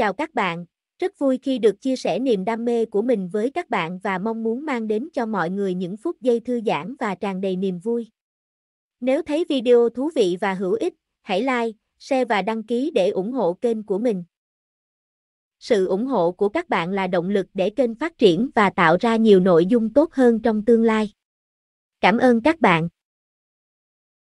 Chào các bạn, rất vui khi được chia sẻ niềm đam mê của mình với các bạn và mong muốn mang đến cho mọi người những phút giây thư giãn và tràn đầy niềm vui. Nếu thấy video thú vị và hữu ích, hãy like, share và đăng ký để ủng hộ kênh của mình. Sự ủng hộ của các bạn là động lực để kênh phát triển và tạo ra nhiều nội dung tốt hơn trong tương lai. Cảm ơn các bạn.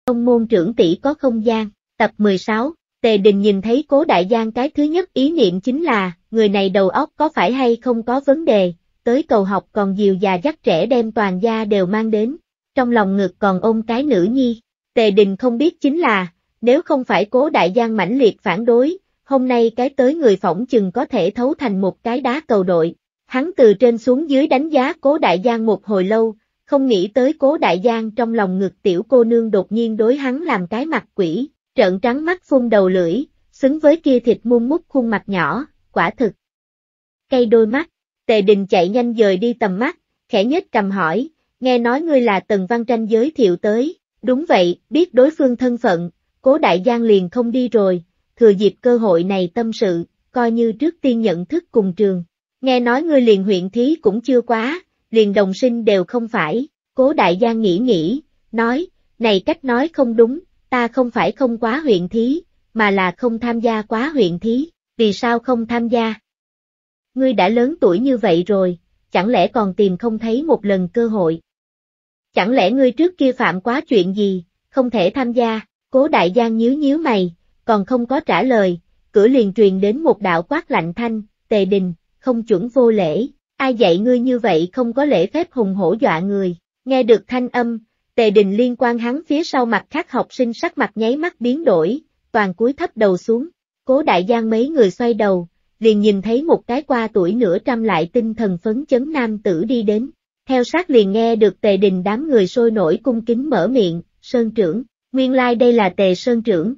Ông môn trưởng tỷ có không gian, tập 16 Tề Đình nhìn thấy cố đại giang cái thứ nhất ý niệm chính là, người này đầu óc có phải hay không có vấn đề, tới cầu học còn dìu già dắt trẻ đem toàn gia đều mang đến, trong lòng ngực còn ôm cái nữ nhi. Tề Đình không biết chính là, nếu không phải cố đại giang mãnh liệt phản đối, hôm nay cái tới người phỏng chừng có thể thấu thành một cái đá cầu đội. Hắn từ trên xuống dưới đánh giá cố đại giang một hồi lâu, không nghĩ tới cố đại giang trong lòng ngực tiểu cô nương đột nhiên đối hắn làm cái mặt quỷ, trợn trắng mắt phun đầu lưỡi, xứng với kia thịt muôn mút khuôn mặt nhỏ, quả thực. Cây đôi mắt, tề đình chạy nhanh dời đi tầm mắt, khẽ nhếch cầm hỏi, nghe nói ngươi là Tần Văn Tranh giới thiệu tới, đúng vậy, biết đối phương thân phận, cố đại giang liền không đi rồi, thừa dịp cơ hội này tâm sự, coi như trước tiên nhận thức cùng trường. Nghe nói ngươi liền huyện thí cũng chưa quá, liền đồng sinh đều không phải, cố đại giang nghĩ nghĩ, nói, này cách nói không đúng, ta không phải không quá huyện thí, mà là không tham gia quá huyện thí, vì sao không tham gia? Ngươi đã lớn tuổi như vậy rồi, chẳng lẽ còn tìm không thấy một lần cơ hội? Chẳng lẽ ngươi trước kia phạm quá chuyện gì, không thể tham gia, cố đại giang nhíu nhíu mày, còn không có trả lời, cửa liền truyền đến một đạo quát lạnh thanh, tề đình, không chuẩn vô lễ, ai dạy ngươi như vậy không có lễ phép hùng hổ dọa người, nghe được thanh âm, Tề Đình liên quan hắn phía sau mặt khác học sinh sắc mặt nháy mắt biến đổi, toàn cúi thấp đầu xuống, cố đại giang mấy người xoay đầu, liền nhìn thấy một cái qua tuổi nửa trăm lại tinh thần phấn chấn nam tử đi đến, theo sát liền nghe được tề đình đám người sôi nổi cung kính mở miệng, sơn trưởng, nguyên lai like đây là tề sơn trưởng.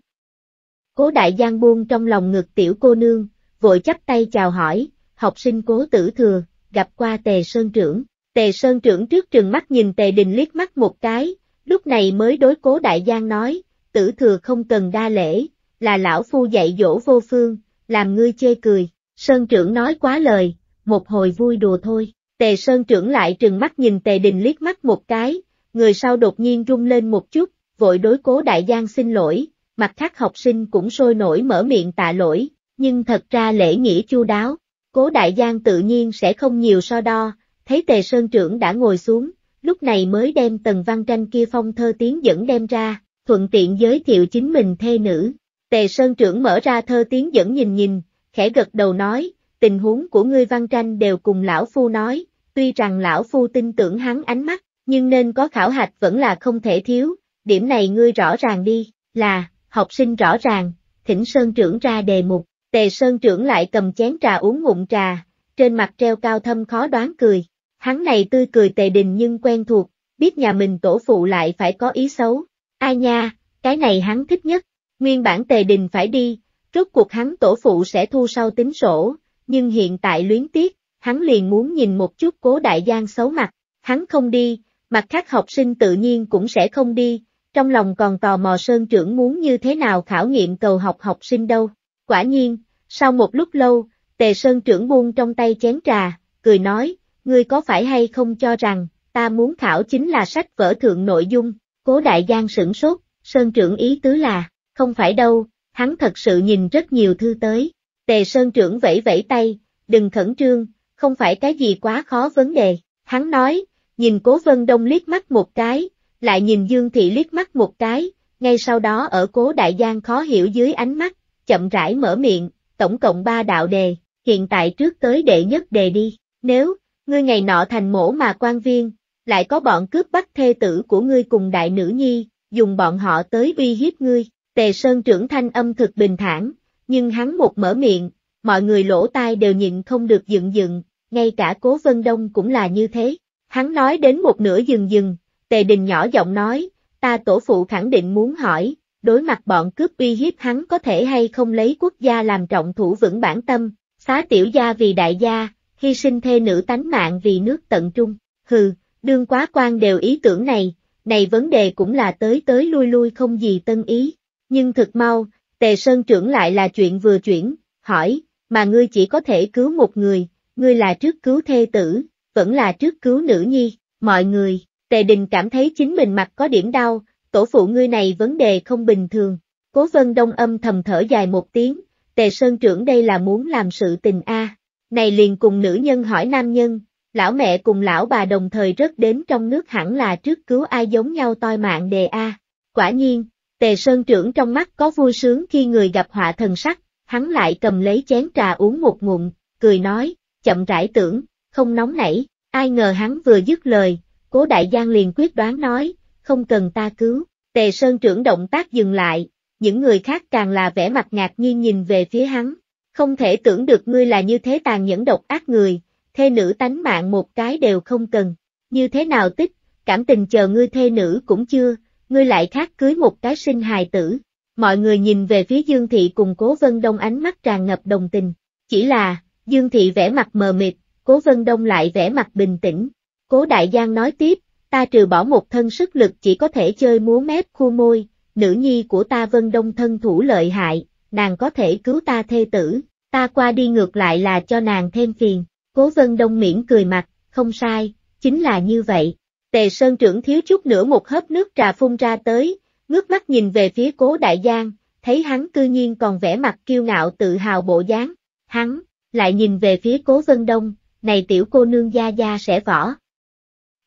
Cố đại giang buông trong lòng ngực tiểu cô nương, vội chắp tay chào hỏi, học sinh cố tử thừa, gặp qua tề sơn trưởng. Tề Sơn trưởng trước trừng mắt nhìn Tề Đình liếc mắt một cái, lúc này mới đối cố đại giang nói, tử thừa không cần đa lễ, là lão phu dạy dỗ vô phương, làm ngươi chê cười. Sơn trưởng nói quá lời, một hồi vui đùa thôi. Tề Sơn trưởng lại trừng mắt nhìn Tề Đình liếc mắt một cái, người sau đột nhiên rung lên một chút, vội đối cố đại giang xin lỗi, mặt khác học sinh cũng sôi nổi mở miệng tạ lỗi, nhưng thật ra lễ nghĩa chu đáo, cố đại giang tự nhiên sẽ không nhiều so đo, thấy tề sơn trưởng đã ngồi xuống, lúc này mới đem tần văn tranh kia phong thơ tiếng dẫn đem ra, thuận tiện giới thiệu chính mình thê nữ. Tề sơn trưởng mở ra thơ tiếng dẫn nhìn nhìn, khẽ gật đầu nói, tình huống của ngươi văn tranh đều cùng lão phu nói, tuy rằng lão phu tin tưởng hắn ánh mắt, nhưng nên có khảo hạch vẫn là không thể thiếu, điểm này ngươi rõ ràng đi, là, học sinh rõ ràng, thỉnh sơn trưởng ra đề mục, tề sơn trưởng lại cầm chén trà uống ngụm trà, trên mặt treo cao thâm khó đoán cười, Hắn này tươi cười tề đình nhưng quen thuộc, biết nhà mình tổ phụ lại phải có ý xấu. Ai nha, cái này hắn thích nhất, nguyên bản tề đình phải đi, rốt cuộc hắn tổ phụ sẽ thu sau tính sổ, nhưng hiện tại luyến tiếc, hắn liền muốn nhìn một chút cố đại giang xấu mặt, hắn không đi, mặt khác học sinh tự nhiên cũng sẽ không đi, trong lòng còn tò mò sơn trưởng muốn như thế nào khảo nghiệm cầu học học sinh đâu. Quả nhiên, sau một lúc lâu, tề sơn trưởng buông trong tay chén trà, cười nói, ngươi có phải hay không cho rằng, ta muốn khảo chính là sách vở thượng nội dung, cố đại giang sửng sốt, Sơn trưởng ý tứ là, không phải đâu, hắn thật sự nhìn rất nhiều thư tới, tề Sơn trưởng vẫy vẫy tay, đừng khẩn trương, không phải cái gì quá khó vấn đề, hắn nói, nhìn cố vân đông liếc mắt một cái, lại nhìn Dương Thị liếc mắt một cái, ngay sau đó ở cố đại giang khó hiểu dưới ánh mắt, chậm rãi mở miệng, tổng cộng ba đạo đề, hiện tại trước tới đệ nhất đề đi, nếu, Ngươi ngày nọ thành mổ mà quan viên, lại có bọn cướp bắt thê tử của ngươi cùng đại nữ nhi, dùng bọn họ tới uy hiếp ngươi. Tề Sơn trưởng thanh âm thực bình thản, nhưng hắn một mở miệng, mọi người lỗ tai đều nhịn không được dựng dựng, ngay cả Cố Vân Đông cũng là như thế. Hắn nói đến một nửa dừng dừng, Tề Đình nhỏ giọng nói, ta tổ phụ khẳng định muốn hỏi, đối mặt bọn cướp uy hiếp hắn có thể hay không lấy quốc gia làm trọng thủ vững bản tâm, xá tiểu gia vì đại gia, hy sinh thê nữ tánh mạng vì nước tận trung, hừ, đương quá quan đều ý tưởng này, này vấn đề cũng là tới tới lui lui không gì tân ý, nhưng thực mau, tề sơn trưởng lại là chuyện vừa chuyển, hỏi, mà ngươi chỉ có thể cứu một người, ngươi là trước cứu thê tử, vẫn là trước cứu nữ nhi, mọi người, tề đình cảm thấy chính mình mặt có điểm đau, tổ phụ ngươi này vấn đề không bình thường, cố vân đông âm thầm thở dài một tiếng, tề sơn trưởng đây là muốn làm sự tình a à này liền cùng nữ nhân hỏi nam nhân, lão mẹ cùng lão bà đồng thời rất đến trong nước hẳn là trước cứu ai giống nhau toi mạng đề A. Quả nhiên, tề sơn trưởng trong mắt có vui sướng khi người gặp họa thần sắc, hắn lại cầm lấy chén trà uống một ngụm, cười nói, chậm rãi tưởng, không nóng nảy, ai ngờ hắn vừa dứt lời, cố đại giang liền quyết đoán nói, không cần ta cứu, tề sơn trưởng động tác dừng lại, những người khác càng là vẻ mặt ngạc nhiên nhìn về phía hắn, không thể tưởng được ngươi là như thế tàn nhẫn độc ác người, thê nữ tánh mạng một cái đều không cần. Như thế nào tích, cảm tình chờ ngươi thê nữ cũng chưa, ngươi lại khác cưới một cái sinh hài tử. Mọi người nhìn về phía Dương Thị cùng Cố Vân Đông ánh mắt tràn ngập đồng tình. Chỉ là, Dương Thị vẻ mặt mờ mịt, Cố Vân Đông lại vẻ mặt bình tĩnh. Cố Đại Giang nói tiếp, ta trừ bỏ một thân sức lực chỉ có thể chơi múa mép khu môi, nữ nhi của ta Vân Đông thân thủ lợi hại, nàng có thể cứu ta thê tử, ta qua đi ngược lại là cho nàng thêm phiền, cố vân đông miễn cười mặt, không sai, chính là như vậy. Tề Sơn trưởng thiếu chút nữa một hớp nước trà phun ra tới, ngước mắt nhìn về phía cố đại giang, thấy hắn cư nhiên còn vẻ mặt kiêu ngạo tự hào bộ dáng, hắn, lại nhìn về phía cố vân đông, này tiểu cô nương gia gia sẽ võ.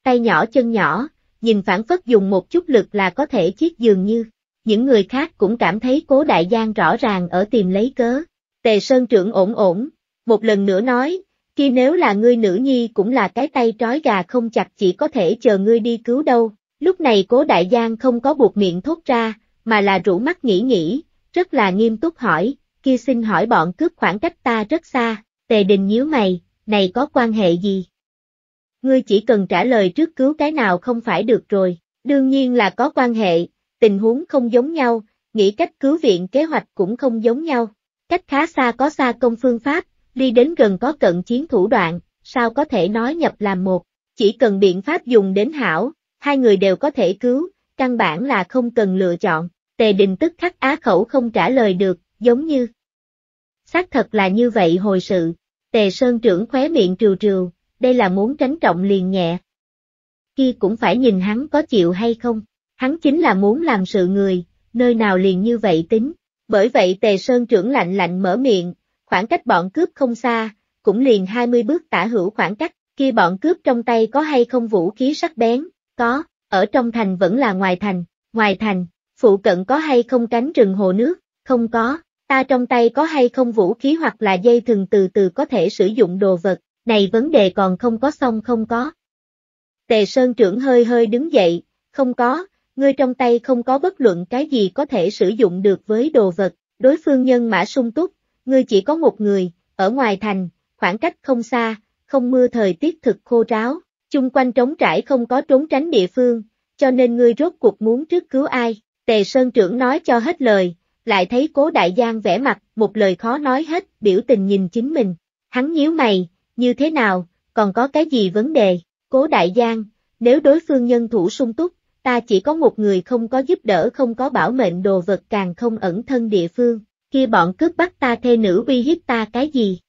Tay nhỏ chân nhỏ, nhìn phản phất dùng một chút lực là có thể chiếc giường như, những người khác cũng cảm thấy cố đại giang rõ ràng ở tìm lấy cớ. Tề Sơn trưởng ổn ổn, một lần nữa nói, kia nếu là ngươi nữ nhi cũng là cái tay trói gà không chặt chỉ có thể chờ ngươi đi cứu đâu. Lúc này cố đại giang không có buộc miệng thốt ra, mà là rủ mắt nghĩ nghĩ, rất là nghiêm túc hỏi, kia xin hỏi bọn cướp khoảng cách ta rất xa, tề đình nhíu mày, này có quan hệ gì? Ngươi chỉ cần trả lời trước cứu cái nào không phải được rồi, đương nhiên là có quan hệ, tình huống không giống nhau, nghĩ cách cứu viện kế hoạch cũng không giống nhau. Cách khá xa có xa công phương pháp, đi đến gần có cận chiến thủ đoạn, sao có thể nói nhập làm một, chỉ cần biện pháp dùng đến hảo, hai người đều có thể cứu, căn bản là không cần lựa chọn, tề đình tức khắc á khẩu không trả lời được, giống như. Xác thật là như vậy hồi sự, tề sơn trưởng khóe miệng trừ trừ, đây là muốn tránh trọng liền nhẹ. Khi cũng phải nhìn hắn có chịu hay không. Hắn chính là muốn làm sự người, nơi nào liền như vậy tính. Bởi vậy Tề Sơn trưởng lạnh lạnh mở miệng, khoảng cách bọn cướp không xa, cũng liền 20 bước tả hữu khoảng cách, kia bọn cướp trong tay có hay không vũ khí sắc bén, có, ở trong thành vẫn là ngoài thành, ngoài thành, phụ cận có hay không cánh rừng hồ nước, không có, ta trong tay có hay không vũ khí hoặc là dây thừng từ từ có thể sử dụng đồ vật, này vấn đề còn không có xong không có. Tề Sơn trưởng hơi hơi đứng dậy, không có, ngươi trong tay không có bất luận cái gì có thể sử dụng được với đồ vật, đối phương nhân mã sung túc, ngươi chỉ có một người, ở ngoài thành, khoảng cách không xa, không mưa thời tiết thực khô ráo, chung quanh trống trải không có trốn tránh địa phương, cho nên ngươi rốt cuộc muốn trước cứu ai, tề sơn trưởng nói cho hết lời, lại thấy cố đại giang vẽ mặt, một lời khó nói hết, biểu tình nhìn chính mình, hắn nhíu mày, như thế nào, còn có cái gì vấn đề, cố đại giang, nếu đối phương nhân thủ sung túc, ta chỉ có một người không có giúp đỡ không có bảo mệnh đồ vật càng không ẩn thân địa phương, Khi bọn cướp bắt ta thê nữ uy hiếp ta cái gì?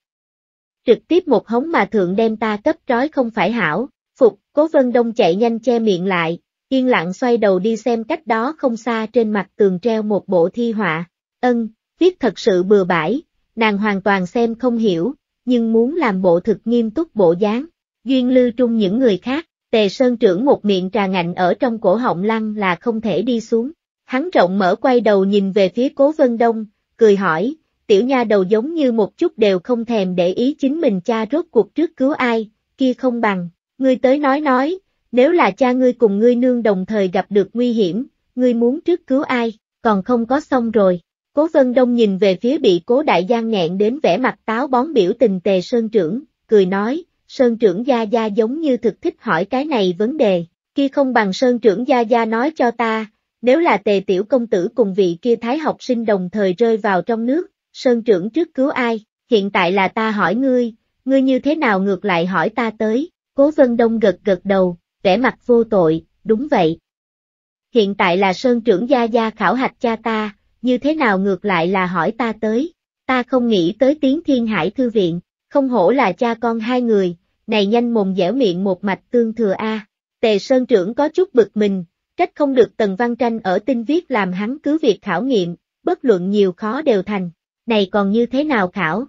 Trực tiếp một hống mà thượng đem ta cấp trói không phải hảo, phục, cố vân đông chạy nhanh che miệng lại, yên lặng xoay đầu đi xem cách đó không xa trên mặt tường treo một bộ thi họa, ân, viết thật sự bừa bãi, nàng hoàn toàn xem không hiểu, nhưng muốn làm bộ thực nghiêm túc bộ dáng, duyên lưu trung những người khác, Tề Sơn trưởng một miệng trà ngạnh ở trong cổ họng lăng là không thể đi xuống. Hắn rộng mở quay đầu nhìn về phía cố vân đông, cười hỏi, tiểu nha đầu giống như một chút đều không thèm để ý chính mình cha rốt cuộc trước cứu ai, kia không bằng, ngươi tới nói nói, nếu là cha ngươi cùng ngươi nương đồng thời gặp được nguy hiểm, ngươi muốn trước cứu ai, còn không có xong rồi. Cố Vân Đông nhìn về phía bị cố đại giang nghẹn đến vẻ mặt táo bón biểu tình tề sơn trưởng, cười nói, Sơn trưởng Gia Gia giống như thực thích hỏi cái này vấn đề, kia không bằng Sơn trưởng Gia Gia nói cho ta, nếu là tề tiểu công tử cùng vị kia thái học sinh đồng thời rơi vào trong nước, Sơn trưởng trước cứu ai, hiện tại là ta hỏi ngươi, ngươi như thế nào ngược lại hỏi ta tới, cố vân đông gật gật đầu, vẻ mặt vô tội, đúng vậy. Hiện tại là Sơn trưởng Gia Gia khảo hạch cha ta, như thế nào ngược lại là hỏi ta tới, ta không nghĩ tới tiếng thiên hải thư viện, không hổ là cha con hai người, này nhanh mồm dẻo miệng một mạch tương thừa A. Tề Sơn Trưởng có chút bực mình, trách không được Tần Văn Tranh ở tin viết làm hắn cứ việc khảo nghiệm, bất luận nhiều khó đều thành, này còn như thế nào khảo?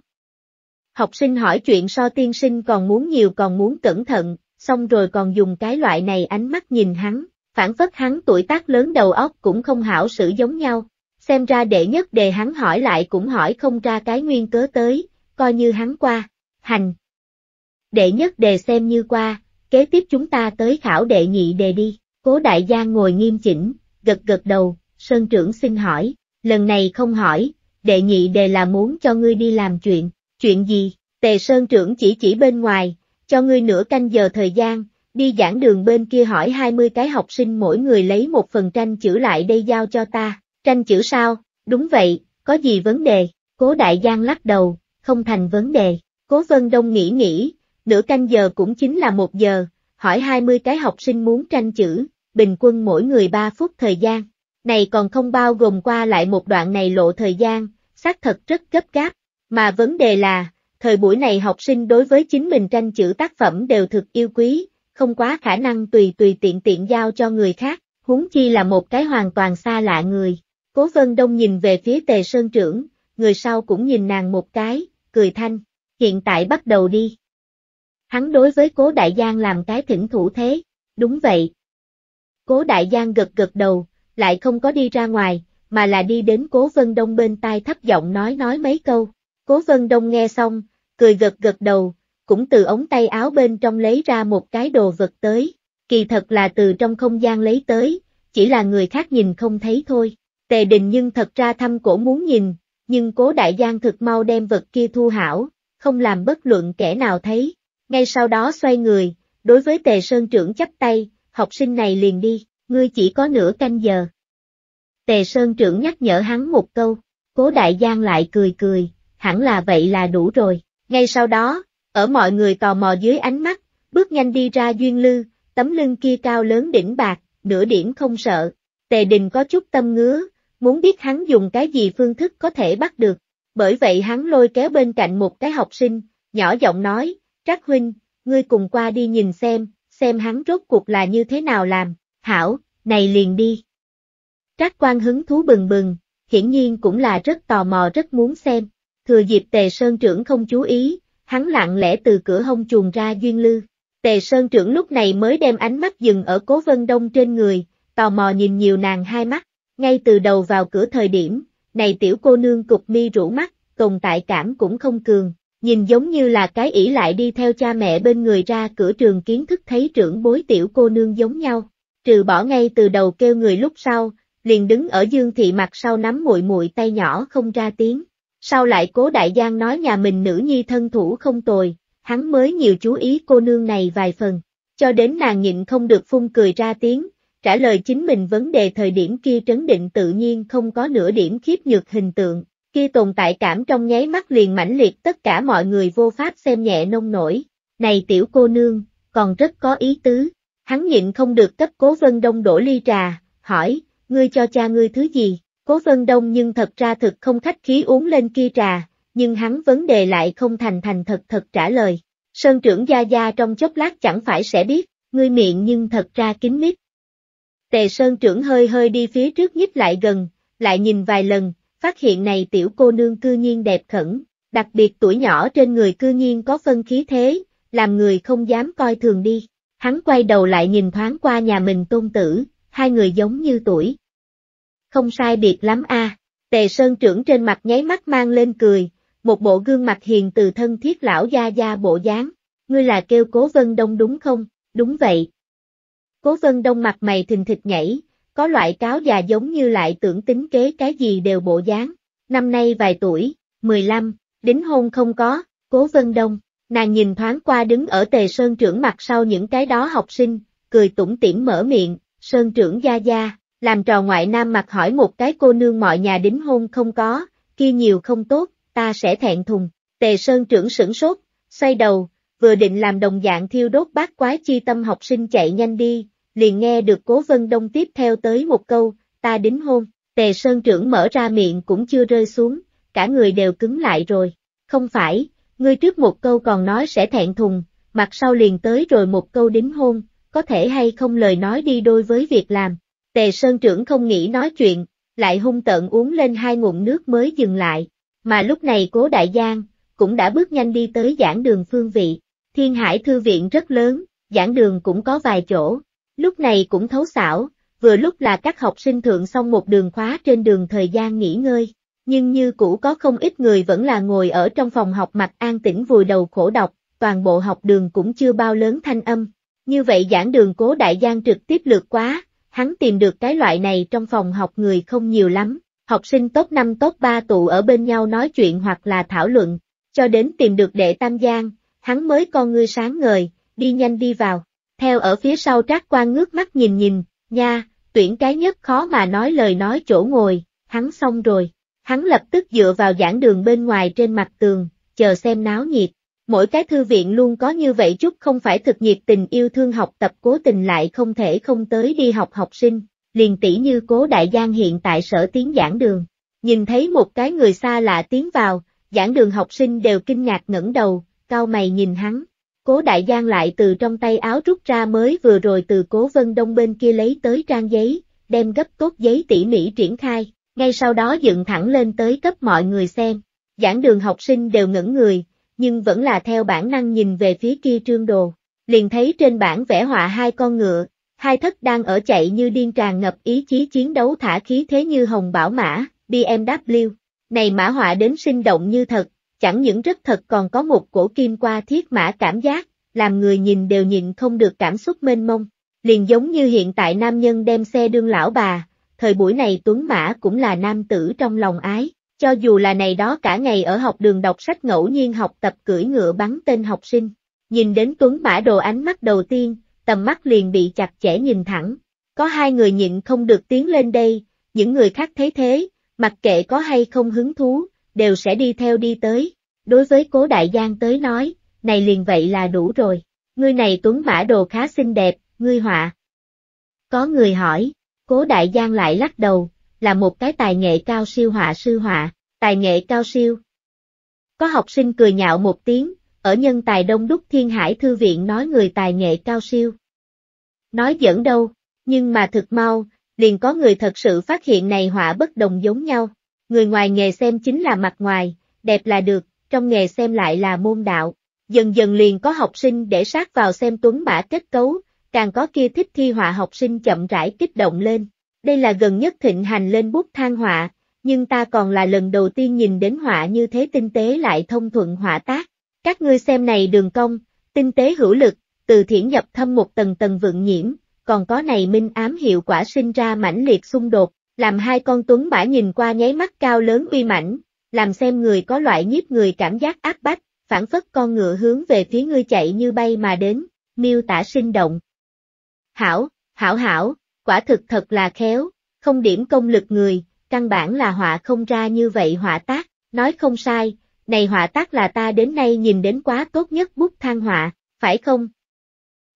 Học sinh hỏi chuyện so tiên sinh còn muốn nhiều còn muốn cẩn thận, xong rồi còn dùng cái loại này ánh mắt nhìn hắn, phản phất hắn tuổi tác lớn đầu óc cũng không hảo sự giống nhau, xem ra đệ nhất đề hắn hỏi lại cũng hỏi không ra cái nguyên cớ tới, coi như hắn qua, hành. Đệ nhất đề xem như qua, kế tiếp chúng ta tới khảo đệ nhị đề đi, cố đại gia ngồi nghiêm chỉnh, gật gật đầu, sơn trưởng xin hỏi, lần này không hỏi, đệ nhị đề là muốn cho ngươi đi làm chuyện, chuyện gì, tề sơn trưởng chỉ chỉ bên ngoài, cho ngươi nửa canh giờ thời gian, đi giảng đường bên kia hỏi 20 cái học sinh mỗi người lấy một phần tranh chữ lại đây giao cho ta, tranh chữ sao, đúng vậy, có gì vấn đề, cố đại giang lắc đầu, không thành vấn đề. Cố Vân Đông nghĩ nghĩ, nửa canh giờ cũng chính là một giờ, hỏi 20 cái học sinh muốn tranh chữ, bình quân mỗi người 3 phút thời gian. Này còn không bao gồm qua lại một đoạn này lộ thời gian, xác thật rất gấp gáp. Mà vấn đề là, thời buổi này học sinh đối với chính mình tranh chữ tác phẩm đều thực yêu quý, không quá khả năng tùy tùy tiện tiện giao cho người khác, huống chi là một cái hoàn toàn xa lạ người. Cố Vân Đông nhìn về phía Tề Sơn Trưởng, người sau cũng nhìn nàng một cái, cười thanh, hiện tại bắt đầu đi. Hắn đối với cố đại giang làm cái thỉnh thủ thế, đúng vậy. Cố đại giang gật gật đầu, lại không có đi ra ngoài, mà là đi đến cố vân đông bên tai thấp giọng nói nói mấy câu. Cố vân đông nghe xong, cười gật gật đầu, cũng từ ống tay áo bên trong lấy ra một cái đồ vật tới, kỳ thật là từ trong không gian lấy tới, chỉ là người khác nhìn không thấy thôi. Tề đình nhưng thật ra thăm cổ muốn nhìn, nhưng cố đại giang thực mau đem vật kia thu hảo, không làm bất luận kẻ nào thấy, ngay sau đó xoay người, đối với tề sơn trưởng chắp tay, học sinh này liền đi, ngươi chỉ có nửa canh giờ. Tề sơn trưởng nhắc nhở hắn một câu, cố đại giang lại cười cười, hẳn là vậy là đủ rồi, ngay sau đó, ở mọi người tò mò dưới ánh mắt, bước nhanh đi ra duyên lư, tấm lưng kia cao lớn đỉnh bạc, nửa điểm không sợ, tề đình có chút tâm ngứa, muốn biết hắn dùng cái gì phương thức có thể bắt được. Bởi vậy hắn lôi kéo bên cạnh một cái học sinh, nhỏ giọng nói, Trác Huynh, ngươi cùng qua đi nhìn xem, xem hắn rốt cuộc là như thế nào làm, hảo, này liền đi. Trác quan hứng thú bừng bừng, hiển nhiên cũng là rất tò mò rất muốn xem, thừa dịp tề sơn trưởng không chú ý, hắn lặng lẽ từ cửa hông chuồng ra duyên lư. Tề sơn trưởng lúc này mới đem ánh mắt dừng ở cố vân đông trên người, tò mò nhìn nhiều nàng hai mắt, ngay từ đầu vào cửa thời điểm, này tiểu cô nương cục mi rũ mắt, tồn tại cảm cũng không cường, nhìn giống như là cái ỷ lại đi theo cha mẹ bên người ra cửa trường kiến thức thấy trưởng bối tiểu cô nương giống nhau. Trừ bỏ ngay từ đầu kêu người lúc sau, liền đứng ở dương thị mặt sau nắm muội muội tay nhỏ không ra tiếng. Sau lại cố đại giang nói nhà mình nữ nhi thân thủ không tồi, hắn mới nhiều chú ý cô nương này vài phần, cho đến nàng nhịn không được phun cười ra tiếng, trả lời chính mình vấn đề thời điểm kia trấn định tự nhiên không có nửa điểm khiếp nhược hình tượng, kia tồn tại cảm trong nháy mắt liền mãnh liệt tất cả mọi người vô pháp xem nhẹ nông nổi, này tiểu cô nương, còn rất có ý tứ, hắn nhịn không được cấp cố vân đông đổ ly trà, hỏi, ngươi cho cha ngươi thứ gì, cố vân đông nhưng thật ra thực không khách khí uống lên kia trà, nhưng hắn vấn đề lại không thành thành thật thật trả lời, sơn trưởng gia gia trong chốc lát chẳng phải sẽ biết, ngươi miệng nhưng thật ra kín mít, Tề Sơn trưởng hơi hơi đi phía trước nhích lại gần, lại nhìn vài lần, phát hiện này tiểu cô nương cư nhiên đẹp khẩn, đặc biệt tuổi nhỏ trên người cư nhiên có phân khí thế, làm người không dám coi thường đi. Hắn quay đầu lại nhìn thoáng qua nhà mình tôn tử, hai người giống như tuổi. Không sai biệt lắm a. À. Tề Sơn trưởng trên mặt nháy mắt mang lên cười, một bộ gương mặt hiền từ thân thiết lão gia gia bộ dáng. Ngươi là kêu cố vân đông đúng không? Đúng vậy. Cố vân đông mặt mày thình thịch nhảy, có loại cáo già giống như lại tưởng tính kế cái gì đều bộ dáng. Năm nay vài tuổi, 15, đính hôn không có, cố vân đông, nàng nhìn thoáng qua đứng ở tề sơn trưởng mặt sau những cái đó học sinh, cười tủm tỉm mở miệng, sơn trưởng gia gia, làm trò ngoại nam mặt hỏi một cái cô nương mọi nhà đính hôn không có, kia nhiều không tốt, ta sẽ thẹn thùng. Tề sơn trưởng sửng sốt, xoay đầu, vừa định làm đồng dạng thiêu đốt bát quái chi tâm học sinh chạy nhanh đi, liền nghe được Cố Vân Đông tiếp theo tới một câu, ta đính hôn, Tề Sơn trưởng mở ra miệng cũng chưa rơi xuống, cả người đều cứng lại rồi, không phải, ngươi trước một câu còn nói sẽ thẹn thùng, mặt sau liền tới rồi một câu đính hôn, có thể hay không lời nói đi đôi với việc làm, Tề Sơn trưởng không nghĩ nói chuyện, lại hung tợn uống lên hai ngụm nước mới dừng lại, mà lúc này Cố Đại Giang, cũng đã bước nhanh đi tới giảng đường phương vị. Thiên Hải Thư Viện rất lớn, giảng đường cũng có vài chỗ, lúc này cũng thấu xảo, vừa lúc là các học sinh thượng xong một đường khóa trên đường thời gian nghỉ ngơi, nhưng như cũ có không ít người vẫn là ngồi ở trong phòng học mặt an tĩnh vùi đầu khổ đọc, toàn bộ học đường cũng chưa bao lớn thanh âm, như vậy giảng đường cố đại giang trực tiếp lượt quá, hắn tìm được cái loại này trong phòng học người không nhiều lắm, học sinh top 5 top 3 tụ ở bên nhau nói chuyện hoặc là thảo luận, cho đến tìm được đệ tam giang hắn mới con ngươi sáng ngời, đi nhanh đi vào. Theo ở phía sau trác quan ngước mắt nhìn nhìn, nha, tuyển cái nhất khó mà nói lời nói chỗ ngồi, hắn xong rồi. Hắn lập tức dựa vào giảng đường bên ngoài trên mặt tường, chờ xem náo nhiệt. Mỗi cái thư viện luôn có như vậy chút không phải thực nhiệt tình yêu thương học tập cố tình lại không thể không tới đi học học sinh, liền tỷ như cố đại giang hiện tại sở tiếng giảng đường. Nhìn thấy một cái người xa lạ tiến vào, giảng đường học sinh đều kinh ngạc ngẩng đầu, cao mày nhìn hắn. Cố đại giang lại từ trong tay áo rút ra mới vừa rồi từ cố vân đông bên kia lấy tới trang giấy, đem gấp tốt giấy tỉ mỉ triển khai, ngay sau đó dựng thẳng lên tới cấp mọi người xem. Giảng đường học sinh đều ngẩn người, nhưng vẫn là theo bản năng nhìn về phía kia trương đồ. Liền thấy trên bản vẽ họa hai con ngựa, hai thất đang ở chạy như điên tràn ngập ý chí chiến đấu thả khí thế như hồng bảo mã, BMW. Này mã họa đến sinh động như thật, chẳng những rất thật còn có một cổ kim qua thiết mã cảm giác, làm người nhìn đều nhìn không được cảm xúc mênh mông. Liền giống như hiện tại nam nhân đem xe đương lão bà, thời buổi này Tuấn Mã cũng là nam tử trong lòng ái, cho dù là này đó cả ngày ở học đường đọc sách ngẫu nhiên học tập cưỡi ngựa bắn tên học sinh. Nhìn đến Tuấn Mã đồ ánh mắt đầu tiên, tầm mắt liền bị chặt chẽ nhìn thẳng. Có hai người nhịn không được tiến lên đây, những người khác thấy thế, mặc kệ có hay không hứng thú, đều sẽ đi theo đi tới. Đối với cố đại giang tới nói, này liền vậy là đủ rồi. Ngươi này tuấn mã đồ khá xinh đẹp, ngươi họa. Có người hỏi, cố đại giang lại lắc đầu, là một cái tài nghệ cao siêu họa sư họa, tài nghệ cao siêu. Có học sinh cười nhạo một tiếng, ở nhân tài đông đúc thiên hải thư viện nói người tài nghệ cao siêu. Nói giỡn đâu, nhưng mà thực mau, liền có người thật sự phát hiện này họa bất đồng giống nhau. Người ngoài nghề xem chính là mặt ngoài, đẹp là được, trong nghề xem lại là môn đạo. Dần dần liền có học sinh để sát vào xem tuấn bả kết cấu, càng có kia thích thi họa học sinh chậm rãi kích động lên. Đây là gần nhất thịnh hành lên bút thang họa, nhưng ta còn là lần đầu tiên nhìn đến họa như thế tinh tế lại thông thuận họa tác. Các ngươi xem này đường cong, tinh tế hữu lực, từ thiển nhập thâm một tầng tầng vượng nhiễm, còn có này minh ám hiệu quả sinh ra mãnh liệt xung đột, làm hai con tuấn mã nhìn qua nháy mắt cao lớn uy mảnh, làm xem người có loại nhiếp người cảm giác áp bách, phản phất con ngựa hướng về phía ngươi chạy như bay mà đến, miêu tả sinh động. Hảo, hảo hảo, quả thực thật là khéo, không điểm công lực người, căn bản là họa không ra như vậy họa tác, nói không sai, này họa tác là ta đến nay nhìn đến quá tốt nhất bút thang họa, phải không?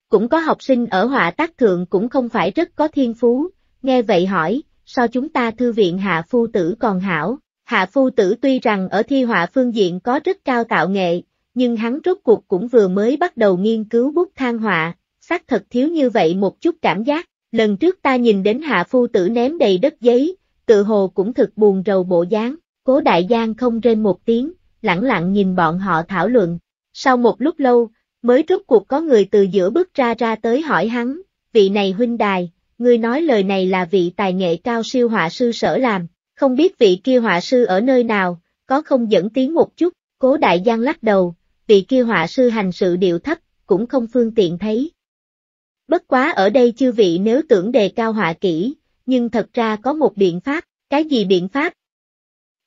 Cũng có học sinh ở họa tác thượng cũng không phải rất có thiên phú, nghe vậy hỏi, so chúng ta thư viện hạ phu tử còn hảo. Hạ phu tử tuy rằng ở thi họa phương diện có rất cao tạo nghệ, nhưng hắn rốt cuộc cũng vừa mới bắt đầu nghiên cứu bút than họa, xác thật thiếu như vậy một chút cảm giác. Lần trước ta nhìn đến hạ phu tử ném đầy đất giấy, tự hồ cũng thực buồn rầu bộ dáng, cố đại giang không rên một tiếng, lẳng lặng nhìn bọn họ thảo luận. Sau một lúc lâu, mới rốt cuộc có người từ giữa bước ra ra tới hỏi hắn, vị này huynh đài, ngươi nói lời này là vị tài nghệ cao siêu họa sư sở làm, không biết vị kia họa sư ở nơi nào, có không dẫn tiếng một chút, cố đại giang lắc đầu, vị kia họa sư hành sự điệu thấp, cũng không phương tiện thấy. Bất quá ở đây chư vị nếu tưởng đề cao họa kỹ, nhưng thật ra có một biện pháp, cái gì biện pháp?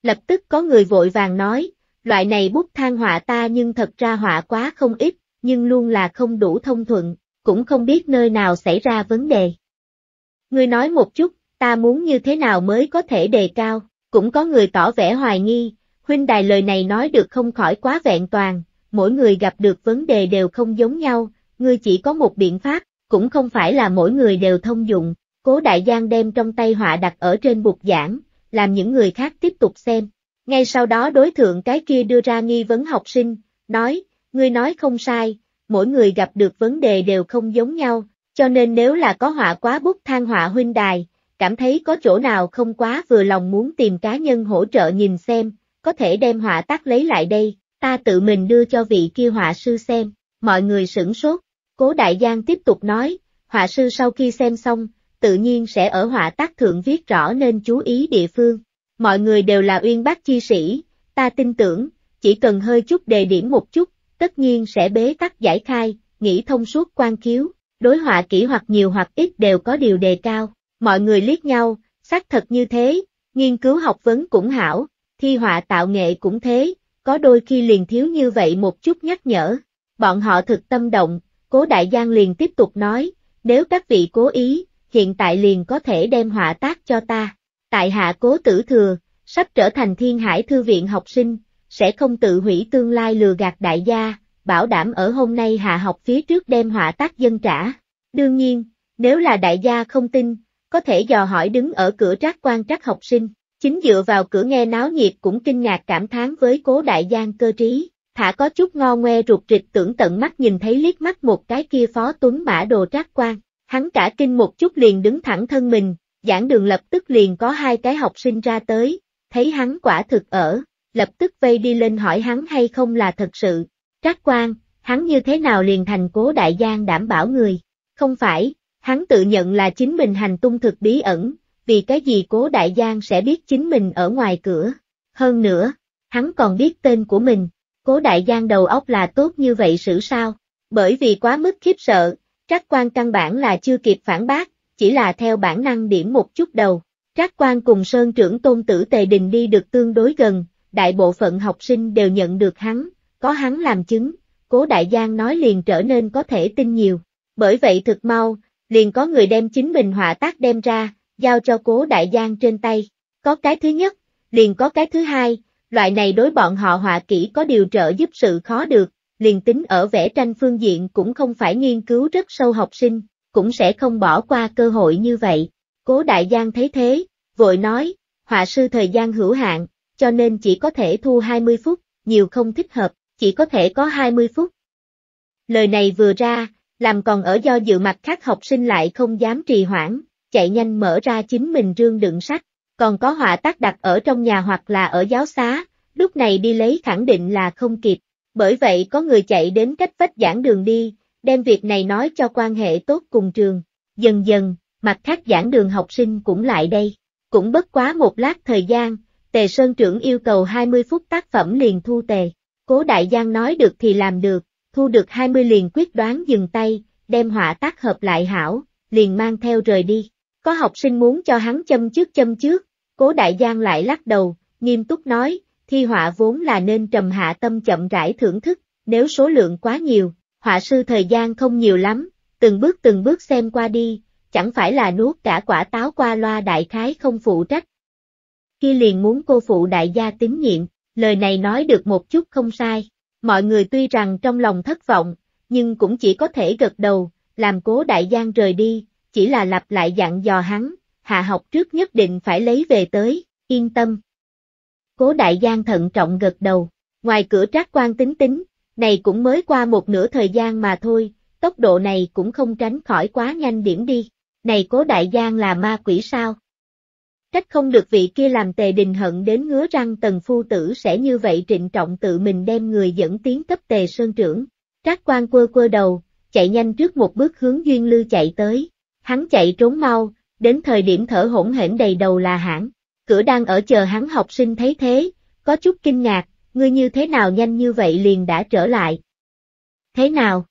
Lập tức có người vội vàng nói, loại này bút than họa ta nhưng thật ra họa quá không ít, nhưng luôn là không đủ thông thuận, cũng không biết nơi nào xảy ra vấn đề. Ngươi nói một chút, ta muốn như thế nào mới có thể đề cao, cũng có người tỏ vẻ hoài nghi, huynh đài lời này nói được không khỏi quá vẹn toàn, mỗi người gặp được vấn đề đều không giống nhau, ngươi chỉ có một biện pháp, cũng không phải là mỗi người đều thông dụng, cố đại giang đem trong tay họa đặt ở trên bục giảng, làm những người khác tiếp tục xem. Ngay sau đó đối thượng cái kia đưa ra nghi vấn học sinh, nói, ngươi nói không sai, mỗi người gặp được vấn đề đều không giống nhau, cho nên nếu là có họa quá bút than họa huynh đài, cảm thấy có chỗ nào không quá vừa lòng muốn tìm cá nhân hỗ trợ nhìn xem, có thể đem họa tác lấy lại đây, ta tự mình đưa cho vị kia họa sư xem, mọi người sửng sốt, cố đại giang tiếp tục nói, họa sư sau khi xem xong, tự nhiên sẽ ở họa tác thượng viết rõ nên chú ý địa phương, mọi người đều là uyên bác chi sĩ, ta tin tưởng, chỉ cần hơi chút đề điểm một chút, tất nhiên sẽ bế tắc giải khai, nghĩ thông suốt quan kiếu, đối họa kỹ hoặc nhiều hoặc ít đều có điều đề cao, mọi người liếc nhau, xác thật như thế, nghiên cứu học vấn cũng hảo, thi họa tạo nghệ cũng thế, có đôi khi liền thiếu như vậy một chút nhắc nhở. Bọn họ thực tâm động, cố đại giang liền tiếp tục nói, nếu các vị cố ý, hiện tại liền có thể đem họa tác cho ta. Tại hạ cố tử thừa, sắp trở thành thiên hải thư viện học sinh, sẽ không tự hủy tương lai lừa gạt đại gia, bảo đảm ở hôm nay hạ học phía trước đem họa tác dân trả. Đương nhiên, nếu là đại gia không tin, có thể dò hỏi đứng ở cửa trác quan trác học sinh, chính dựa vào cửa nghe náo nhiệt cũng kinh ngạc cảm thán với cố đại giang cơ trí, thả có chút ngo ngoe ruột rịch tưởng tận mắt nhìn thấy liếc mắt một cái kia phó tuấn mã đồ trác quan, hắn cả kinh một chút liền đứng thẳng thân mình, giảng đường lập tức liền có hai cái học sinh ra tới, thấy hắn quả thực ở, lập tức vây đi lên hỏi hắn hay không là thật sự, Trác quan, hắn như thế nào liền thành cố đại giang đảm bảo người? Không phải, hắn tự nhận là chính mình hành tung thực bí ẩn, vì cái gì cố đại giang sẽ biết chính mình ở ngoài cửa. Hơn nữa, hắn còn biết tên của mình, cố đại giang đầu óc là tốt như vậy xử sao? Bởi vì quá mức khiếp sợ, trác quan căn bản là chưa kịp phản bác, chỉ là theo bản năng điểm một chút đầu. Trác quan cùng Sơn trưởng Tôn Tử Tề Đình đi được tương đối gần, đại bộ phận học sinh đều nhận được hắn, có hắn làm chứng, cố đại giang nói liền trở nên có thể tin nhiều. Bởi vậy thực mau, liền có người đem chính mình họa tác đem ra, giao cho cố đại giang trên tay. Có cái thứ nhất, liền có cái thứ hai, loại này đối bọn họ họa kỹ có điều trợ giúp sự khó được, liền tính ở vẽ tranh phương diện cũng không phải nghiên cứu rất sâu học sinh, cũng sẽ không bỏ qua cơ hội như vậy. Cố đại giang thấy thế, vội nói, họa sư thời gian hữu hạn, cho nên chỉ có thể thu 20 phút, nhiều không thích hợp, chỉ có thể có 20 phút. Lời này vừa ra, làm còn ở do dự mặt khác học sinh lại không dám trì hoãn, chạy nhanh mở ra chính mình rương đựng sách, còn có họa tác đặt ở trong nhà hoặc là ở giáo xá, lúc này đi lấy khẳng định là không kịp, bởi vậy có người chạy đến cách vách giảng đường đi, đem việc này nói cho quan hệ tốt cùng trường, dần dần, mặt khác giảng đường học sinh cũng lại đây, cũng bất quá một lát thời gian, Tề Sơn Trưởng yêu cầu 20 phút tác phẩm liền thu tề, Cố Đại Giang nói được thì làm được, thu được 20 liền quyết đoán dừng tay, đem họa tác hợp lại hảo, liền mang theo rời đi. Có học sinh muốn cho hắn châm trước châm trước, Cố Đại Giang lại lắc đầu, nghiêm túc nói, thi họa vốn là nên trầm hạ tâm chậm rãi thưởng thức, nếu số lượng quá nhiều, họa sư thời gian không nhiều lắm, từng bước từng bước xem qua đi, chẳng phải là nuốt cả quả táo qua loa đại khái không phụ trách. Khi liền muốn cô phụ đại gia tín nhiệm, lời này nói được một chút không sai. Mọi người tuy rằng trong lòng thất vọng, nhưng cũng chỉ có thể gật đầu, làm cố đại giang rời đi, chỉ là lặp lại dặn dò hắn, hạ học trước nhất định phải lấy về tới, yên tâm. Cố đại giang thận trọng gật đầu, ngoài cửa trác quan tính tính, này cũng mới qua một nửa thời gian mà thôi, tốc độ này cũng không tránh khỏi quá nhanh điểm đi, này cố đại giang là ma quỷ sao? Trách không được vị kia làm tề đình hận đến ngứa răng tần phu tử sẽ như vậy trịnh trọng tự mình đem người dẫn tiến cấp tề sơn trưởng. Trác quan quơ quơ đầu, chạy nhanh trước một bước hướng Duyên Lư chạy tới. Hắn chạy trốn mau, đến thời điểm thở hỗn hển đầy đầu là hãng. Cửa đang ở chờ hắn học sinh thấy thế, có chút kinh ngạc, ngươi như thế nào nhanh như vậy liền đã trở lại. Thế nào?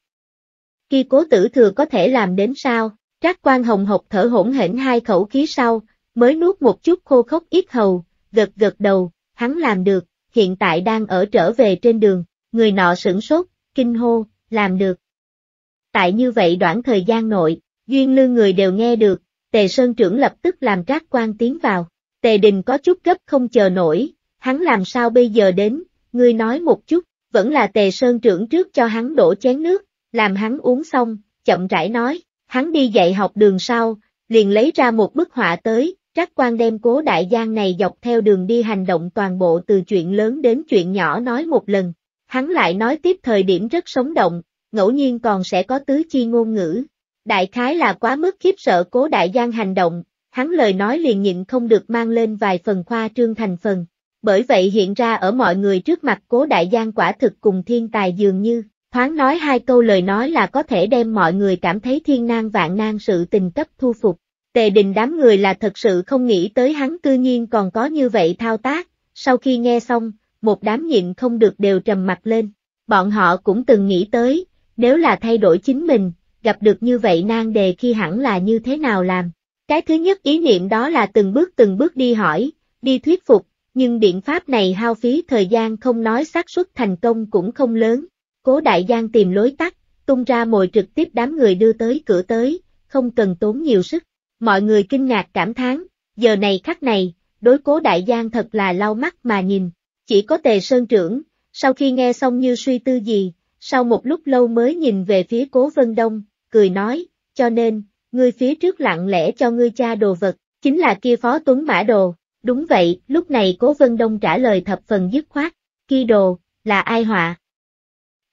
Khi cố tử thừa có thể làm đến sao? Trác quan hồng hộc thở hỗn hển hai khẩu khí sau, mới nuốt một chút khô khốc ít hầu, gật gật đầu, hắn làm được, hiện tại đang ở trở về trên đường, người nọ sửng sốt, kinh hô, làm được. Tại như vậy đoạn thời gian nội, duyên lương người đều nghe được, tề sơn trưởng lập tức làm trác quan tiến vào, tề đình có chút gấp không chờ nổi, hắn làm sao bây giờ đến, người nói một chút, vẫn là tề sơn trưởng trước cho hắn đổ chén nước, làm hắn uống xong, chậm rãi nói, hắn đi dạy học đường sau, liền lấy ra một bức họa tới, Trác quan đem cố đại giang này dọc theo đường đi hành động toàn bộ từ chuyện lớn đến chuyện nhỏ nói một lần. Hắn lại nói tiếp thời điểm rất sống động, ngẫu nhiên còn sẽ có tứ chi ngôn ngữ. Đại khái là quá mức khiếp sợ cố đại giang hành động, hắn lời nói liền nhịn không được mang lên vài phần khoa trương thành phần. Bởi vậy hiện ra ở mọi người trước mặt cố đại giang quả thực cùng thiên tài dường như, thoáng nói hai câu lời nói là có thể đem mọi người cảm thấy thiên nan vạn nan sự tình cấp thu phục. Tề đình đám người là thật sự không nghĩ tới hắn cư nhiên còn có như vậy thao tác, sau khi nghe xong, một đám nhịn không được đều trầm mặt lên. Bọn họ cũng từng nghĩ tới, nếu là thay đổi chính mình, gặp được như vậy nan đề khi hẳn là như thế nào làm. Cái thứ nhất ý niệm đó là từng bước từng bước đi hỏi, đi thuyết phục, nhưng biện pháp này hao phí thời gian không nói xác suất thành công cũng không lớn. Cố đại giang tìm lối tắt, tung ra mồi trực tiếp đám người đưa tới cửa tới, không cần tốn nhiều sức. Mọi người kinh ngạc cảm thán, giờ này khắc này, đối cố đại giang thật là lau mắt mà nhìn, chỉ có tề sơn trưởng, sau khi nghe xong như suy tư gì, sau một lúc lâu mới nhìn về phía cố vân đông, cười nói, cho nên, ngươi phía trước lặng lẽ cho ngươi cha đồ vật, chính là kia phó tuấn mã đồ, đúng vậy, lúc này cố vân đông trả lời thập phần dứt khoát, kia đồ, là ai họa?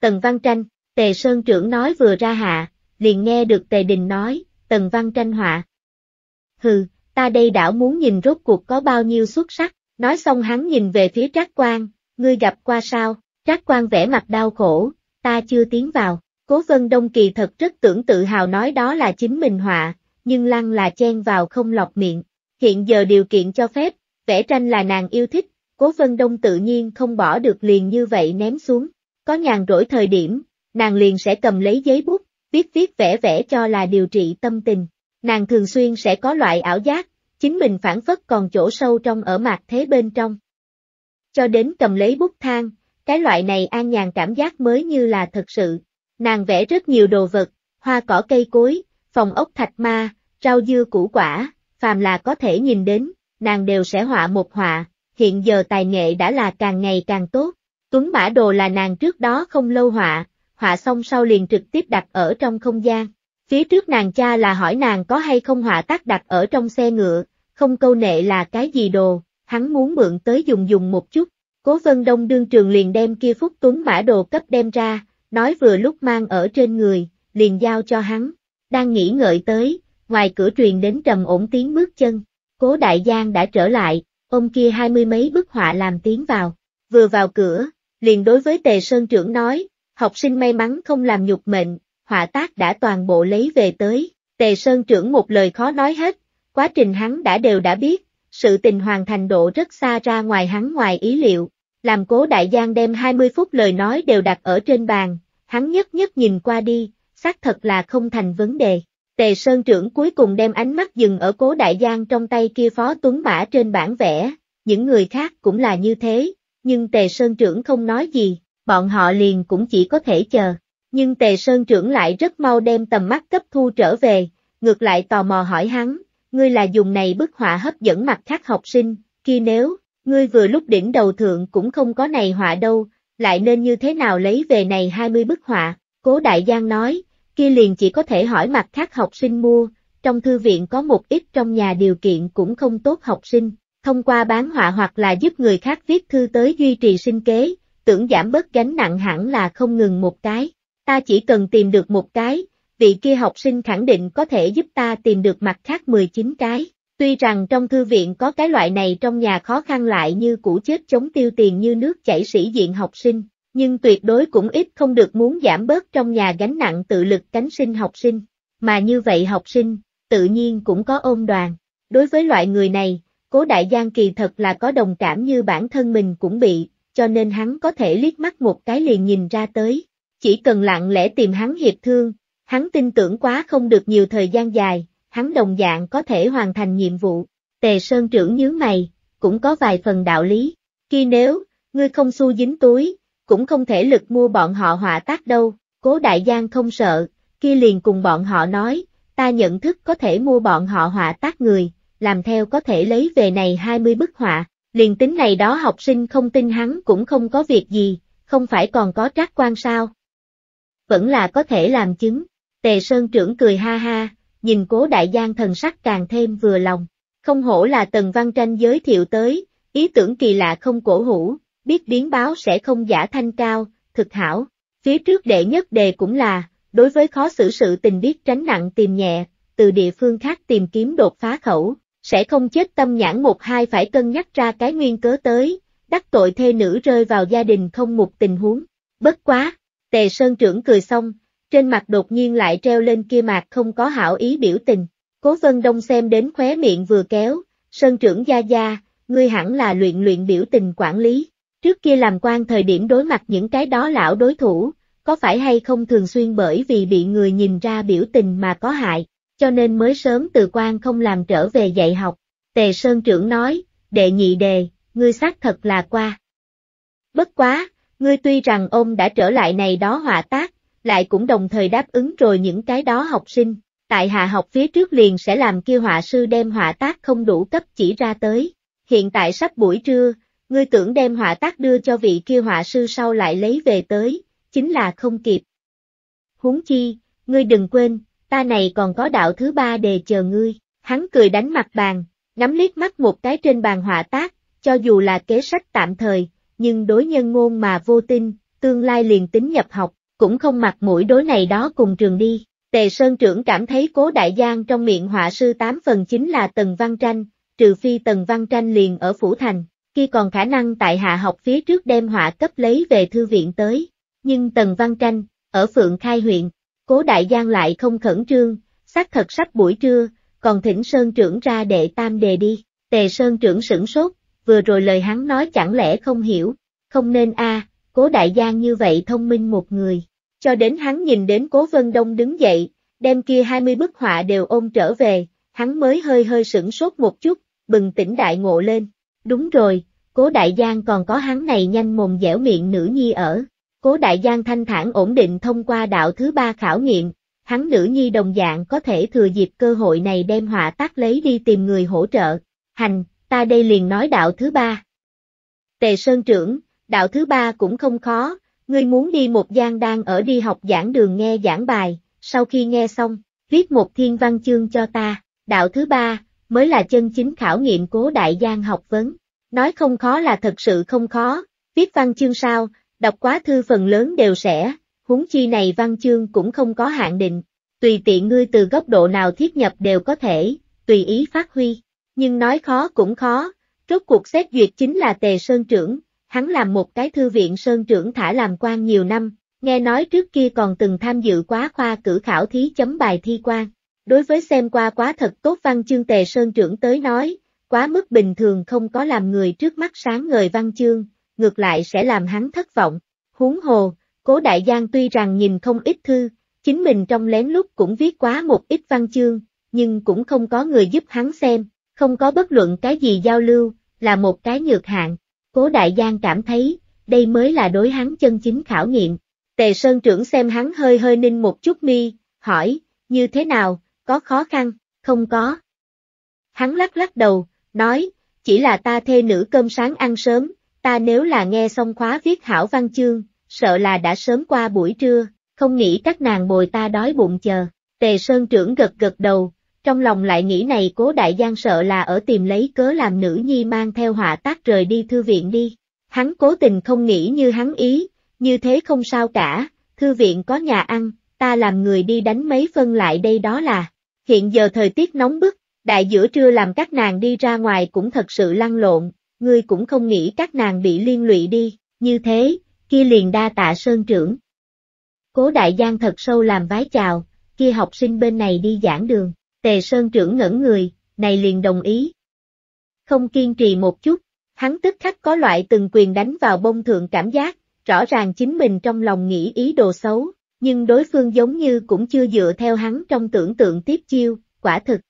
Tần Văn Tranh, Tề Sơn Trưởng nói vừa ra hạ, liền nghe được Tề Đình nói, Tần Văn Tranh họa hừ, ta đây đảo muốn nhìn rốt cuộc có bao nhiêu xuất sắc, nói xong hắn nhìn về phía trác quan, ngươi gặp qua sao, trác quan vẻ mặt đau khổ, ta chưa tiến vào, cố vân đông kỳ thật rất tưởng tự hào nói đó là chính mình họa, nhưng lăng là chen vào không lọc miệng, hiện giờ điều kiện cho phép, vẽ tranh là nàng yêu thích, cố vân đông tự nhiên không bỏ được liền như vậy ném xuống, có nhàn rỗi thời điểm, nàng liền sẽ cầm lấy giấy bút, viết viết vẽ vẽ cho là điều trị tâm tình nàng thường xuyên sẽ có loại ảo giác, chính mình phản phất còn chỗ sâu trong ở mặt thế bên trong. Cho đến cầm lấy bút thang, cái loại này an nhàn cảm giác mới như là thật sự. Nàng vẽ rất nhiều đồ vật, hoa cỏ cây cối, phòng ốc thạch ma, rau dưa củ quả, phàm là có thể nhìn đến, nàng đều sẽ họa một họa, hiện giờ tài nghệ đã là càng ngày càng tốt. Tuấn mã đồ là nàng trước đó không lâu họa, họa xong sau liền trực tiếp đặt ở trong không gian. Phía trước nàng cha là hỏi nàng có hay không họa tác đặt ở trong xe ngựa, không câu nệ là cái gì đồ, hắn muốn mượn tới dùng dùng một chút. Cố Vân Đông đương trường liền đem kia Phúc Tuấn mã đồ cấp đem ra, nói vừa lúc mang ở trên người, liền giao cho hắn. Đang nghĩ ngợi tới, ngoài cửa truyền đến trầm ổn tiếng bước chân. Cố Đại Giang đã trở lại, ông kia hai mươi mấy bức họa làm tiếng vào. Vừa vào cửa, liền đối với Tề Sơn trưởng nói, học sinh may mắn không làm nhục mệnh, họa tác đã toàn bộ lấy về tới, Tề Sơn trưởng một lời khó nói hết, quá trình hắn đã đều đã biết, sự tình hoàn thành độ rất xa ra ngoài hắn ngoài ý liệu, làm cố đại giang đem 20 phút lời nói đều đặt ở trên bàn, hắn nhất nhất nhìn qua đi, xác thật là không thành vấn đề. Tề Sơn trưởng cuối cùng đem ánh mắt dừng ở cố đại giang trong tay kia phó tuấn mã trên bản vẽ, những người khác cũng là như thế, nhưng Tề Sơn trưởng không nói gì, bọn họ liền cũng chỉ có thể chờ nhưng Tề Sơn trưởng lại rất mau đem tầm mắt cấp thu trở về, ngược lại tò mò hỏi hắn, ngươi là dùng này bức họa hấp dẫn mặt khác học sinh, kia nếu, ngươi vừa lúc đỉnh đầu thượng cũng không có này họa đâu, lại nên như thế nào lấy về này 20 bức họa, cố đại giang nói, kia liền chỉ có thể hỏi mặt khác học sinh mua, trong thư viện có một ít trong nhà điều kiện cũng không tốt học sinh, thông qua bán họa hoặc là giúp người khác viết thư tới duy trì sinh kế, tưởng giảm bớt gánh nặng hẳn là không ngừng một cái. Ta chỉ cần tìm được một cái, vị kia học sinh khẳng định có thể giúp ta tìm được mặt khác 19 cái. Tuy rằng trong thư viện có cái loại này trong nhà khó khăn lại như củ chết chống tiêu tiền như nước chảy sĩ diện học sinh, nhưng tuyệt đối cũng ít không được muốn giảm bớt trong nhà gánh nặng tự lực cánh sinh học sinh. Mà như vậy học sinh, tự nhiên cũng có ôn đoàn. Đối với loại người này, cố đại giang kỳ thật là có đồng cảm như bản thân mình cũng bị, cho nên hắn có thể liếc mắt một cái liền nhìn ra tới, chỉ cần lặng lẽ tìm hắn hiệp thương, hắn tin tưởng quá không được nhiều thời gian dài, hắn đồng dạng có thể hoàn thành nhiệm vụ. Tề Sơn trưởng nhớ mày, cũng có vài phần đạo lý, khi nếu, ngươi không xu dính túi, cũng không thể lực mua bọn họ họa tác đâu, cố đại giang không sợ, kia liền cùng bọn họ nói, ta nhận thức có thể mua bọn họ họa tác người, làm theo có thể lấy về này 20 bức họa, liền tính này đó học sinh không tin hắn cũng không có việc gì, không phải còn có trác quan sao, vẫn là có thể làm chứng. Tề Sơn trưởng cười ha ha, nhìn cố đại giang thần sắc càng thêm vừa lòng. Không hổ là Tần Văn Tranh giới thiệu tới, ý tưởng kỳ lạ không cổ hủ, biết biến báo sẽ không giả thanh cao, thực hảo. Phía trước đệ nhất đề cũng là, đối với khó xử sự tình biết tránh nặng tìm nhẹ, từ địa phương khác tìm kiếm đột phá khẩu, sẽ không chết tâm nhãn một hai phải cân nhắc ra cái nguyên cớ tới, đắc tội thê nữ rơi vào gia đình không một tình huống. Bất quá, Tề Sơn trưởng cười xong, trên mặt đột nhiên lại treo lên kia mặt không có hảo ý biểu tình. Cố Vân Đông xem đến khóe miệng vừa kéo, Sơn trưởng gia gia, ngươi hẳn là luyện luyện biểu tình quản lý. Trước kia làm quan thời điểm đối mặt những cái đó lão đối thủ, có phải hay không thường xuyên bởi vì bị người nhìn ra biểu tình mà có hại, cho nên mới sớm từ quan không làm trở về dạy học. Tề Sơn trưởng nói, đệ nhị đề, ngươi xác thật là qua. Bất quá, ngươi tuy rằng ông đã trở lại này đó hòa tác, lại cũng đồng thời đáp ứng rồi những cái đó học sinh, tại hạ học phía trước liền sẽ làm kia họa sư đem họa tác không đủ cấp chỉ ra tới, hiện tại sắp buổi trưa, ngươi tưởng đem họa tác đưa cho vị kia họa sư sau lại lấy về tới, chính là không kịp. Huống chi, ngươi đừng quên, ta này còn có đạo thứ ba đề chờ ngươi, hắn cười đánh mặt bàn, ngắm liếc mắt một cái trên bàn họa tác, cho dù là kế sách tạm thời, nhưng đối nhân ngôn mà vô tin, tương lai liền tính nhập học, cũng không mặc mũi đối này đó cùng trường đi. Tề Sơn Trưởng cảm thấy cố đại giang trong miệng họa sư tám phần chính là Tần Văn Tranh, trừ phi Tần Văn Tranh liền ở Phủ Thành, khi còn khả năng tại hạ học phía trước đem họa cấp lấy về thư viện tới. Nhưng Tần Văn Tranh, ở Phượng Khai huyện, cố đại giang lại không khẩn trương, xác thật sắp buổi trưa, còn thỉnh Sơn Trưởng ra đệ tam đề đi. Tề Sơn Trưởng sửng sốt, vừa rồi lời hắn nói chẳng lẽ không hiểu, không nên a cố đại giang như vậy thông minh một người, cho đến hắn nhìn đến cố vân đông đứng dậy, đem kia hai mươi bức họa đều ôm trở về, hắn mới hơi hơi sửng sốt một chút, bừng tỉnh đại ngộ lên, đúng rồi, cố đại giang còn có hắn này nhanh mồm dẻo miệng nữ nhi ở, cố đại giang thanh thản ổn định thông qua đạo thứ ba khảo nghiệm, hắn nữ nhi đồng dạng có thể thừa dịp cơ hội này đem họa tác lấy đi tìm người hỗ trợ, hành ta đây liền nói đạo thứ ba. Tề Sơn Trưởng, đạo thứ ba cũng không khó, ngươi muốn đi một gian đang ở đi học giảng đường nghe giảng bài, sau khi nghe xong, viết một thiên văn chương cho ta, đạo thứ ba, mới là chân chính khảo nghiệm cố đại gian học vấn. Nói không khó là thật sự không khó, viết văn chương sao, đọc quá thư phần lớn đều sẽ, huống chi này văn chương cũng không có hạn định, tùy tiện ngươi từ góc độ nào thiết nhập đều có thể, tùy ý phát huy. Nhưng nói khó cũng khó, rốt cuộc xét duyệt chính là tề sơn trưởng, hắn làm một cái thư viện sơn trưởng thả làm quan nhiều năm, nghe nói trước kia còn từng tham dự quá khoa cử khảo thí chấm bài thi quan. Đối với xem qua quá thật tốt văn chương tề sơn trưởng tới nói, quá mức bình thường không có làm người trước mắt sáng ngời văn chương, ngược lại sẽ làm hắn thất vọng. Huống hồ, cố đại giang tuy rằng nhìn không ít thư, chính mình trong lén lúc cũng viết quá một ít văn chương, nhưng cũng không có người giúp hắn xem, không có bất luận cái gì giao lưu, là một cái nhược hạn. Cố Đại Giang cảm thấy, đây mới là đối hắn chân chính khảo nghiệm. Tề Sơn trưởng xem hắn hơi hơi ninh một chút mi, hỏi, như thế nào, có khó khăn, không có. Hắn lắc lắc đầu, nói, chỉ là ta thê nữ cơm sáng ăn sớm, ta nếu là nghe xong khóa viết hảo văn chương, sợ là đã sớm qua buổi trưa, không nghĩ các nàng bồi ta đói bụng chờ. Tề Sơn trưởng gật gật đầu, trong lòng lại nghĩ này cố đại giang sợ là ở tìm lấy cớ làm nữ nhi mang theo họa tác rời đi thư viện đi. Hắn cố tình không nghĩ như hắn ý, như thế không sao cả, thư viện có nhà ăn, ta làm người đi đánh mấy phân lại đây đó là. Hiện giờ thời tiết nóng bức, đại giữa trưa làm các nàng đi ra ngoài cũng thật sự lăn lộn, ngươi cũng không nghĩ các nàng bị liên lụy đi, như thế, kia liền đa tạ sơn trưởng. Cố đại giang thật sâu làm vái chào, kia học sinh bên này đi giảng đường. Tề Sơn trưởng ngẩn người, này liền đồng ý. Không kiên trì một chút, hắn tức khắc có loại từng quyền đánh vào bông thượng cảm giác, rõ ràng chính mình trong lòng nghĩ ý đồ xấu, nhưng đối phương giống như cũng chưa dựa theo hắn trong tưởng tượng tiếp chiêu, quả thực.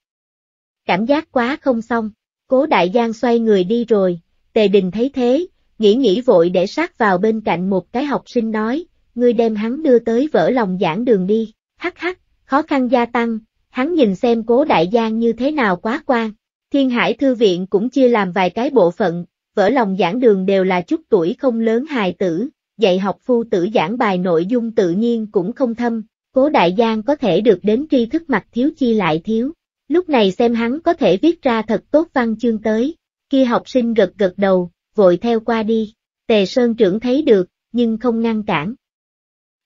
Cảm giác quá không xong, cố đại giang xoay người đi rồi, tề đình thấy thế, nghĩ nghĩ vội để sát vào bên cạnh một cái học sinh nói, ngươi đem hắn đưa tới vỡ lòng giảng đường đi, hắc hắc, khó khăn gia tăng, hắn nhìn xem cố đại giang như thế nào quá quan. Thiên Hải Thư Viện cũng chia làm vài cái bộ phận, vỡ lòng giảng đường đều là chút tuổi không lớn hài tử, dạy học phu tử giảng bài nội dung tự nhiên cũng không thâm, cố đại giang có thể được đến tri thức mặt thiếu chi lại thiếu. Lúc này xem hắn có thể viết ra thật tốt văn chương tới, kia học sinh gật gật đầu, vội theo qua đi, tề sơn trưởng thấy được, nhưng không ngăn cản.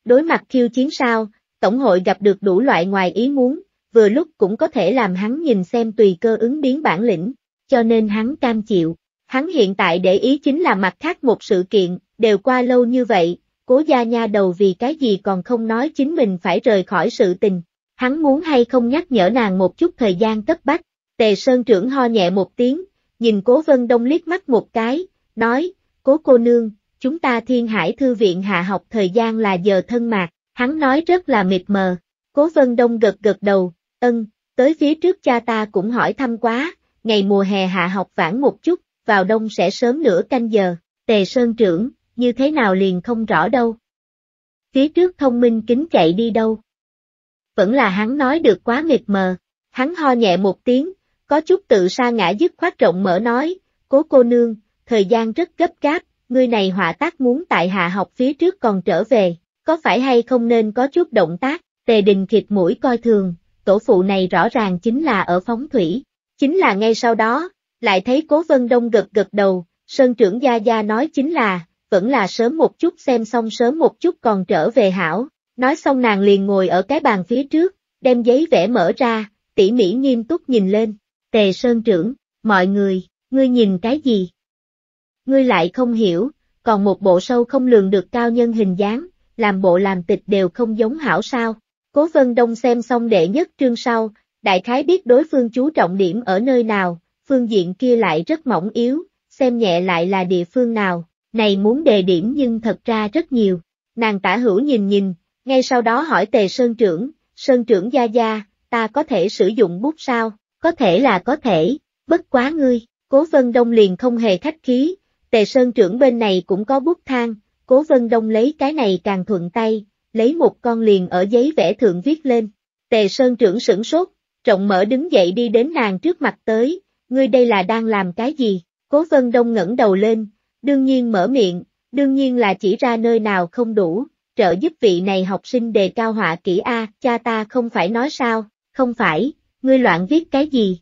Đối mặt khiêu chiến sao, Tổng hội gặp được đủ loại ngoài ý muốn, vừa lúc cũng có thể làm hắn nhìn xem tùy cơ ứng biến bản lĩnh, cho nên hắn cam chịu. Hắn hiện tại để ý chính là mặt khác một sự kiện, đều qua lâu như vậy, cố gia nha đầu vì cái gì còn không nói chính mình phải rời khỏi sự tình. Hắn muốn hay không nhắc nhở nàng một chút thời gian cấp bách, tề sơn trưởng ho nhẹ một tiếng, nhìn cố vân đông liếc mắt một cái, nói, cố cô nương, chúng ta thiên hải thư viện hạ học thời gian là giờ thân mạc, hắn nói rất là mịt mờ. Cố vân đông gật gật đầu, Ân, tới phía trước cha ta cũng hỏi thăm quá, ngày mùa hè hạ học vãn một chút, vào đông sẽ sớm nửa canh giờ, tề sơn trưởng, như thế nào liền không rõ đâu. Phía trước thông minh kính chạy đi đâu. Vẫn là hắn nói được quá nghịch mờ, hắn ho nhẹ một tiếng, có chút tự sa ngã dứt khoát rộng mở nói, cố cô nương, thời gian rất gấp gáp, người này họa tác muốn tại hạ học phía trước còn trở về, có phải hay không nên có chút động tác, tề đình thịt mũi coi thường, tổ phụ này rõ ràng chính là ở phóng thủy. Chính là ngay sau đó, lại thấy Cố Vân Đông gật gật đầu, Sơn trưởng Gia Gia nói chính là, vẫn là sớm một chút xem xong sớm một chút còn trở về hảo, nói xong nàng liền ngồi ở cái bàn phía trước, đem giấy vẽ mở ra, tỉ mỉ nghiêm túc nhìn lên, tề Sơn trưởng, mọi người, ngươi nhìn cái gì? Ngươi lại không hiểu, còn một bộ sâu không lường được cao nhân hình dáng, làm bộ làm tịch đều không giống hảo sao, Cố Vân Đông xem xong đệ nhất trương sau, đại khái biết đối phương chú trọng điểm ở nơi nào, phương diện kia lại rất mỏng yếu, xem nhẹ lại là địa phương nào, này muốn đề điểm nhưng thật ra rất nhiều. Nàng tả hữu nhìn nhìn, ngay sau đó hỏi tề sơn trưởng, sơn trưởng gia gia, ta có thể sử dụng bút sao, có thể là có thể, bất quá ngươi, cố vân đông liền không hề khách khí, tề sơn trưởng bên này cũng có bút thang, cố vân đông lấy cái này càng thuận tay, lấy một con liền ở giấy vẽ thượng viết lên. Tề Sơn trưởng sửng sốt, trọng mở đứng dậy đi đến nàng trước mặt tới, ngươi đây là đang làm cái gì? Cố Vân Đông ngẩng đầu lên, đương nhiên mở miệng, đương nhiên là chỉ ra nơi nào không đủ, trợ giúp vị này học sinh đề cao họa kỹ A, cha ta không phải nói sao, không phải, ngươi loạn viết cái gì?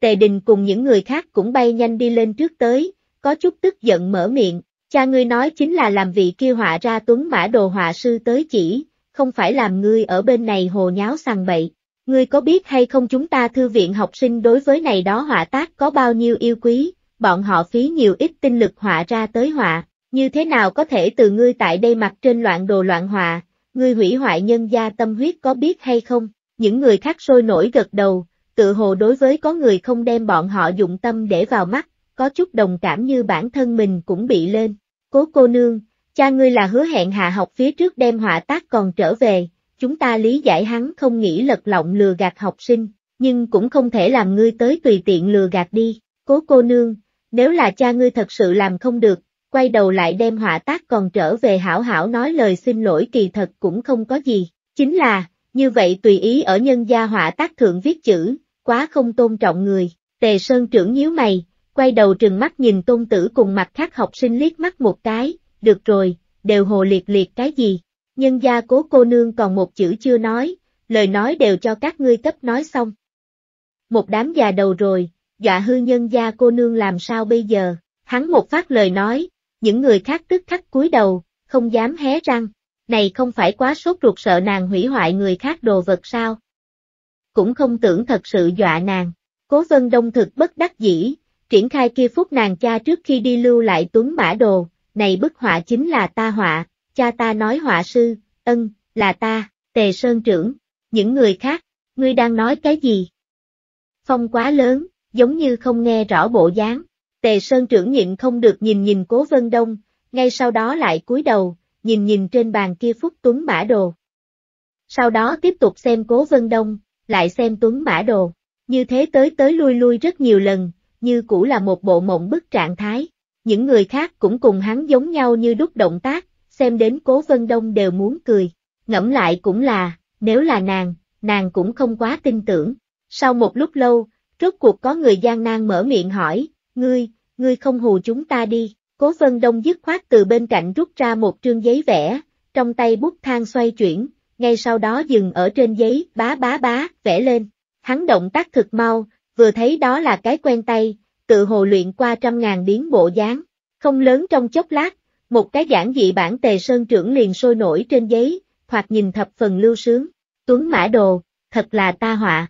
Tề Đình cùng những người khác cũng bay nhanh đi lên trước tới, có chút tức giận mở miệng, Cha ngươi nói chính là làm vị kia họa ra tuấn mã đồ họa sư tới chỉ, không phải làm ngươi ở bên này hồ nháo sằng bậy. Ngươi có biết hay không chúng ta thư viện học sinh đối với này đó họa tác có bao nhiêu yêu quý, bọn họ phí nhiều ít tinh lực họa ra tới họa, như thế nào có thể từ ngươi tại đây mặt trên loạn đồ loạn họa, ngươi hủy hoại nhân gia tâm huyết có biết hay không, những người khác sôi nổi gật đầu, tự hồ đối với có người không đem bọn họ dụng tâm để vào mắt, có chút đồng cảm như bản thân mình cũng bị lên. Cố cô nương, cha ngươi là hứa hẹn hạ học phía trước đem họa tác còn trở về, chúng ta lý giải hắn không nghĩ lật lọng lừa gạt học sinh, nhưng cũng không thể làm ngươi tới tùy tiện lừa gạt đi. Cố cô nương, nếu là cha ngươi thật sự làm không được, quay đầu lại đem họa tác còn trở về hảo hảo nói lời xin lỗi kỳ thật cũng không có gì, chính là, như vậy tùy ý ở nhân gia họa tác thượng viết chữ, quá không tôn trọng người, tề sơn trưởng nhíu mày, quay đầu trừng mắt nhìn tôn tử cùng mặt khác học sinh liếc mắt một cái, được rồi, đều hồ liệt liệt cái gì. Nhân gia cố cô nương còn một chữ chưa nói, lời nói đều cho các ngươi cấp nói xong. Một đám già đầu rồi, dọa hư nhân gia cô nương làm sao bây giờ, hắn một phát lời nói, những người khác tức khắc cúi đầu, không dám hé răng, này không phải quá sốt ruột sợ nàng hủy hoại người khác đồ vật sao. Cũng không tưởng thật sự dọa nàng, cố vân đông thực bất đắc dĩ, Triển khai kia phút nàng cha trước khi đi lưu lại tuấn mã đồ, này bức họa chính là ta họa, cha ta nói họa sư, ân, là ta, tề sơn trưởng, những người khác, ngươi đang nói cái gì? Phong quá lớn, giống như không nghe rõ bộ dáng, tề sơn trưởng nhịn không được nhìn nhìn cố vân đông, ngay sau đó lại cúi đầu, nhìn nhìn trên bàn kia phúc tuấn mã đồ. Sau đó tiếp tục xem cố vân đông, lại xem tuấn mã đồ, như thế tới tới lui lui rất nhiều lần, như cũ là một bộ mộng bức trạng thái. Những người khác cũng cùng hắn giống nhau như đúc động tác, xem đến cố Vân Đông đều muốn cười. Ngẫm lại cũng là, nếu là nàng, nàng cũng không quá tin tưởng. Sau một lúc lâu, rốt cuộc có người gian nan mở miệng hỏi, ngươi, ngươi không hù chúng ta đi. Cố Vân Đông dứt khoát từ bên cạnh rút ra một trương giấy vẽ, trong tay bút thang xoay chuyển, ngay sau đó dừng ở trên giấy, bá bá bá, vẽ lên. Hắn động tác thực mau, vừa thấy đó là cái quen tay, tự hồ luyện qua trăm ngàn biến bộ dáng, không lớn trong chốc lát, một cái giản dị bản tề sơn trưởng liền sôi nổi trên giấy, hoặc nhìn thập phần lưu sướng, tuấn mã đồ, thật là ta họa.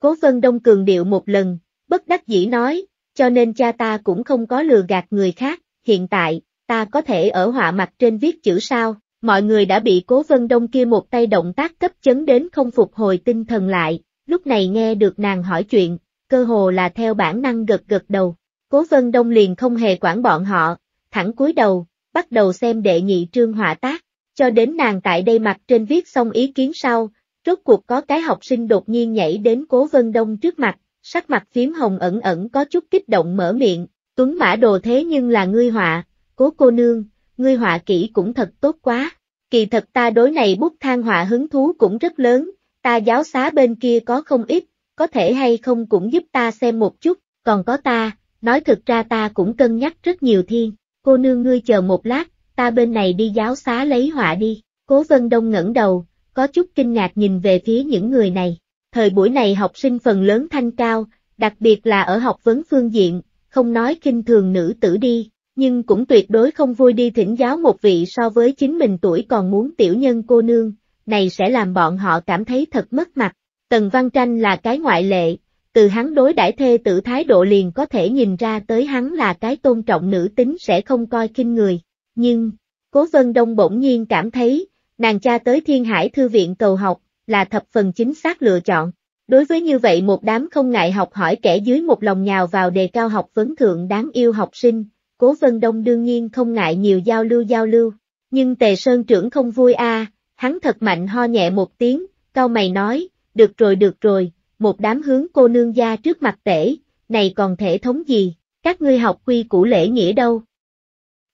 Cố vân đông cường điệu một lần, bất đắc dĩ nói, cho nên cha ta cũng không có lừa gạt người khác, hiện tại, ta có thể ở họa mặt trên viết chữ sao, mọi người đã bị cố vân đông kia một tay động tác cấp chấn đến không phục hồi tinh thần lại, lúc này nghe được nàng hỏi chuyện, cơ hồ là theo bản năng gật gật đầu. Cố Vân Đông liền không hề quản bọn họ, thẳng cúi đầu, bắt đầu xem đệ nhị trương họa tác, cho đến nàng tại đây mặt trên viết xong ý kiến sau, rốt cuộc có cái học sinh đột nhiên nhảy đến Cố Vân Đông trước mặt, sắc mặt phím hồng ẩn ẩn có chút kích động mở miệng, tuấn mã đồ thế nhưng là ngươi họa, cố cô nương, ngươi họa kỹ cũng thật tốt quá, kỳ thật ta đối này bút than họa hứng thú cũng rất lớn, ta giáo xá bên kia có không ít, có thể hay không cũng giúp ta xem một chút, còn có ta, nói thực ra ta cũng cân nhắc rất nhiều thiên, cô nương ngươi chờ một lát, ta bên này đi giáo xá lấy họa đi, cố vân đông ngẩng đầu, có chút kinh ngạc nhìn về phía những người này, thời buổi này học sinh phần lớn thanh cao, đặc biệt là ở học vấn phương diện, không nói kinh thường nữ tử đi, nhưng cũng tuyệt đối không vui đi thỉnh giáo một vị so với chính mình tuổi còn muốn tiểu nhân cô nương, này sẽ làm bọn họ cảm thấy thật mất mặt. Tần Văn Tranh là cái ngoại lệ, từ hắn đối đãi thê tử thái độ liền có thể nhìn ra tới hắn là cái tôn trọng nữ tính sẽ không coi kinh người. Nhưng, Cố Vân Đông bỗng nhiên cảm thấy, nàng cha tới Thiên Hải Thư viện cầu học, là thập phần chính xác lựa chọn. Đối với như vậy một đám không ngại học hỏi kẻ dưới một lòng nhào vào đề cao học vấn thượng đáng yêu học sinh, Cố Vân Đông đương nhiên không ngại nhiều giao lưu giao lưu. Nhưng Tề Sơn trưởng không vui a à, Hắn thật mạnh ho nhẹ một tiếng, cao mày nói, được rồi được rồi, một đám hướng cô nương gia trước mặt tể, này còn thể thống gì, các ngươi học quy củ lễ nghĩa đâu.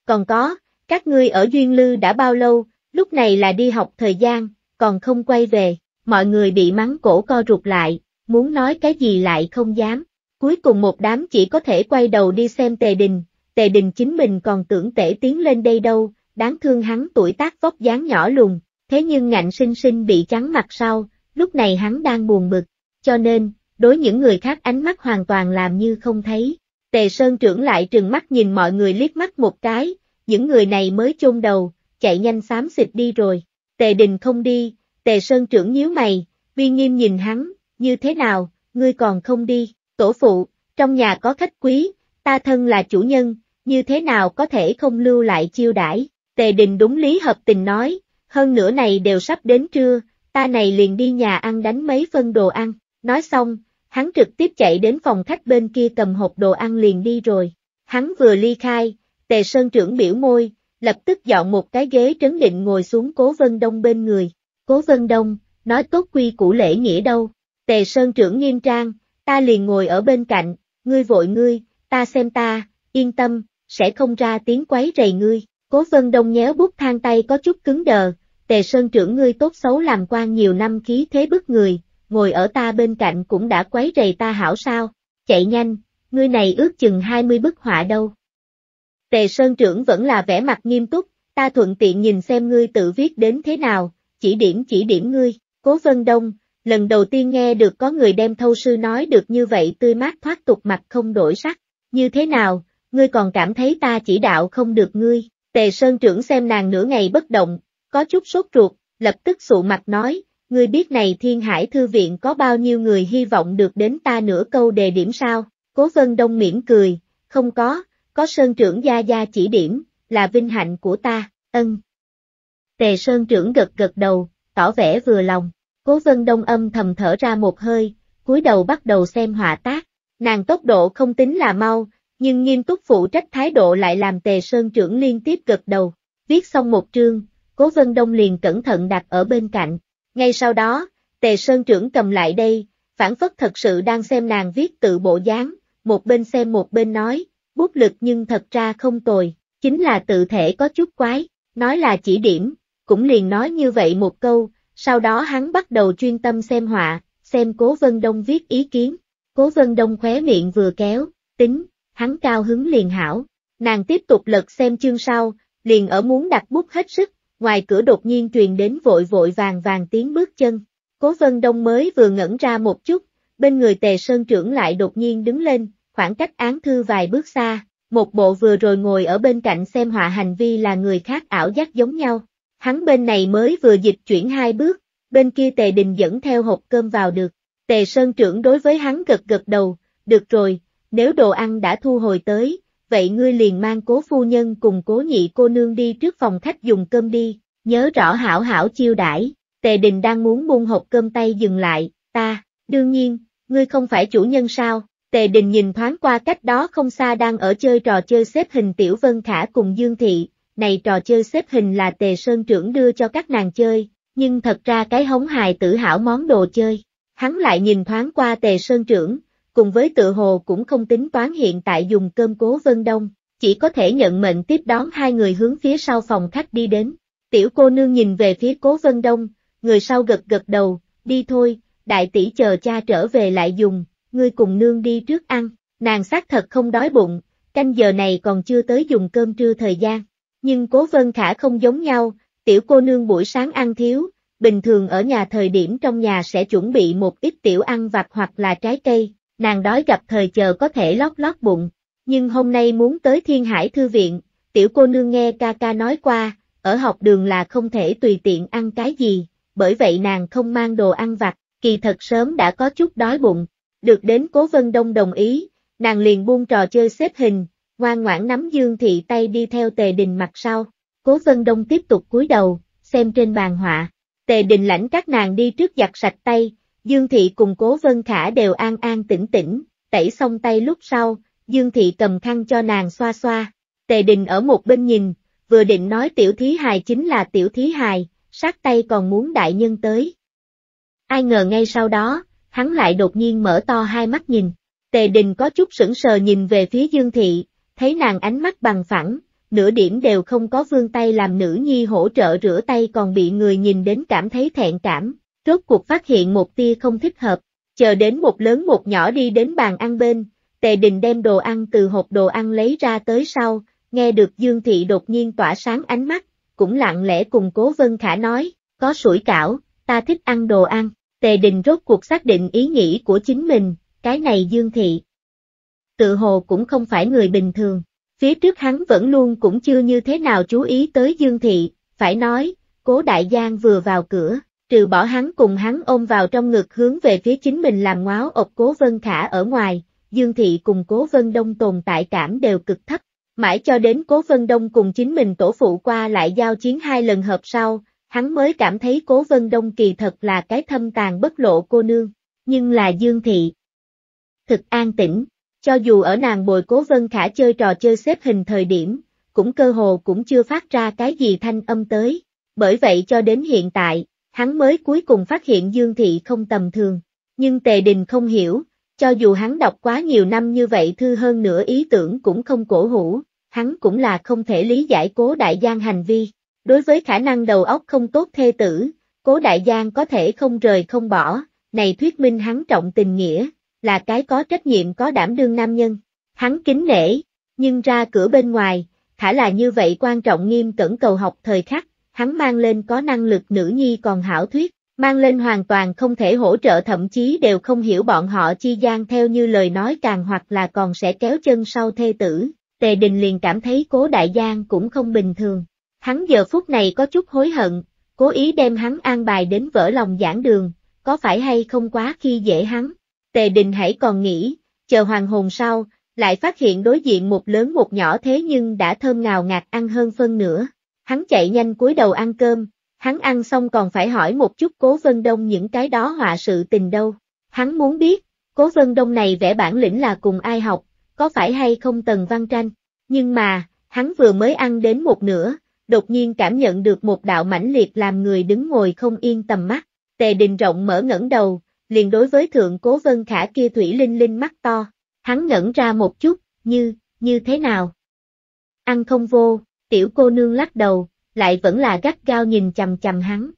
Còn có, các ngươi ở Duyên Lư đã bao lâu, lúc này là đi học thời gian, còn không quay về, mọi người bị mắng cổ co rụt lại, muốn nói cái gì lại không dám. Cuối cùng một đám chỉ có thể quay đầu đi xem tề đình, tề đình chính mình còn tưởng tể tiến lên đây đâu, đáng thương hắn tuổi tác vóc dáng nhỏ lùn, Thế nhưng ngạnh sinh sinh bị trắng mặt sau, lúc này hắn đang buồn bực, cho nên, đối những người khác ánh mắt hoàn toàn làm như không thấy. Tề Sơn trưởng lại trừng mắt nhìn mọi người liếc mắt một cái, những người này mới chôn đầu, chạy nhanh xám xịt đi rồi. Tề Đình không đi, Tề Sơn trưởng nhíu mày, vi nghiêm nhìn hắn, như thế nào, ngươi còn không đi, tổ phụ, trong nhà có khách quý, ta thân là chủ nhân, như thế nào có thể không lưu lại chiêu đãi. Tề Đình đúng lý hợp tình nói, hơn nữa này đều sắp đến trưa, ta này liền đi nhà ăn đánh mấy phân đồ ăn, nói xong, hắn trực tiếp chạy đến phòng khách bên kia cầm hộp đồ ăn liền đi rồi, hắn vừa ly khai, tề sơn trưởng biểu môi, lập tức dọn một cái ghế trấn định ngồi xuống cố vân đông bên người, cố vân đông, nói tốt quy củ lễ nghĩa đâu, tề sơn trưởng nghiêm trang, ta liền ngồi ở bên cạnh, ngươi vội ngươi, ta xem ta, yên tâm, sẽ không ra tiếng quấy rầy ngươi. Cố Vân Đông nhéo bút thang tay có chút cứng đờ, Tề Sơn trưởng ngươi tốt xấu làm quan nhiều năm khí thế bức người, ngồi ở ta bên cạnh cũng đã quấy rầy ta hảo sao, chạy nhanh, ngươi này ước chừng 20 bức họa đâu. Tề Sơn trưởng vẫn là vẻ mặt nghiêm túc, ta thuận tiện nhìn xem ngươi tự viết đến thế nào, chỉ điểm chỉ điểm ngươi, cố vân đông, lần đầu tiên nghe được có người đem thâu sư nói được như vậy tươi mát thoát tục mặt không đổi sắc, như thế nào, ngươi còn cảm thấy ta chỉ đạo không được ngươi, tề sơn trưởng xem nàng nửa ngày bất động, có chút sốt ruột, lập tức sụ mặt nói, ngươi biết này Thiên Hải Thư Viện có bao nhiêu người hy vọng được đến ta nửa câu đề điểm sao, cố vân đông miễn cười, không có, có Sơn trưởng Gia Gia chỉ điểm, là vinh hạnh của ta, ân. Tề Sơn trưởng gật gật đầu, tỏ vẻ vừa lòng, cố vân đông âm thầm thở ra một hơi, cúi đầu bắt đầu xem họa tác, nàng tốc độ không tính là mau, nhưng nghiêm túc phụ trách thái độ lại làm Tề Sơn trưởng liên tiếp gật đầu, viết xong một chương, Cố Vân Đông liền cẩn thận đặt ở bên cạnh. Ngay sau đó, Tề Sơn trưởng cầm lại đây, phản phất thật sự đang xem nàng viết tự bộ dáng, một bên xem một bên nói, bút lực nhưng thật ra không tồi, chính là tự thể có chút quái, nói là chỉ điểm, cũng liền nói như vậy một câu, sau đó hắn bắt đầu chuyên tâm xem họa, xem Cố Vân Đông viết ý kiến. Cố Vân Đông khóe miệng vừa kéo, tính, hắn cao hứng liền hảo, nàng tiếp tục lật xem chương sau, liền ở muốn đặt bút hết sức, ngoài cửa đột nhiên truyền đến vội vội vàng vàng tiếng bước chân. Cố Vân Đông mới vừa ngẩn ra một chút, bên người Tề Sơn trưởng lại đột nhiên đứng lên, khoảng cách án thư vài bước xa, một bộ vừa rồi ngồi ở bên cạnh xem họa hành vi là người khác ảo giác giống nhau. Hắn bên này mới vừa dịch chuyển hai bước, bên kia Tề Đình dẫn theo hộp cơm vào được. Tề Sơn trưởng đối với hắn gật gật đầu, được rồi, nếu đồ ăn đã thu hồi tới, vậy ngươi liền mang cố phu nhân cùng cố nhị cô nương đi trước phòng khách dùng cơm đi, nhớ rõ hảo hảo chiêu đãi. Tề Đình đang muốn buông hộp cơm tay dừng lại, ta, đương nhiên, ngươi không phải chủ nhân sao? Tề Đình nhìn thoáng qua cách đó không xa đang ở chơi trò chơi xếp hình Tiểu Vân Khả cùng Dương Thị, này trò chơi xếp hình là Tề Sơn Trưởng đưa cho các nàng chơi, nhưng thật ra cái hống hài tử hảo món đồ chơi. Hắn lại nhìn thoáng qua Tề Sơn Trưởng, cùng với tự hồ cũng không tính toán hiện tại dùng cơm cố vân đông, chỉ có thể nhận mệnh tiếp đón hai người hướng phía sau phòng khách đi đến. Tiểu cô nương nhìn về phía cố vân đông, người sau gật gật đầu, đi thôi, đại tỷ chờ cha trở về lại dùng, ngươi cùng nương đi trước ăn, nàng xác thật không đói bụng, canh giờ này còn chưa tới dùng cơm trưa thời gian. Nhưng cố vân khả không giống nhau, tiểu cô nương buổi sáng ăn thiếu, bình thường ở nhà thời điểm trong nhà sẽ chuẩn bị một ít tiểu ăn vặt hoặc là trái cây, nàng đói gặp thời chờ có thể lót lót bụng, nhưng hôm nay muốn tới Thiên Hải Thư Viện, tiểu cô nương nghe ca ca nói qua, ở học đường là không thể tùy tiện ăn cái gì, bởi vậy nàng không mang đồ ăn vặt, kỳ thật sớm đã có chút đói bụng, được đến Cố Vân Đông đồng ý, nàng liền buông trò chơi xếp hình, ngoan ngoãn nắm Dương Thị tay đi theo Tề Đình mặt sau, Cố Vân Đông tiếp tục cúi đầu, xem trên bàn họa, Tề Đình lãnh các nàng đi trước giặt sạch tay, Dương Thị cùng Cố Vân Khả đều an an tĩnh tĩnh, tẩy xong tay lúc sau, Dương Thị cầm khăn cho nàng xoa xoa. Tề Đình ở một bên nhìn, vừa định nói tiểu thí hài chính là tiểu thí hài, sát tay còn muốn đại nhân tới. Ai ngờ ngay sau đó, hắn lại đột nhiên mở to hai mắt nhìn. Tề Đình có chút sững sờ nhìn về phía Dương Thị, thấy nàng ánh mắt bằng phẳng, nửa điểm đều không có vương tay làm nữ nhi hỗ trợ rửa tay còn bị người nhìn đến cảm thấy thẹn cảm, rốt cuộc phát hiện một tia không thích hợp, chờ đến một lớn một nhỏ đi đến bàn ăn bên, tề đình đem đồ ăn từ hộp đồ ăn lấy ra tới sau, nghe được Dương Thị đột nhiên tỏa sáng ánh mắt, cũng lặng lẽ cùng cố Vân Khả nói, có sủi cảo, ta thích ăn đồ ăn, tề đình rốt cuộc xác định ý nghĩ của chính mình, cái này Dương Thị. Tự hồ cũng không phải người bình thường, phía trước hắn vẫn luôn cũng chưa như thế nào chú ý tới Dương Thị, phải nói, cố đại giang vừa vào cửa, trừ bỏ hắn cùng hắn ôm vào trong ngực hướng về phía chính mình làm ngoáo ộc cố vân khả ở ngoài, Dương Thị cùng cố vân đông tồn tại cảm đều cực thấp. Mãi cho đến Cố Vân Đông cùng chính mình tổ phụ qua lại giao chiến hai lần hợp sau, hắn mới cảm thấy Cố Vân Đông kỳ thật là cái thâm tàn bất lộ cô nương, nhưng là Dương Thị. Thực an tĩnh, cho dù ở nàng bồi Cố Vân Khả chơi trò chơi xếp hình thời điểm, cũng cơ hồ cũng chưa phát ra cái gì thanh âm tới, bởi vậy cho đến hiện tại, hắn mới cuối cùng phát hiện Dương Thị không tầm thường, nhưng Tề Đình không hiểu, cho dù hắn đọc quá nhiều năm như vậy thư hơn nữa ý tưởng cũng không cổ hủ, hắn cũng là không thể lý giải cố đại giang hành vi. Đối với khả năng đầu óc không tốt thê tử, cố đại giang có thể không rời không bỏ, này thuyết minh hắn trọng tình nghĩa, là cái có trách nhiệm có đảm đương nam nhân. Hắn kính nể, nhưng ra cửa bên ngoài, khả là như vậy quan trọng nghiêm cẩn cầu học thời khắc, hắn mang lên có năng lực nữ nhi còn hảo thuyết, mang lên hoàn toàn không thể hỗ trợ thậm chí đều không hiểu bọn họ chi gian theo như lời nói càng hoặc là còn sẽ kéo chân sau thê tử. Tề Đình liền cảm thấy cố đại giang cũng không bình thường. Hắn giờ phút này có chút hối hận, cố ý đem hắn an bài đến vỡ lòng giảng đường, có phải hay không quá khi dễ hắn. Tề Đình hãy còn nghĩ, chờ hoàng hồn sau, lại phát hiện đối diện một lớn một nhỏ thế nhưng đã thơm ngào ngạt ăn hơn phân nữa. Hắn chạy nhanh cúi đầu ăn cơm, hắn ăn xong còn phải hỏi một chút Cố Vân Đông những cái đó họa sự tình đâu. Hắn muốn biết, Cố Vân Đông này vẽ bản lĩnh là cùng ai học, có phải hay không Tần Văn Tranh. Nhưng mà, hắn vừa mới ăn đến một nửa, đột nhiên cảm nhận được một đạo mãnh liệt làm người đứng ngồi không yên tầm mắt. Tề đình rộng mở ngẩng đầu, liền đối với thượng Cố Vân Khả kia thủy linh linh mắt to. Hắn ngẩn ra một chút, như, như thế nào? Ăn không vô, Tiểu cô nương lắc đầu, lại vẫn là gắt gao nhìn chầm chầm hắn.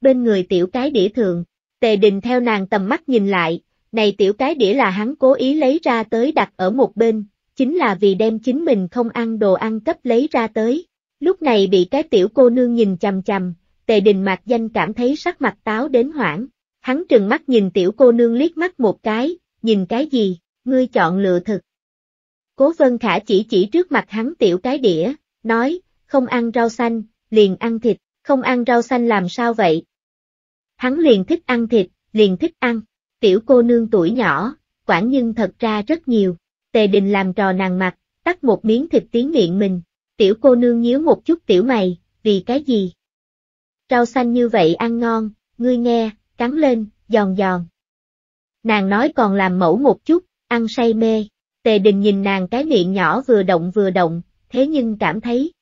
Bên người tiểu cái đĩa thường, tề đình theo nàng tầm mắt nhìn lại, này tiểu cái đĩa là hắn cố ý lấy ra tới đặt ở một bên, chính là vì đem chính mình không ăn đồ ăn cấp lấy ra tới. Lúc này bị cái tiểu cô nương nhìn chầm chầm, tề đình mặt danh cảm thấy sắc mặt táo đến hoảng. Hắn trừng mắt nhìn tiểu cô nương liếc mắt một cái, nhìn cái gì, ngươi chọn lựa thực. Cố vân khả chỉ chỉ trước mặt hắn tiểu cái đĩa, nói, không ăn rau xanh, liền ăn thịt, không ăn rau xanh làm sao vậy? Hắn liền thích ăn thịt, liền thích ăn, tiểu cô nương tuổi nhỏ, quản nhưng thật ra rất nhiều, tề đình làm trò nàng mặt, tắt một miếng thịt tiếng miệng mình, tiểu cô nương nhíu một chút tiểu mày, vì cái gì? Rau xanh như vậy ăn ngon, ngươi nghe, cắn lên, giòn giòn. Nàng nói còn làm mẫu một chút, ăn say mê, tề đình nhìn nàng cái miệng nhỏ vừa động vừa động, thế nhưng cảm thấy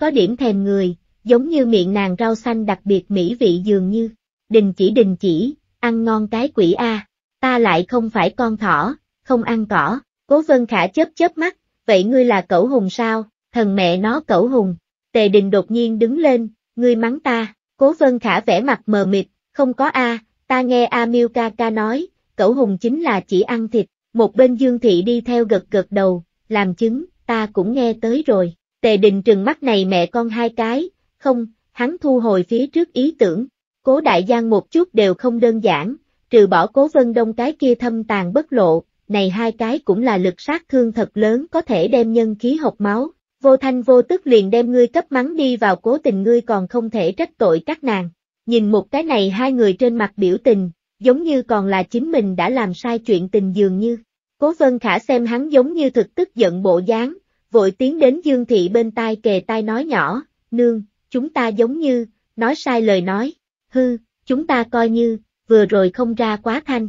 có điểm thèm người, giống như miệng nàng rau xanh đặc biệt mỹ vị dường như. Đình chỉ đình chỉ, ăn ngon cái quỷ a, ta lại không phải con thỏ, không ăn cỏ. Cố Vân Khả chớp chớp mắt, vậy ngươi là cẩu hùng sao? Thần mẹ nó cẩu hùng. Tề Đình đột nhiên đứng lên, ngươi mắng ta. Cố Vân Khả vẻ mặt mờ mịt, không có a, ta nghe A Miu ca ca nói, cẩu hùng chính là chỉ ăn thịt. Một bên Dương thị đi theo gật gật đầu, làm chứng, ta cũng nghe tới rồi. Tề đình trừng mắt này mẹ con hai cái, không, hắn thu hồi phía trước ý tưởng. Cố đại giang một chút đều không đơn giản, trừ bỏ cố vân đông cái kia thâm tàn bất lộ, này hai cái cũng là lực sát thương thật lớn có thể đem nhân khí hộc máu. Vô thanh vô tức liền đem ngươi cấp mắng đi vào cố tình ngươi còn không thể trách tội các nàng. Nhìn một cái này hai người trên mặt biểu tình, giống như còn là chính mình đã làm sai chuyện tình dường như. Cố Vân Khả xem hắn giống như thực tức giận bộ dáng, vội tiến đến Dương Thị bên tai kề tai nói nhỏ, nương, chúng ta giống như, nói sai lời nói, hư, chúng ta coi như, vừa rồi không ra quá thanh.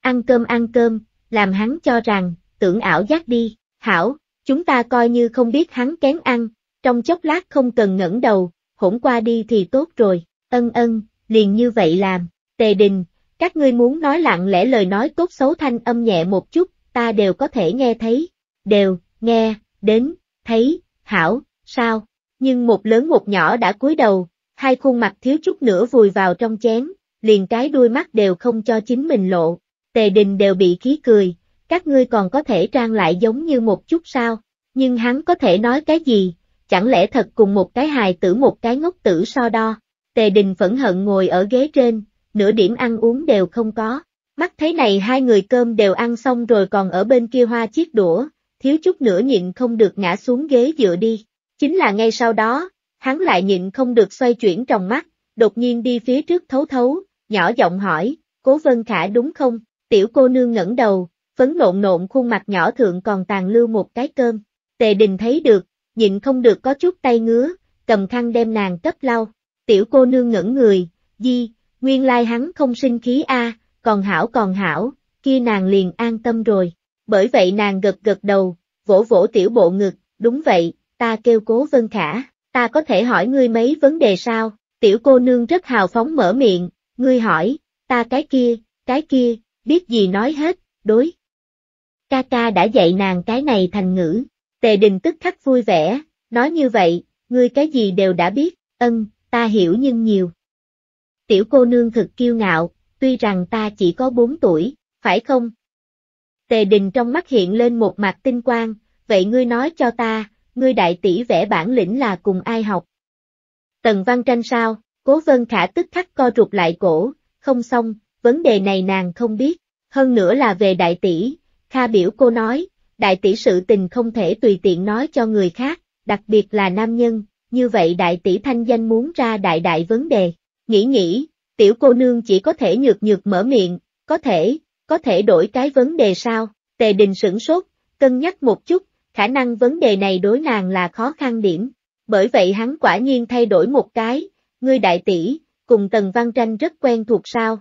Ăn cơm ăn cơm, làm hắn cho rằng, tưởng ảo giác đi, hảo, chúng ta coi như không biết hắn kén ăn, trong chốc lát không cần ngẩng đầu, hỗn qua đi thì tốt rồi, ân ân, liền như vậy làm, tề đình, các ngươi muốn nói lặng lẽ lời nói tốt xấu thanh âm nhẹ một chút, ta đều có thể nghe thấy, đều, nghe, đến, thấy, hảo, sao, nhưng một lớn một nhỏ đã cúi đầu, hai khuôn mặt thiếu chút nữa vùi vào trong chén, liền cái đuôi mắt đều không cho chính mình lộ, tề đình đều bị khí cười, các ngươi còn có thể trang lại giống như một chút sao, nhưng hắn có thể nói cái gì, chẳng lẽ thật cùng một cái hài tử một cái ngốc tử so đo, tề đình phẫn hận ngồi ở ghế trên, nửa điểm ăn uống đều không có. Mắt thấy này hai người cơm đều ăn xong rồi còn ở bên kia hoa chiếc đũa, thiếu chút nữa nhịn không được ngã xuống ghế dựa đi. Chính là ngay sau đó, hắn lại nhịn không được xoay chuyển trong mắt, đột nhiên đi phía trước thấu thấu, nhỏ giọng hỏi, cố vân khả đúng không? Tiểu cô nương ngẩng đầu, phấn nộn nộn khuôn mặt nhỏ thượng còn tàn lưu một cái cơm. Tề đình thấy được, nhịn không được có chút tay ngứa, cầm khăn đem nàng cấp lau. Tiểu cô nương ngẩn người, di, Nguyên lai hắn không sinh khí a, còn hảo còn hảo, kia nàng liền an tâm rồi. Bởi vậy nàng gật gật đầu, vỗ vỗ tiểu bộ ngực, đúng vậy, ta kêu cố vân khả, ta có thể hỏi ngươi mấy vấn đề sao? Tiểu cô nương rất hào phóng mở miệng, ngươi hỏi, ta cái kia, cái kia, biết gì nói hết, đối. Ca ca đã dạy nàng cái này thành ngữ, tề đình tức khắc vui vẻ, nói như vậy, ngươi cái gì đều đã biết, ân, ta hiểu nhưng nhiều, tiểu cô nương thực kiêu ngạo, tuy rằng ta chỉ có 4 tuổi, phải không? Tề đình trong mắt hiện lên một mặt tinh quang, vậy ngươi nói cho ta, ngươi đại tỷ vẽ bản lĩnh là cùng ai học? Tần văn tranh sao, cố vân khả tức khắc co rụt lại cổ, không xong, vấn đề này nàng không biết, hơn nữa là về đại tỷ, kha biểu cô nói, đại tỷ sự tình không thể tùy tiện nói cho người khác, đặc biệt là nam nhân, như vậy đại tỷ thanh danh muốn ra đại đại vấn đề. Nghĩ nghĩ, tiểu cô nương chỉ có thể nhược nhược mở miệng, có thể, có thể đổi cái vấn đề sao, tề đình sửng sốt, cân nhắc một chút, khả năng vấn đề này đối nàng là khó khăn điểm, bởi vậy hắn quả nhiên thay đổi một cái, ngươi đại tỷ, cùng Tần Văn Tranh rất quen thuộc sao.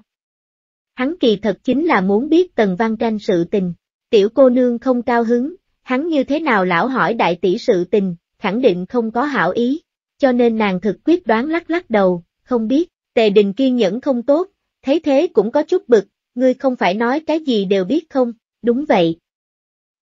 Hắn kỳ thật chính là muốn biết Tần Văn Tranh sự tình, tiểu cô nương không cao hứng, hắn như thế nào lão hỏi đại tỷ sự tình, khẳng định không có hảo ý, cho nên nàng thực quyết đoán lắc lắc đầu, không biết. Tề Đình kiên nhẫn không tốt, thấy thế cũng có chút bực, ngươi không phải nói cái gì đều biết không, đúng vậy.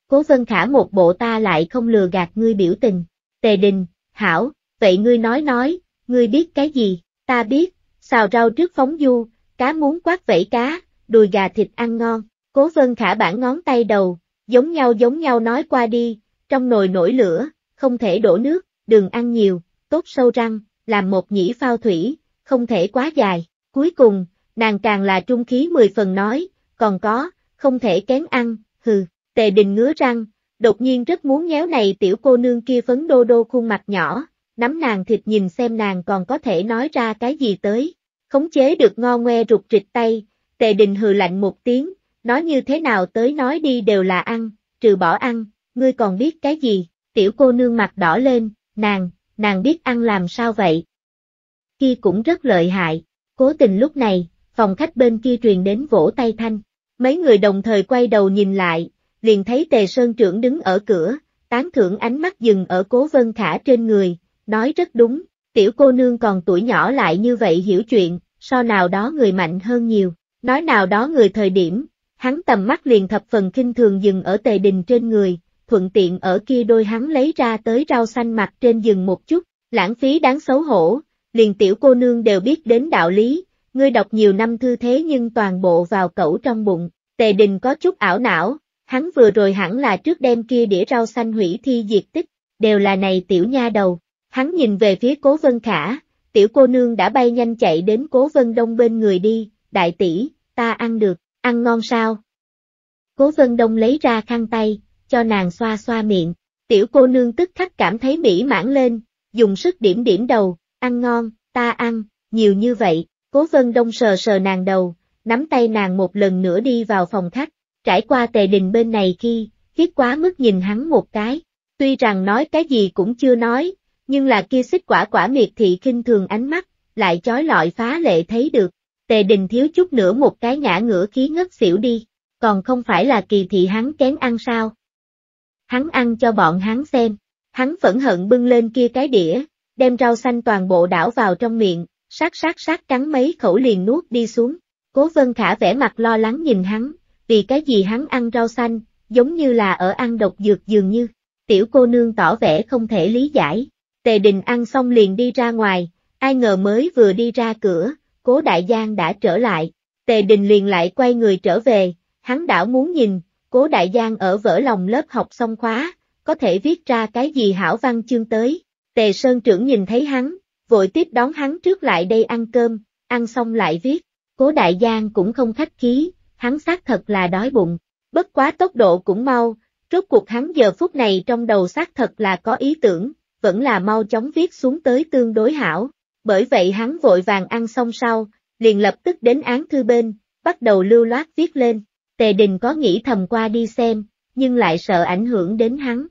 Cố Vân Khả một bộ ta lại không lừa gạt ngươi biểu tình. Tề Đình, hảo, vậy ngươi nói nói, ngươi biết cái gì, ta biết, xào rau trước phóng du, cá muốn quát vẫy cá, đùi gà thịt ăn ngon. Cố Vân Khả bản ngón tay đầu, giống nhau giống nhau nói qua đi, trong nồi nổi lửa, không thể đổ nước, đừng ăn nhiều, tốt sâu răng, làm một nhĩ phao thủy, không thể quá dài. Cuối cùng, nàng càng là trung khí mười phần nói, còn có, không thể kén ăn, hừ, tề đình ngứa răng, đột nhiên rất muốn nhéo này tiểu cô nương kia phấn đô đô khuôn mặt nhỏ, nắm nàng thịt nhìn xem nàng còn có thể nói ra cái gì tới, khống chế được ngo ngoe rụt rịch tay, tề đình hừ lạnh một tiếng, nói như thế nào tới nói đi đều là ăn, trừ bỏ ăn, ngươi còn biết cái gì, tiểu cô nương mặt đỏ lên, nàng, nàng biết ăn làm sao vậy, kia cũng rất lợi hại. Cố tình lúc này, phòng khách bên kia truyền đến vỗ tay thanh. Mấy người đồng thời quay đầu nhìn lại, liền thấy Tề Sơn trưởng đứng ở cửa, tán thưởng ánh mắt dừng ở cố vân khả trên người, nói rất đúng, tiểu cô nương còn tuổi nhỏ lại như vậy hiểu chuyện, so nào đó người mạnh hơn nhiều, nói nào đó người thời điểm, hắn tầm mắt liền thập phần kinh thường dừng ở tề đình trên người, thuận tiện ở kia đôi hắn lấy ra tới rau xanh mặt trên dừng một chút, lãng phí đáng xấu hổ, liền tiểu cô nương đều biết đến đạo lý, ngươi đọc nhiều năm thư thế nhưng toàn bộ vào cẩu trong bụng, tề đình có chút ảo não, hắn vừa rồi hẳn là trước đêm kia đĩa rau xanh hủy thi diệt tích, đều là này tiểu nha đầu, hắn nhìn về phía cố vân khả, tiểu cô nương đã bay nhanh chạy đến cố vân đông bên người đi, đại tỷ, ta ăn được, ăn ngon sao? Cố vân đông lấy ra khăn tay, cho nàng xoa xoa miệng, tiểu cô nương tức khắc cảm thấy mỹ mãn lên, dùng sức điểm điểm đầu, ăn ngon, ta ăn, nhiều như vậy, cố vân đông sờ sờ nàng đầu, nắm tay nàng một lần nữa đi vào phòng khách, trải qua tề đình bên này khi, khiết quá mức nhìn hắn một cái, tuy rằng nói cái gì cũng chưa nói, nhưng là kia xích quả quả miệt thị khinh thường ánh mắt, lại chói lọi phá lệ thấy được, tề đình thiếu chút nữa một cái ngã ngửa khí ngất xỉu đi, còn không phải là kỳ thị hắn kén ăn sao. Hắn ăn cho bọn hắn xem, hắn phẫn hận bưng lên kia cái đĩa, đem rau xanh toàn bộ đảo vào trong miệng, sát sát sát cắn mấy khẩu liền nuốt đi xuống. Cố Vân Khả vẻ mặt lo lắng nhìn hắn, vì cái gì hắn ăn rau xanh, giống như là ở ăn độc dược dường như. Tiểu cô nương tỏ vẻ không thể lý giải. Tề Đình ăn xong liền đi ra ngoài, ai ngờ mới vừa đi ra cửa, Cố Đại Giang đã trở lại. Tề Đình liền lại quay người trở về, hắn đảo muốn nhìn, Cố Đại Giang ở vỡ lòng lớp học xong khóa, có thể viết ra cái gì hảo văn chương tới. Tề Sơn trưởng nhìn thấy hắn, vội tiếp đón hắn trước lại đây ăn cơm, ăn xong lại viết. Cố Đại Giang cũng không khách khí, hắn xác thật là đói bụng, bất quá tốc độ cũng mau, rốt cuộc hắn giờ phút này trong đầu xác thật là có ý tưởng, vẫn là mau chóng viết xuống tới tương đối hảo, bởi vậy hắn vội vàng ăn xong sau, liền lập tức đến án thư bên, bắt đầu lưu loát viết lên, tề đình có nghĩ thầm qua đi xem, nhưng lại sợ ảnh hưởng đến hắn,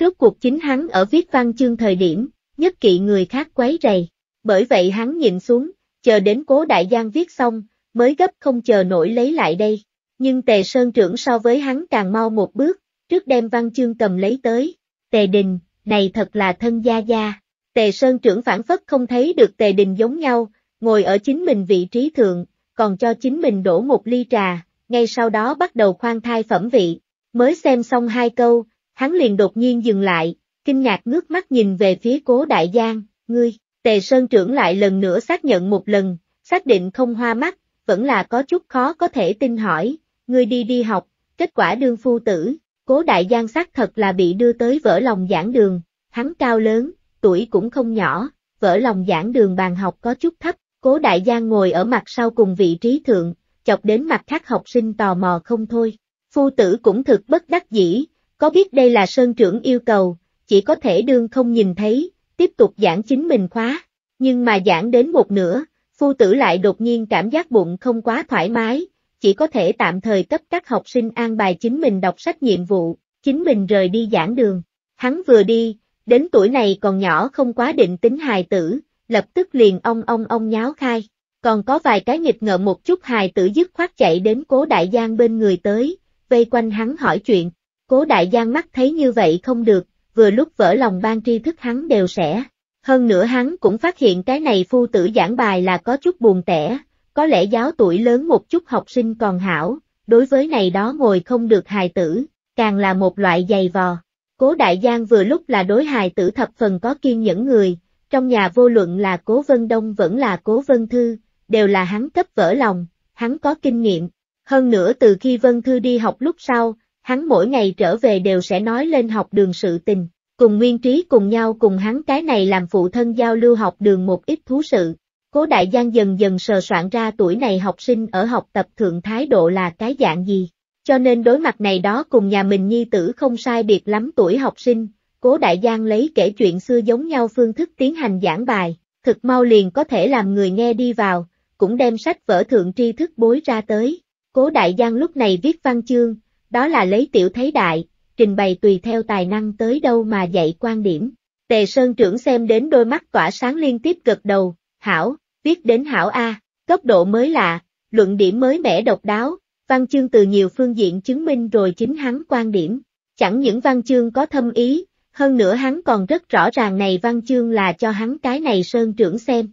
Rốt cuộc chính hắn ở viết văn chương thời điểm, nhất kỵ người khác quấy rầy. Bởi vậy hắn nhìn xuống, chờ đến cố đại giang viết xong, mới gấp không chờ nổi lấy lại đây. Nhưng tề sơn trưởng so với hắn càng mau một bước, trước đem văn chương cầm lấy tới. Tề đình, này thật là thân gia gia. Tề sơn trưởng phản phất không thấy được tề đình giống nhau, ngồi ở chính mình vị trí thượng, còn cho chính mình đổ một ly trà, ngay sau đó bắt đầu khoan thai phẩm vị. Mới xem xong hai câu, hắn liền đột nhiên dừng lại, kinh ngạc ngước mắt nhìn về phía cố đại giang, ngươi, tề sơn trưởng lại lần nữa xác nhận một lần, xác định không hoa mắt, vẫn là có chút khó có thể tin hỏi, ngươi đi đi học, kết quả đương phu tử, cố đại giang xác thật là bị đưa tới vỡ lòng giảng đường, hắn cao lớn, tuổi cũng không nhỏ, vỡ lòng giảng đường bàn học có chút thấp, cố đại giang ngồi ở mặt sau cùng vị trí thượng, chọc đến mặt khác học sinh tò mò không thôi, phu tử cũng thực bất đắc dĩ, có biết đây là sơn trưởng yêu cầu, chỉ có thể đương không nhìn thấy, tiếp tục giảng chính mình khóa, nhưng mà giảng đến một nửa, phu tử lại đột nhiên cảm giác bụng không quá thoải mái, chỉ có thể tạm thời cấp các học sinh an bài chính mình đọc sách nhiệm vụ, chính mình rời đi giảng đường. Hắn vừa đi, đến tuổi này còn nhỏ không quá định tính hài tử, lập tức liền ong ong ong nháo khai. Còn có vài cái nghịch ngợm một chút hài tử dứt khoát chạy đến cố đại giang bên người tới, vây quanh hắn hỏi chuyện, Cố đại giang mắt thấy như vậy không được, vừa lúc vỡ lòng ban tri thức hắn đều sẽ. Hơn nữa hắn cũng phát hiện cái này phu tử giảng bài là có chút buồn tẻ, có lẽ giáo tuổi lớn một chút học sinh còn hảo, đối với này đó ngồi không được hài tử, càng là một loại dày vò. Cố Đại Giang vừa lúc là đối hài tử thập phần có kiên nhẫn người, trong nhà vô luận là Cố Vân Đông vẫn là Cố Vân Thư, đều là hắn cấp vỡ lòng, hắn có kinh nghiệm. Hơn nữa từ khi Vân Thư đi học lúc sau, hắn mỗi ngày trở về đều sẽ nói lên học đường sự tình, cùng Nguyên Trí cùng nhau cùng hắn cái này làm phụ thân giao lưu học đường một ít thú sự. Cố Đại Giang dần dần sờ soạn ra tuổi này học sinh ở học tập thượng thái độ là cái dạng gì, cho nên đối mặt này đó cùng nhà mình nhi tử không sai biệt lắm tuổi học sinh, Cố Đại Giang lấy kể chuyện xưa giống nhau phương thức tiến hành giảng bài, thực mau liền có thể làm người nghe đi vào, cũng đem sách vở thượng tri thức bối ra tới. Cố Đại Giang lúc này viết văn chương, đó là lấy tiểu thấy đại, trình bày tùy theo tài năng tới đâu mà dạy quan điểm. Tề Sơn trưởng xem đến đôi mắt tỏa sáng liên tiếp gật đầu, hảo, viết đến hảo A, cấp độ mới lạ, luận điểm mới mẻ độc đáo, văn chương từ nhiều phương diện chứng minh rồi chính hắn quan điểm. Chẳng những văn chương có thâm ý, hơn nữa hắn còn rất rõ ràng này văn chương là cho hắn cái này Sơn trưởng xem.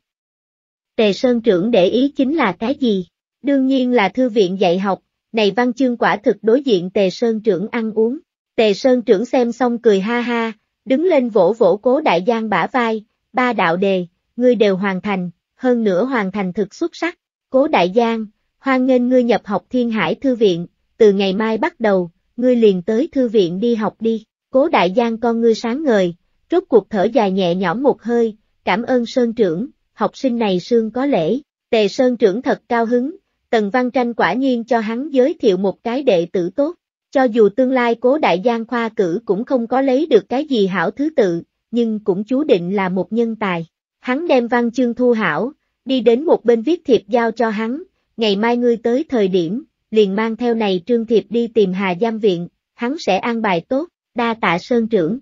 Tề Sơn trưởng để ý chính là cái gì? Đương nhiên là thư viện dạy học, này văn chương quả thực đối diện Tề Sơn trưởng ăn uống. Tề Sơn trưởng xem xong cười ha ha, đứng lên vỗ vỗ cố đại giang bả vai, ba đạo đề, ngươi đều hoàn thành, hơn nữa hoàn thành thực xuất sắc. Cố đại giang, hoan nghênh ngươi nhập học Thiên Hải Thư viện, từ ngày mai bắt đầu, ngươi liền tới thư viện đi học đi. Cố đại giang con ngươi sáng ngời, rốt cuộc thở dài nhẹ nhõm một hơi, cảm ơn Sơn trưởng, học sinh này Sương có lễ. Tề Sơn trưởng thật cao hứng, Tần Văn Tranh quả nhiên cho hắn giới thiệu một cái đệ tử tốt, cho dù tương lai cố đại giang khoa cử cũng không có lấy được cái gì hảo thứ tự, nhưng cũng chú định là một nhân tài. Hắn đem văn chương thu hảo, đi đến một bên viết thiệp giao cho hắn, ngày mai ngươi tới thời điểm, liền mang theo này trương thiệp đi tìm Hà Giam Viện, hắn sẽ an bài tốt, đa tạ sơn trưởng.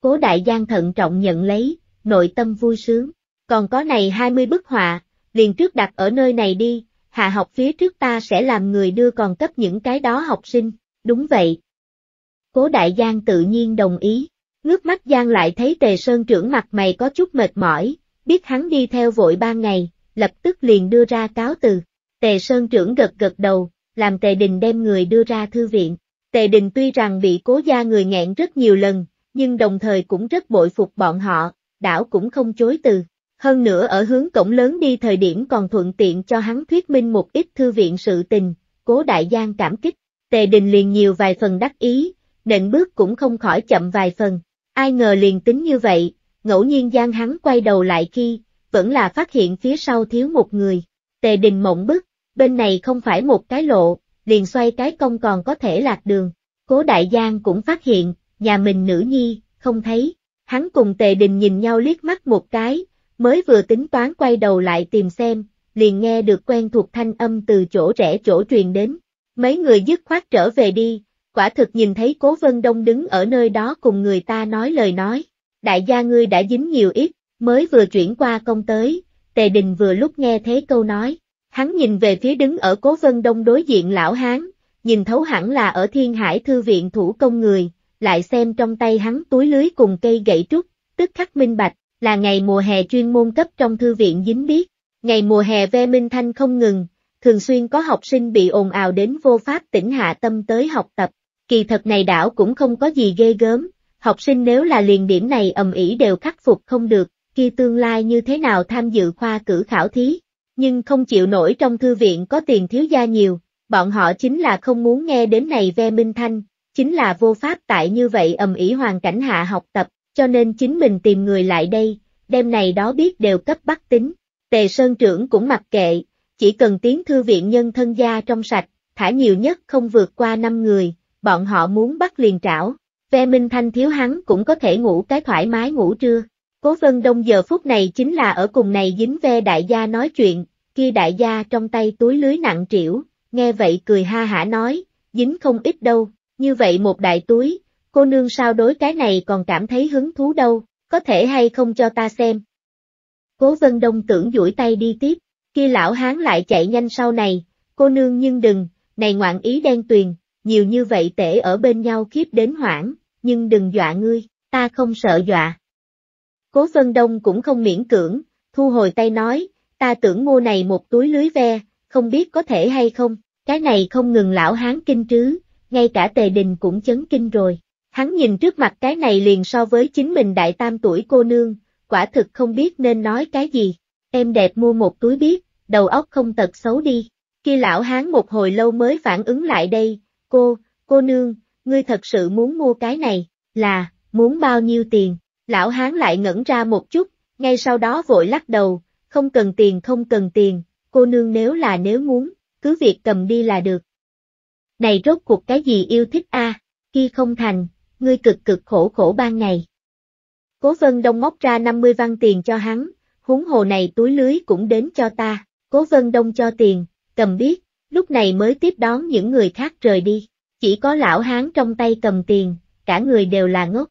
Cố đại giang thận trọng nhận lấy, nội tâm vui sướng, còn có này 20 bức họa, liền trước đặt ở nơi này đi, hạ học phía trước ta sẽ làm người đưa còn cấp những cái đó học sinh, đúng vậy. Cố đại Giang tự nhiên đồng ý, ngước mắt Giang lại thấy tề sơn trưởng mặt mày có chút mệt mỏi, biết hắn đi theo vội ba ngày, lập tức liền đưa ra cáo từ. Tề sơn trưởng gật gật đầu, làm tề đình đem người đưa ra thư viện. Tề đình tuy rằng bị cố gia người nghẹn rất nhiều lần, nhưng đồng thời cũng rất bội phục bọn họ, đảo cũng không chối từ hơn nữa ở hướng cổng lớn đi thời điểm còn thuận tiện cho hắn thuyết minh một ít thư viện sự tình, cố đại giang cảm kích, tề đình liền nhiều vài phần đắc ý, nện bước cũng không khỏi chậm vài phần, ai ngờ liền tính như vậy, ngẫu nhiên giang hắn quay đầu lại khi, vẫn là phát hiện phía sau thiếu một người, tề đình mộng bức, bên này không phải một cái lộ, liền xoay cái công còn có thể lạc đường, cố đại giang cũng phát hiện, nhà mình nữ nhi, không thấy, hắn cùng tề đình nhìn nhau liếc mắt một cái, mới vừa tính toán quay đầu lại tìm xem, liền nghe được quen thuộc thanh âm từ chỗ rẽ chỗ truyền đến. Mấy người dứt khoát trở về đi, quả thực nhìn thấy Cố Vân Đông đứng ở nơi đó cùng người ta nói lời nói. Đại gia ngươi đã dính nhiều ít, mới vừa chuyển qua công tới, Tề Đình vừa lúc nghe thế câu nói. Hắn nhìn về phía đứng ở Cố Vân Đông đối diện lão hán, nhìn thấu hẳn là ở Thiên Hải Thư viện thủ công người, lại xem trong tay hắn túi lưới cùng cây gậy trúc, tức khắc minh bạch, là ngày mùa hè chuyên môn cấp trong thư viện dính biết. Ngày mùa hè ve Minh Thanh không ngừng, thường xuyên có học sinh bị ồn ào đến vô pháp tỉnh hạ tâm tới học tập. Kỳ thật này đảo cũng không có gì ghê gớm, học sinh nếu là liền điểm này ầm ĩ đều khắc phục không được, kia tương lai như thế nào tham dự khoa cử khảo thí. Nhưng không chịu nổi trong thư viện có tiền thiếu gia nhiều, bọn họ chính là không muốn nghe đến này ve Minh Thanh, chính là vô pháp tại như vậy ầm ĩ hoàn cảnh hạ học tập, cho nên chính mình tìm người lại đây, đêm này đó biết đều cấp bắt tính. Tề Sơn Trưởng cũng mặc kệ, chỉ cần tiến thư viện nhân thân gia trong sạch, thả nhiều nhất không vượt qua 5 người, bọn họ muốn bắt liền trảo. Ve Minh Thanh thiếu hắn cũng có thể ngủ cái thoải mái ngủ trưa. Cố Vân Đông giờ phút này chính là ở cùng này dính ve đại gia nói chuyện, kia đại gia trong tay túi lưới nặng trĩu, nghe vậy cười ha hả nói, dính không ít đâu, như vậy một đại túi, cô nương sao đối cái này còn cảm thấy hứng thú đâu, có thể hay không cho ta xem. Cố vân đông tưởng duỗi tay đi tiếp, kia lão hán lại chạy nhanh sau này, cô nương nhưng đừng, này ngoạn ý đen tuyền, nhiều như vậy tể ở bên nhau khiếp đến hoảng, nhưng đừng dọa ngươi, ta không sợ dọa. Cố vân đông cũng không miễn cưỡng, thu hồi tay nói, ta tưởng mua này một túi lưới ve, không biết có thể hay không, cái này không ngừng lão hán kinh trứ, ngay cả tề đình cũng chấn kinh rồi. Hắn nhìn trước mặt cái này liền so với chính mình đại tam tuổi cô nương, quả thực không biết nên nói cái gì. Em đẹp mua một túi biết, đầu óc không tật xấu đi. Khi lão hán một hồi lâu mới phản ứng lại đây, cô, cô nương, ngươi thật sự muốn mua cái này, là, muốn bao nhiêu tiền, lão hán lại ngẩn ra một chút, ngay sau đó vội lắc đầu, không cần tiền không cần tiền, cô nương nếu là nếu muốn, cứ việc cầm đi là được. Này rốt cuộc cái gì yêu thích a khi không thành, ngươi cực cực khổ khổ ban ngày. Cố Vân Đông móc ra 50 văn tiền cho hắn, huống hồ này túi lưới cũng đến cho ta, Cố Vân Đông cho tiền, cầm biết, lúc này mới tiếp đón những người khác rời đi, chỉ có lão hán trong tay cầm tiền, cả người đều là ngốc.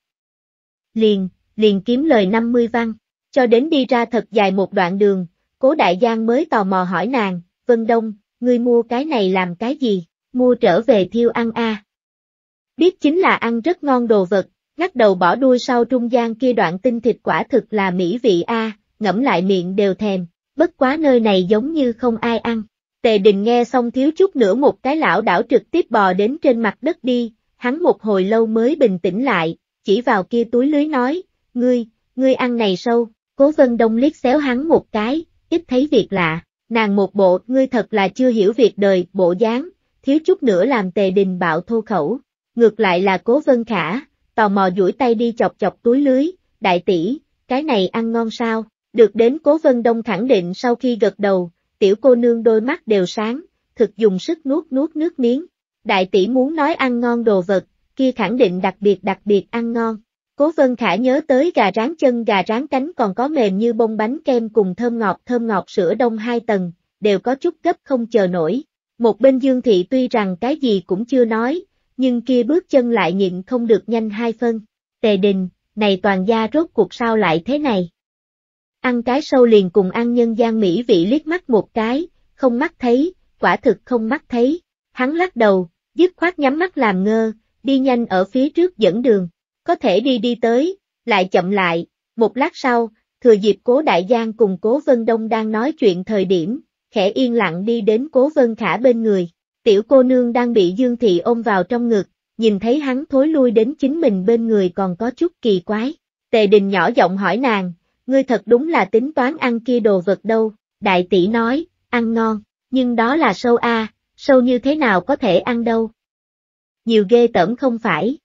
Liền, liền kiếm lời 50 văn, cho đến đi ra thật dài một đoạn đường, Cố Đại Giang mới tò mò hỏi nàng, Vân Đông, ngươi mua cái này làm cái gì, mua trở về thiêu ăn a à. Biết chính là ăn rất ngon đồ vật, ngắt đầu bỏ đuôi sau trung gian kia đoạn tinh thịt quả thực là mỹ vị a, à, ngẫm lại miệng đều thèm, bất quá nơi này giống như không ai ăn. Tề đình nghe xong thiếu chút nữa một cái lão đảo trực tiếp bò đến trên mặt đất đi, hắn một hồi lâu mới bình tĩnh lại, chỉ vào kia túi lưới nói, ngươi, ngươi ăn này sâu, cố vân đông liếc xéo hắn một cái, ít thấy việc lạ, nàng một bộ, ngươi thật là chưa hiểu việc đời, bộ dáng, thiếu chút nữa làm tề đình bạo thô khẩu. Ngược lại là cố vân khả, tò mò duỗi tay đi chọc chọc túi lưới, đại tỷ, cái này ăn ngon sao, được đến cố vân đông khẳng định sau khi gật đầu, tiểu cô nương đôi mắt đều sáng, thực dùng sức nuốt nuốt nước miếng, đại tỷ muốn nói ăn ngon đồ vật, kia khẳng định đặc biệt đặc biệt ăn ngon. Cố Vân Khả nhớ tới gà rán chân gà rán cánh còn có mềm như bông bánh kem cùng thơm ngọt thơm ngọt sữa đông hai tầng, đều có chút gấp không chờ nổi. Một bên Dương Thị tuy rằng cái gì cũng chưa nói, nhưng kia bước chân lại nhịn không được nhanh hai phân. Tề đình, này toàn gia rốt cuộc sao lại thế này? Ăn cái sâu liền cùng ăn nhân gian mỹ vị liếc mắt một cái, không mắt thấy, quả thực không mắt thấy, hắn lắc đầu, dứt khoát nhắm mắt làm ngơ, đi nhanh ở phía trước dẫn đường, có thể đi đi tới, lại chậm lại, một lát sau, thừa dịp cố đại giang cùng cố vân đông đang nói chuyện thời điểm, khẽ yên lặng đi đến cố vân khả bên người, Tiểu cô nương đang bị Dương Thị ôm vào trong ngực, nhìn thấy hắn thối lui đến chính mình bên người còn có chút kỳ quái. Tề đình nhỏ giọng hỏi nàng, ngươi thật đúng là tính toán ăn kia đồ vật đâu, đại tỷ nói, ăn ngon, nhưng đó là sâu a, sâu như thế nào có thể ăn đâu. Nhiều ghê tởm không phải.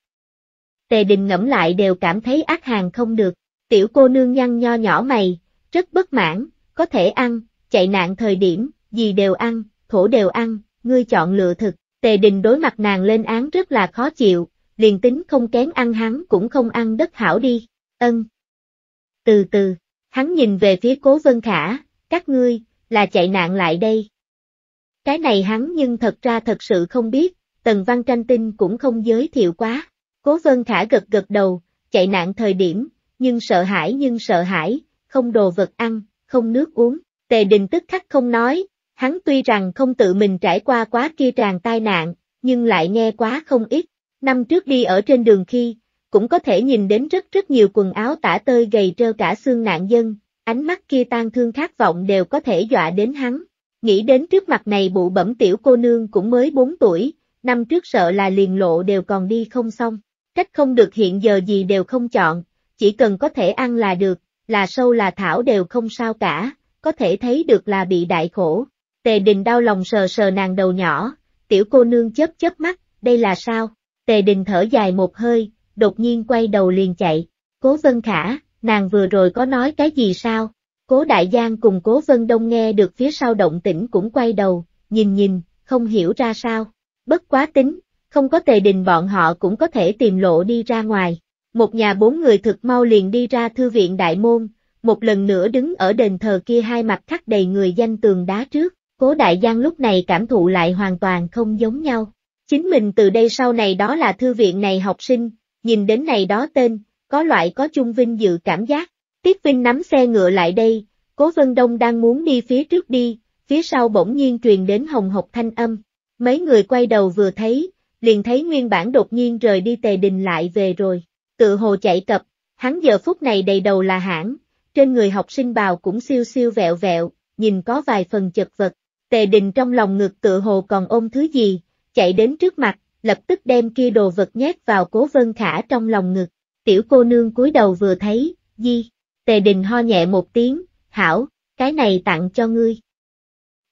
Tề đình ngẫm lại đều cảm thấy ác hàng không được, tiểu cô nương nhăn nho nhỏ mày, rất bất mãn, có thể ăn, chạy nạn thời điểm, gì đều ăn, thổ đều ăn, ngươi chọn lựa thực, tề đình đối mặt nàng lên án rất là khó chịu, liền tính không kén ăn hắn cũng không ăn đất hảo đi, ân. Từ từ, hắn nhìn về phía cố vân khả, các ngươi, là chạy nạn lại đây. Cái này hắn nhưng thật ra thật sự không biết, Tần Văn Tranh Tinh cũng không giới thiệu quá. Cố Vân Khả gật gật đầu, chạy nạn thời điểm, nhưng sợ hãi nhưng sợ hãi, không đồ vật ăn, không nước uống. Tề Đình tức khắc không nói, Hắn tuy rằng không tự mình trải qua quá kia tràn tai nạn, nhưng lại nghe quá không ít. Năm trước đi ở trên đường khi, cũng có thể nhìn đến rất rất nhiều quần áo tả tơi gầy trơ cả xương nạn dân, ánh mắt kia tan thương khát vọng đều có thể dọa đến hắn. Nghĩ đến trước mặt này bụ bẩm tiểu cô nương cũng mới 4 tuổi, năm trước sợ là liền lộ đều còn đi không xong, cách không được hiện giờ gì đều không chọn, chỉ cần có thể ăn là được, là sâu là thảo đều không sao cả, có thể thấy được là bị đại khổ, Tề đình đau lòng sờ sờ nàng đầu nhỏ, tiểu cô nương chớp chớp mắt, đây là sao? Tề đình thở dài một hơi, đột nhiên quay đầu liền chạy. Cố vân khả, nàng vừa rồi có nói cái gì sao? Cố đại giang cùng cố vân đông nghe được phía sau động tĩnh cũng quay đầu, nhìn nhìn, không hiểu ra sao. Bất quá tính, không có tề đình bọn họ cũng có thể tìm lộ đi ra ngoài. Một nhà bốn người thực mau liền đi ra thư viện đại môn, một lần nữa đứng ở đền thờ kia hai mặt khắc đầy người danh tường đá trước. Cố Đại Giang lúc này cảm thụ lại hoàn toàn không giống nhau. Chính mình từ đây sau này đó là thư viện này học sinh, nhìn đến này đó tên, có loại có chung vinh dự cảm giác. Tiết Vinh nắm xe ngựa lại đây, Cố Vân Đông đang muốn đi phía trước đi, phía sau bỗng nhiên truyền đến hồng hộc thanh âm. Mấy người quay đầu vừa thấy, liền thấy nguyên bản đột nhiên rời đi tề đình lại về rồi. Tự hồ chạy cập, hắn giờ phút này đầy đầu là hãng, trên người học sinh bào cũng siêu siêu vẹo vẹo, nhìn có vài phần chật vật. Tề Đình trong lòng ngực tựa hồ còn ôm thứ gì, chạy đến trước mặt, lập tức đem kia đồ vật nhét vào Cố Vân Khả trong lòng ngực. Tiểu cô nương cúi đầu vừa thấy, di, Tề Đình ho nhẹ một tiếng, hảo, cái này tặng cho ngươi.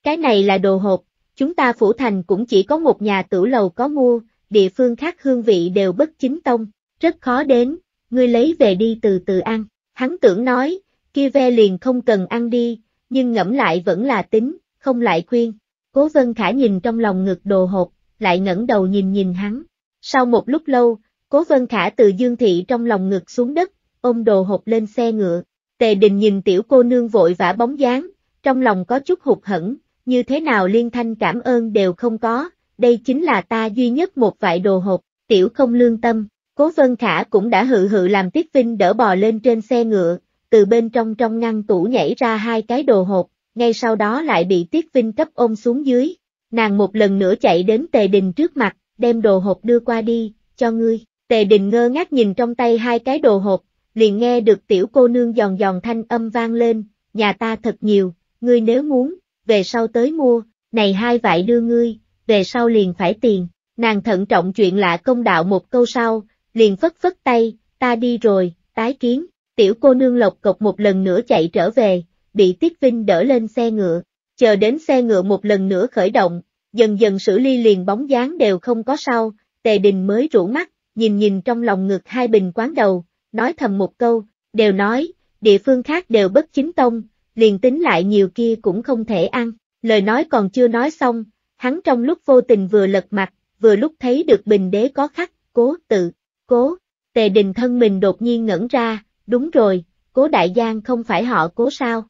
Cái này là đồ hộp, chúng ta phủ thành cũng chỉ có một nhà tử lầu có mua, địa phương khác hương vị đều bất chính tông, rất khó đến, ngươi lấy về đi từ từ ăn. Hắn tưởng nói, kia ve liền không cần ăn đi, nhưng ngẫm lại vẫn là tính, không lại khuyên. Cố Vân Khả nhìn trong lòng ngực đồ hộp, lại ngẩng đầu nhìn nhìn hắn. Sau một lúc lâu, Cố Vân Khả từ Dương Thị trong lòng ngực xuống đất, ôm đồ hộp lên xe ngựa. Tề Đình nhìn tiểu cô nương vội vã bóng dáng, trong lòng có chút hụt hẫng, như thế nào liên thanh cảm ơn đều không có, đây chính là ta duy nhất một vài đồ hộp, tiểu không lương tâm. Cố Vân Khả cũng đã hự hự làm Tiết Vinh đỡ bò lên trên xe ngựa, từ bên trong trong ngăn tủ nhảy ra hai cái đồ hộp, ngay sau đó lại bị Tiết Vinh cấp ôm xuống dưới. Nàng một lần nữa chạy đến Tề Đình trước mặt, đem đồ hộp đưa qua đi, cho ngươi. Tề Đình ngơ ngác nhìn trong tay hai cái đồ hộp, liền nghe được tiểu cô nương giòn giòn thanh âm vang lên, nhà ta thật nhiều, ngươi nếu muốn, về sau tới mua, này hai vải đưa ngươi, về sau liền phải tiền. Nàng thận trọng chuyện lạ công đạo một câu sau, liền phất phất tay, ta đi rồi, tái kiến, tiểu cô nương lộc cộc một lần nữa chạy trở về, bị Tiết Vinh đỡ lên xe ngựa, chờ đến xe ngựa một lần nữa khởi động, dần dần xử ly liền bóng dáng đều không có sau, tề đình mới rủ mắt, nhìn nhìn trong lòng ngực hai bình quán đầu, nói thầm một câu, đều nói, địa phương khác đều bất chính tông, liền tính lại nhiều kia cũng không thể ăn, lời nói còn chưa nói xong, hắn trong lúc vô tình vừa lật mặt, vừa lúc thấy được bình đế có khắc, cố tự, cố, tề đình thân mình đột nhiên ngẩn ra, đúng rồi, cố đại giang không phải họ cố sao,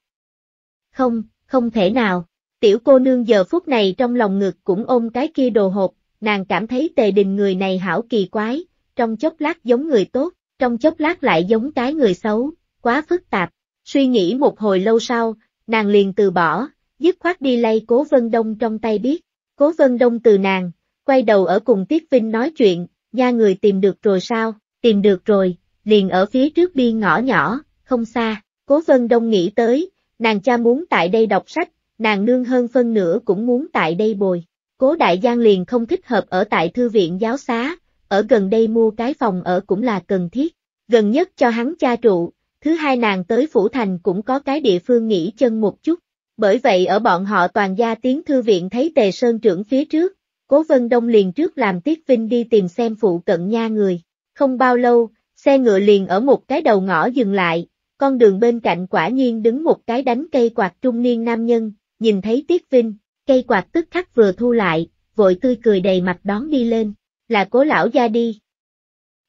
không, không thể nào. Tiểu cô nương giờ phút này trong lòng ngực cũng ôm cái kia đồ hộp, nàng cảm thấy tề đình người này hảo kỳ quái, trong chốc lát giống người tốt, trong chốc lát lại giống cái người xấu, quá phức tạp. Suy nghĩ một hồi lâu sau, nàng liền từ bỏ, dứt khoát đi lay Cố Vân Đông trong tay biết. Cố Vân Đông từ nàng, quay đầu ở cùng Tiết Vinh nói chuyện, nha người tìm được rồi sao, tìm được rồi, liền ở phía trước biên ngõ nhỏ, không xa. Cố Vân Đông nghĩ tới, Nàng cha muốn tại đây đọc sách, nàng nương hơn phân nửa cũng muốn tại đây bồi. Cố Đại Giang liền không thích hợp ở tại thư viện giáo xá, ở gần đây mua cái phòng ở cũng là cần thiết, gần nhất cho hắn cha trụ, thứ hai nàng tới Phủ Thành cũng có cái địa phương nghỉ chân một chút. Bởi vậy ở bọn họ toàn gia tiếng thư viện thấy Tề Sơn trưởng phía trước, Cố Vân Đông liền trước làm Tiết Vinh đi tìm xem phụ cận nha người. Không bao lâu, xe ngựa liền ở một cái đầu ngõ dừng lại, con đường bên cạnh quả nhiên đứng một cái đánh cây quạt trung niên nam nhân, nhìn thấy Tiết Vinh, cây quạt tức khắc vừa thu lại, vội tươi cười đầy mặt đón đi lên, là cố lão gia đi.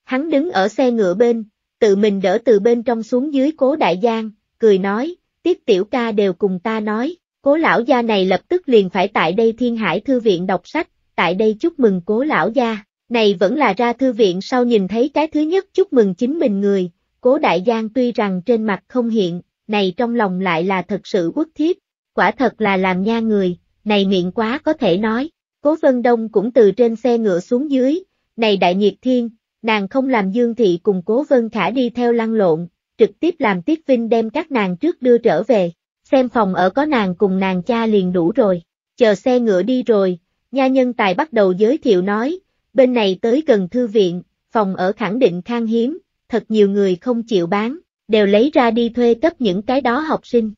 Hắn đứng ở xe ngựa bên, tự mình đỡ từ bên trong xuống dưới cố đại giang, cười nói, Tiết Tiểu Ca đều cùng ta nói, cố lão gia này lập tức liền phải tại đây Thiên Hải Thư Viện đọc sách, tại đây chúc mừng cố lão gia, này vẫn là ra thư viện sau nhìn thấy cái thứ nhất chúc mừng chính mình người, Cố Đại Giang tuy rằng trên mặt không hiện, này trong lòng lại là thật sự quốc thiết, quả thật là làm nha người, này miệng quá có thể nói. Cố Vân Đông cũng từ trên xe ngựa xuống dưới, này đại nhiệt thiên, nàng không làm dương thị cùng Cố Vân Khả đi theo lăn lộn, trực tiếp làm Tiết Vinh đem các nàng trước đưa trở về, xem phòng ở có nàng cùng nàng cha liền đủ rồi, chờ xe ngựa đi rồi, nha nhân tài bắt đầu giới thiệu nói, bên này tới gần thư viện, phòng ở khẳng định khang hiếm, thật nhiều người không chịu bán, đều lấy ra đi thuê cấp những cái đó học sinh.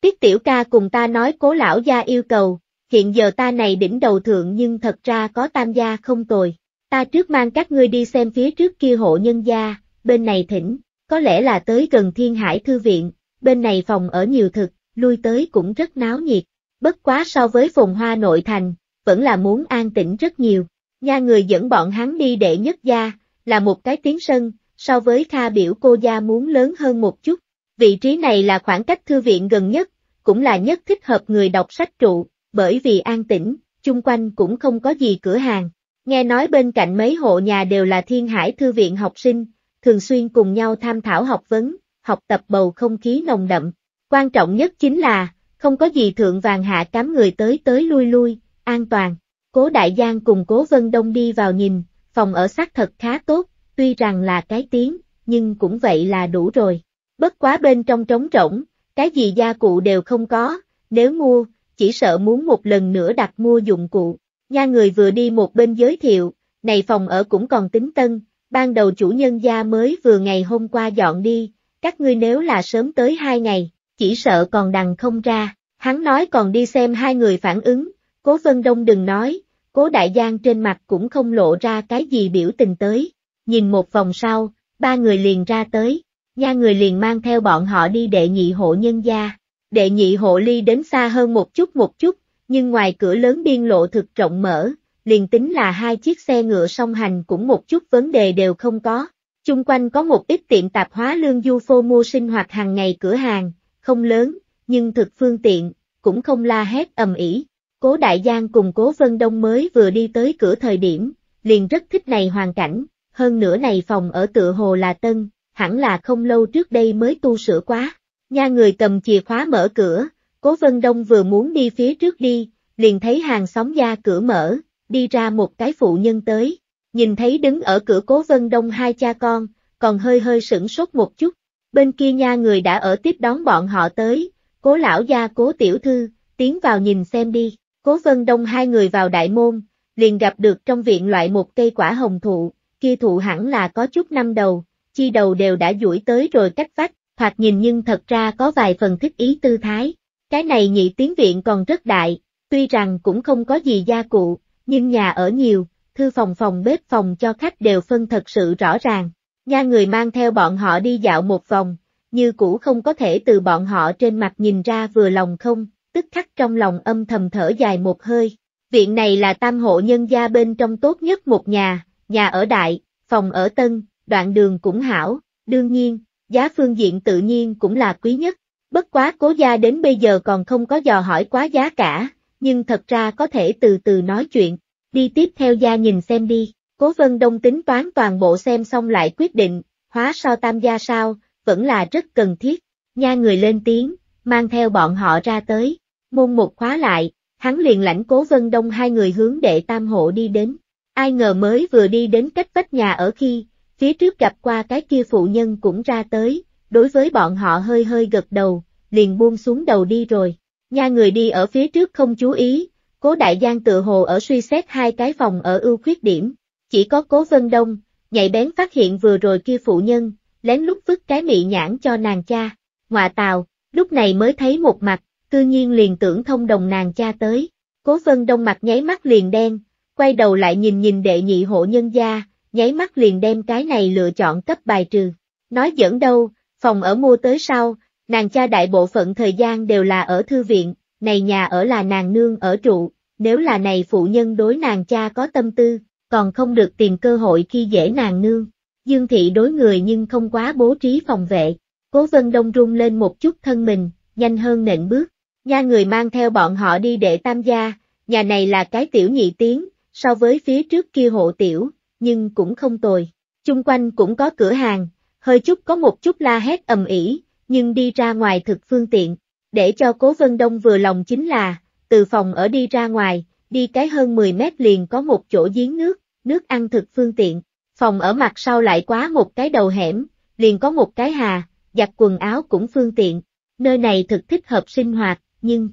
Tiết tiểu ca cùng ta nói cố lão gia yêu cầu, hiện giờ ta này đỉnh đầu thượng nhưng thật ra có tam gia không tồi, ta trước mang các ngươi đi xem phía trước kia hộ nhân gia, bên này thỉnh, có lẽ là tới gần thiên hải thư viện, bên này phòng ở nhiều thực, lui tới cũng rất náo nhiệt, bất quá so với phùng hoa nội thành, vẫn là muốn an tĩnh rất nhiều, nha người dẫn bọn hắn đi để nhất gia, là một cái tiếng sân, so với Kha biểu cô gia muốn lớn hơn một chút. Vị trí này là khoảng cách thư viện gần nhất, cũng là nhất thích hợp người đọc sách trụ, bởi vì an tĩnh, chung quanh cũng không có gì cửa hàng. Nghe nói bên cạnh mấy hộ nhà đều là thiên hải thư viện học sinh, thường xuyên cùng nhau tham thảo học vấn, học tập bầu không khí nồng đậm. Quan trọng nhất chính là, không có gì thượng vàng hạ cám người tới tới lui lui, an toàn. Cố Đại Giang cùng Cố Vân Đông đi vào nhìn, phòng ở xác thật khá tốt, tuy rằng là cái tiếng, nhưng cũng vậy là đủ rồi. Bất quá bên trong trống rỗng, cái gì gia cụ đều không có, nếu mua, chỉ sợ muốn một lần nữa đặt mua dụng cụ. Nha người vừa đi một bên giới thiệu, này phòng ở cũng còn tính tân, ban đầu chủ nhân gia mới vừa ngày hôm qua dọn đi, các ngươi nếu là sớm tới hai ngày, chỉ sợ còn đằng không ra, hắn nói còn đi xem hai người phản ứng, cố vân đông đừng nói, cố đại giang trên mặt cũng không lộ ra cái gì biểu tình tới, nhìn một vòng sau, ba người liền ra tới, nha người liền mang theo bọn họ đi đệ nhị hộ nhân gia. Đệ nhị hộ ly đến xa hơn một chút một chút, nhưng ngoài cửa lớn biên lộ thực rộng mở, liền tính là hai chiếc xe ngựa song hành cũng một chút vấn đề đều không có. Chung quanh có một ít tiệm tạp hóa lương du phô mua sinh hoạt hàng ngày cửa hàng, không lớn, nhưng thực phương tiện, cũng không la hét ầm ĩ. Cố Đại Giang cùng Cố Vân Đông mới vừa đi tới cửa thời điểm, liền rất thích này hoàn cảnh, hơn nữa này phòng ở tựa hồ là tân, hẳn là không lâu trước đây mới tu sửa quá. Nha người cầm chìa khóa mở cửa, Cố Vân Đông vừa muốn đi phía trước đi, liền thấy hàng xóm gia cửa mở, đi ra một cái phụ nhân tới, nhìn thấy đứng ở cửa Cố Vân Đông hai cha con, còn hơi hơi sửng sốt một chút. Bên kia nha người đã ở tiếp đón bọn họ tới, Cố lão gia Cố tiểu thư, tiến vào nhìn xem đi. Cố Vân Đông hai người vào đại môn, liền gặp được trong viện loại một cây quả hồng thụ, kia thụ hẳn là có chút năm đầu, chi đầu đều đã duỗi tới rồi cách vách, thoạt nhìn nhưng thật ra có vài phần thích ý tư thái. Cái này nhị tiếng viện còn rất đại, tuy rằng cũng không có gì gia cụ, nhưng nhà ở nhiều, thư phòng phòng bếp phòng cho khách đều phân thật sự rõ ràng. Nha người mang theo bọn họ đi dạo một vòng, như cũ không có thể từ bọn họ trên mặt nhìn ra vừa lòng không, tức khắc trong lòng âm thầm thở dài một hơi. Viện này là tam hộ nhân gia bên trong tốt nhất một nhà, nhà ở đại, phòng ở tân, đoạn đường cũng hảo, đương nhiên, giá phương diện tự nhiên cũng là quý nhất. Bất quá cố gia đến bây giờ còn không có dò hỏi quá giá cả, nhưng thật ra có thể từ từ nói chuyện, đi tiếp theo gia nhìn xem đi. Cố Vân Đông tính toán toàn bộ xem xong lại quyết định, hóa so tam gia sao, vẫn là rất cần thiết. Nha người lên tiếng, mang theo bọn họ ra tới, môn một khóa lại, hắn liền lãnh Cố Vân Đông hai người hướng đệ tam hộ đi đến. Ai ngờ mới vừa đi đến cách vách nhà ở khi, phía trước gặp qua cái kia phụ nhân cũng ra tới, đối với bọn họ hơi hơi gật đầu, liền buông xuống đầu đi rồi. Nha người đi ở phía trước không chú ý, cố đại giang tự hồ ở suy xét hai cái phòng ở ưu khuyết điểm, chỉ có cố vân đông, nhạy bén phát hiện vừa rồi kia phụ nhân, lén lút vứt cái mị nhãn cho nàng cha, ngoại tào, lúc này mới thấy một mặt, tự nhiên liền tưởng thông đồng nàng cha tới, cố vân đông mặt nháy mắt liền đen, quay đầu lại nhìn nhìn đệ nhị hộ nhân gia, nháy mắt liền đem cái này lựa chọn cấp bài trừ. Nói dẫn đâu, phòng ở mua tới sau, nàng cha đại bộ phận thời gian đều là ở thư viện, này nhà ở là nàng nương ở trụ, nếu là này phụ nhân đối nàng cha có tâm tư, còn không được tìm cơ hội khi dễ nàng nương. Dương thị đối người nhưng không quá bố trí phòng vệ, cố vân đông rung lên một chút thân mình, nhanh hơn nện bước, nha người mang theo bọn họ đi để tam gia, nhà này là cái tiểu nhị tiếng, so với phía trước kia hộ tiểu, nhưng cũng không tồi. Chung quanh cũng có cửa hàng, hơi chút có một chút la hét ầm ỉ nhưng đi ra ngoài thực phương tiện, để cho Cố Vân Đông vừa lòng chính là, từ phòng ở đi ra ngoài, đi cái hơn 10 mét liền có một chỗ giếng nước, nước ăn thực phương tiện, phòng ở mặt sau lại quá một cái đầu hẻm, liền có một cái hà, giặt quần áo cũng phương tiện, nơi này thực thích hợp sinh hoạt, nhưng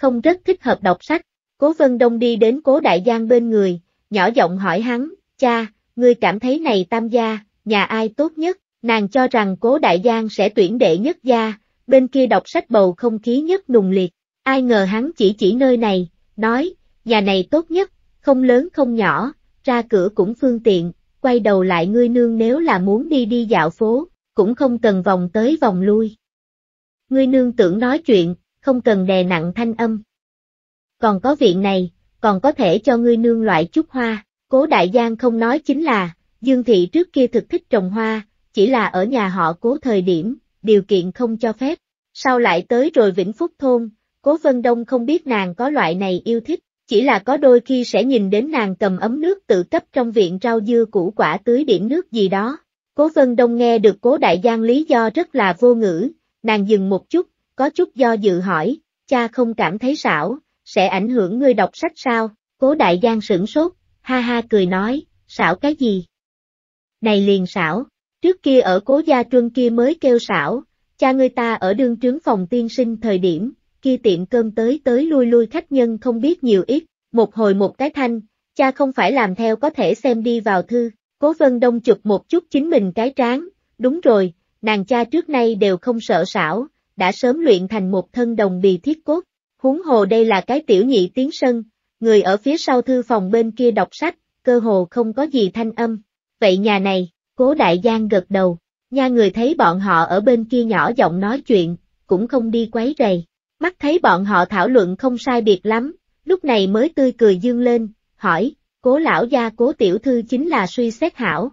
không rất thích hợp đọc sách, Cố Vân Đông đi đến Cố Đại Giang bên người, nhỏ giọng hỏi hắn, cha, ngươi cảm thấy này tam gia, nhà ai tốt nhất, nàng cho rằng Cố Đại Giang sẽ tuyển đệ nhất gia, bên kia đọc sách bầu không khí nhất nùng liệt, ai ngờ hắn chỉ chỉ nơi này, nói, nhà này tốt nhất, không lớn không nhỏ, ra cửa cũng phương tiện, quay đầu lại ngươi nương nếu là muốn đi đi dạo phố, cũng không cần vòng tới vòng lui. Ngươi nương tưởng nói chuyện, không cần đè nặng thanh âm còn có viện này, còn có thể cho ngươi nương loại chút hoa. Cố Đại Giang không nói chính là, Dương Thị trước kia thực thích trồng hoa, chỉ là ở nhà họ cố thời điểm, điều kiện không cho phép. Sau lại tới rồi Vĩnh Phúc Thôn, Cố Vân Đông không biết nàng có loại này yêu thích, chỉ là có đôi khi sẽ nhìn đến nàng cầm ấm nước tự cấp trong viện rau dưa củ quả tưới điểm nước gì đó. Cố Vân Đông nghe được Cố Đại Giang lý do rất là vô ngữ, nàng dừng một chút, có chút do dự hỏi, cha không cảm thấy xảo, sẽ ảnh hưởng ngươi đọc sách sao? Cố đại giang sửng sốt, ha ha cười nói, xảo cái gì? Này liền xảo, trước kia ở cố gia trương kia mới kêu xảo, cha ngươi ta ở đương trướng phòng tiên sinh thời điểm, kia tiệm cơm tới tới lui lui khách nhân không biết nhiều ít, một hồi một cái thanh, cha không phải làm theo có thể xem đi vào thư, cố vân đông chụp một chút chính mình cái trán, đúng rồi, nàng cha trước nay đều không sợ xảo, đã sớm luyện thành một thân đồng bì thiết cốt, Huống hồ đây là cái tiểu nhị tiếng sân, người ở phía sau thư phòng bên kia đọc sách, cơ hồ không có gì thanh âm. Vậy nhà này, cố đại giang gật đầu, nha người thấy bọn họ ở bên kia nhỏ giọng nói chuyện, cũng không đi quấy rầy. Mắt thấy bọn họ thảo luận không sai biệt lắm, lúc này mới tươi cười dương lên, hỏi, cố lão gia cố tiểu thư chính là suy xét hảo.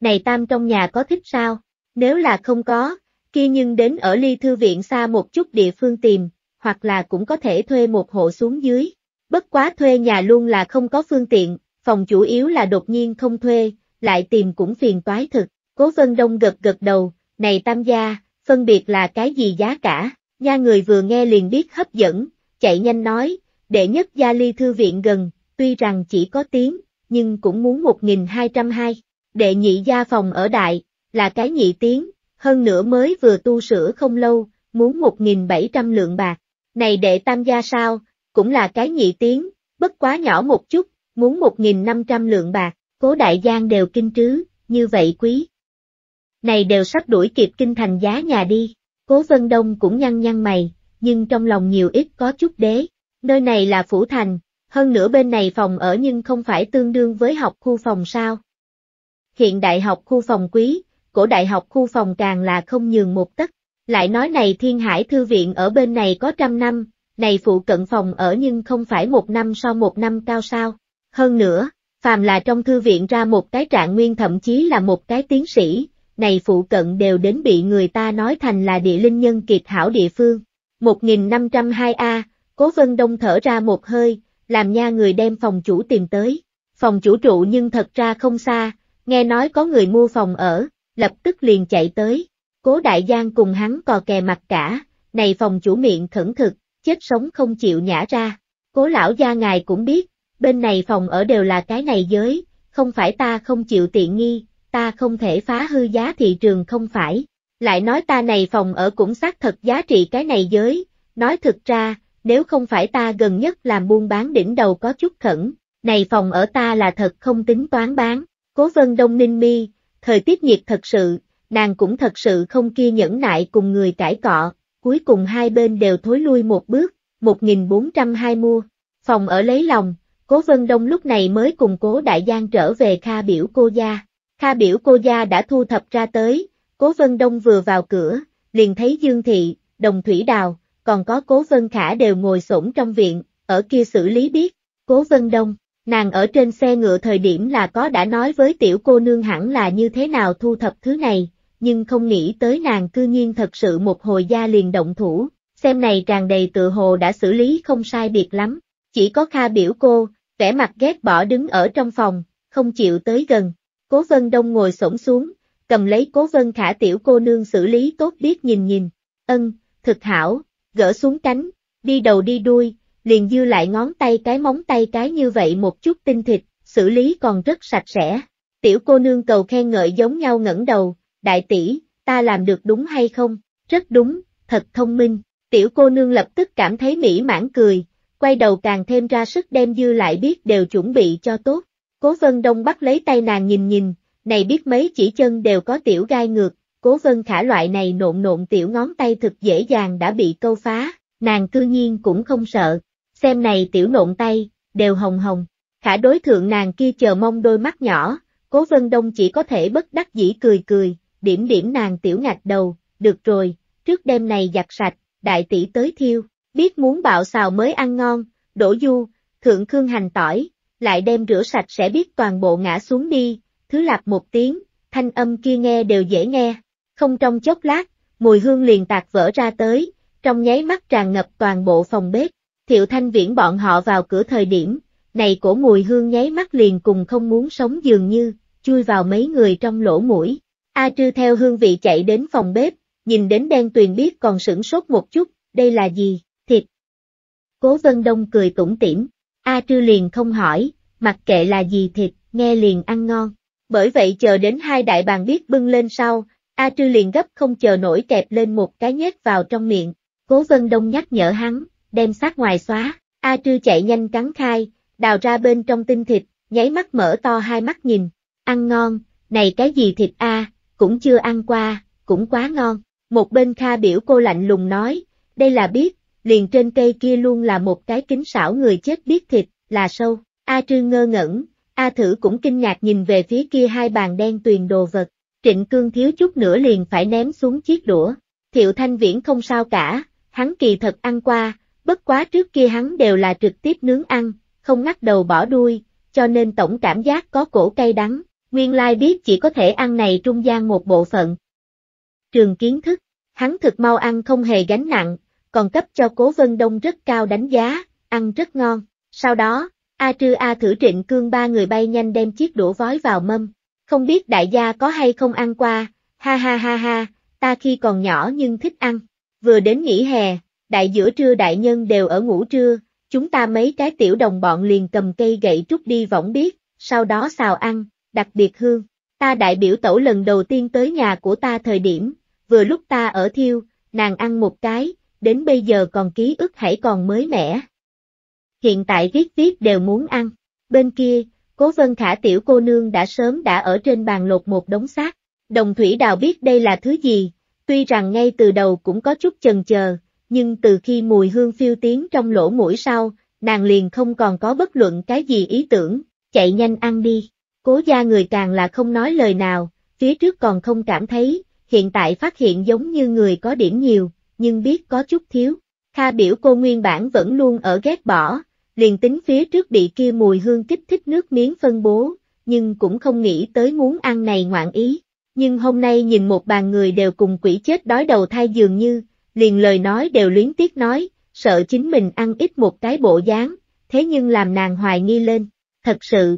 Này tam trong nhà có thích sao? Nếu là không có, kia nhưng đến ở ly thư viện xa một chút địa phương tìm, hoặc là cũng có thể thuê một hộ xuống dưới. Bất quá thuê nhà luôn là không có phương tiện, phòng chủ yếu là đột nhiên không thuê, lại tìm cũng phiền toái thực. Cố Vân Đông gật gật đầu, này tam gia, phân biệt là cái gì giá cả, nha người vừa nghe liền biết hấp dẫn, chạy nhanh nói, đệ nhất gia ly thư viện gần, tuy rằng chỉ có tiếng, nhưng cũng muốn 1.202, đệ nhị gia phòng ở đại, là cái nhị tiếng, hơn nữa mới vừa tu sửa không lâu, muốn 1.700 lượng bạc, này đệ tam gia sao, cũng là cái nhị tiếng, bất quá nhỏ một chút, muốn 1.500 lượng bạc, cố đại giang đều kinh trứ, như vậy quý. Này đều sắp đuổi kịp kinh thành giá nhà đi, cố vân đông cũng nhăn nhăn mày, nhưng trong lòng nhiều ít có chút đế, nơi này là phủ thành, hơn nữa bên này phòng ở nhưng không phải tương đương với học khu phòng sao. Hiện đại học khu phòng quý, cổ đại học khu phòng càng là không nhường một tấc, lại nói này Thiên Hải Thư Viện ở bên này có trăm năm, này phụ cận phòng ở nhưng không phải một năm so một năm cao sao. Hơn nữa, phàm là trong thư viện ra một cái trạng nguyên thậm chí là một cái tiến sĩ, này phụ cận đều đến bị người ta nói thành là địa linh nhân kiệt hảo địa phương. 1502A, Cố Vân Đông thở ra một hơi, làm nha người đem phòng chủ tìm tới. Phòng chủ trụ nhưng thật ra không xa, nghe nói có người mua phòng ở, lập tức liền chạy tới. Cố Đại Giang cùng hắn cò kè mặt cả, này phòng chủ miệng khẩn thực, chết sống không chịu nhả ra. Cố lão gia ngài cũng biết, bên này phòng ở đều là cái này giới, không phải ta không chịu tiện nghi, ta không thể phá hư giá thị trường không phải. Lại nói ta này phòng ở cũng xác thật giá trị cái này giới, nói thực ra, nếu không phải ta gần nhất làm buôn bán đỉnh đầu có chút khẩn, này phòng ở ta là thật không tính toán bán, cố vân đông ninh mi, thời tiết nhiệt thật sự, nàng cũng thật sự không kia nhẫn nại cùng người cãi cọ, cuối cùng hai bên đều thối lui một bước, 1420 mua, phòng ở lấy lòng, cố vân đông lúc này mới cùng cố đại giang trở về kha biểu cô gia, kha biểu cô gia đã thu thập ra tới, cố vân đông vừa vào cửa, liền thấy dương thị, đồng thủy đào, còn có cố vân khả đều ngồi xổm trong viện, ở kia xử lý biết, cố vân đông. Nàng ở trên xe ngựa thời điểm là có đã nói với tiểu cô nương hẳn là như thế nào thu thập thứ này, nhưng không nghĩ tới nàng cư nhiên thật sự một hồi da liền động thủ, xem này tràn đầy tự hồ đã xử lý không sai biệt lắm, chỉ có Kha biểu cô, vẻ mặt ghét bỏ đứng ở trong phòng, không chịu tới gần, cố vân đông ngồi xổm xuống, cầm lấy cố vân khả tiểu cô nương xử lý tốt biết nhìn nhìn, ân, thực hảo, gỡ xuống cánh, đi đầu đi đuôi, liền dư lại ngón tay cái móng tay cái như vậy một chút tinh thịt, xử lý còn rất sạch sẽ. Tiểu cô nương cầu khen ngợi giống nhau ngẩng đầu, đại tỷ, ta làm được đúng hay không? Rất đúng, thật thông minh, tiểu cô nương lập tức cảm thấy mỹ mãn cười, quay đầu càng thêm ra sức đem dư lại biết đều chuẩn bị cho tốt. Cố vân đông bắt lấy tay nàng nhìn nhìn, này biết mấy chỉ chân đều có tiểu gai ngược, cố vân khả loại này nộn nộn tiểu ngón tay thực dễ dàng đã bị câu phá, nàng cư nhiên cũng không sợ, xem này tiểu nộn tay, đều hồng hồng, khả đối thượng nàng kia chờ mong đôi mắt nhỏ, cố vân đông chỉ có thể bất đắc dĩ cười cười, điểm điểm nàng tiểu ngạch đầu, được rồi, trước đêm này giặt sạch, đại tỷ tới thiêu, biết muốn bạo xào mới ăn ngon, đổ du, thượng khương hành tỏi, lại đem rửa sạch sẽ biết toàn bộ ngã xuống đi, thứ lạp một tiếng, thanh âm kia nghe đều dễ nghe, không trong chốc lát, mùi hương liền tạc vỡ ra tới, trong nháy mắt tràn ngập toàn bộ phòng bếp, thiệu thanh viễn bọn họ vào cửa thời điểm, này cổ mùi hương nháy mắt liền cùng không muốn sống dường như, chui vào mấy người trong lỗ mũi, A Trư theo hương vị chạy đến phòng bếp, nhìn đến đen tuyền biết còn sửng sốt một chút, đây là gì, thịt. Cố Vân Đông cười tủm tỉm, A Trư liền không hỏi, mặc kệ là gì thịt, nghe liền ăn ngon. Bởi vậy chờ đến hai đại bàn biết bưng lên sau, A Trư liền gấp không chờ nổi kẹp lên một cái nhét vào trong miệng. Cố Vân Đông nhắc nhở hắn, đem sát ngoài xóa, A Trư chạy nhanh cắn khai, đào ra bên trong tinh thịt, nháy mắt mở to hai mắt nhìn, ăn ngon, này cái gì thịt A, à? cũng chưa ăn qua, cũng quá ngon. Một bên Kha biểu cô lạnh lùng nói, đây là biết, liền trên cây kia luôn là một cái kính xảo người chết biết thịt, là sâu. A Trư ngơ ngẩn, A Thử cũng kinh ngạc nhìn về phía kia hai bàn đen tuyền đồ vật. Trịnh Cương thiếu chút nữa liền phải ném xuống chiếc đũa. Thiệu Thanh Viễn không sao cả, hắn kỳ thật ăn qua, bất quá trước kia hắn đều là trực tiếp nướng ăn, không ngắt đầu bỏ đuôi, cho nên tổng cảm giác có cổ cay đắng, Nguyên lai biết chỉ có thể ăn này trung gian một bộ phận. Trường kiến thức, hắn thực mau ăn không hề gánh nặng, còn cấp cho Cố Vân Đông rất cao đánh giá, ăn rất ngon. Sau đó, A Trư A thử trịnh cương ba người bay nhanh đem chiếc đũa vói vào mâm. Không biết đại gia có hay không ăn qua, ha ha ha ha, ta khi còn nhỏ nhưng thích ăn. Vừa đến nghỉ hè, đại giữa trưa đại nhân đều ở ngủ trưa, chúng ta mấy cái tiểu đồng bọn liền cầm cây gậy trúc đi võng biết, sau đó xào ăn, đặc biệt hương. Ta đại biểu tẩu lần đầu tiên tới nhà của ta thời điểm, vừa lúc ta ở thiêu, nàng ăn một cái, đến bây giờ còn ký ức hãy còn mới mẻ. Hiện tại viết viết đều muốn ăn. Bên kia, cố vân khả tiểu cô nương đã sớm đã ở trên bàn lột một đống xác. Đồng thủy đào biết đây là thứ gì, tuy rằng ngay từ đầu cũng có chút chần chờ, nhưng từ khi mùi hương phiêu tiến trong lỗ mũi sau, nàng liền không còn có bất luận cái gì ý tưởng, chạy nhanh ăn đi. Cố gia người càng là không nói lời nào, phía trước còn không cảm thấy, hiện tại phát hiện giống như người có điểm nhiều, nhưng biết có chút thiếu. Kha biểu cô nguyên bản vẫn luôn ở ghét bỏ, liền tính phía trước bị kia mùi hương kích thích nước miếng phân bố, nhưng cũng không nghĩ tới muốn ăn này ngoạn ý. Nhưng hôm nay nhìn một bàn người đều cùng quỷ chết đói đầu thai dường như, liền lời nói đều luyến tiếc nói, sợ chính mình ăn ít một cái bộ dáng, thế nhưng làm nàng hoài nghi lên. Thật sự,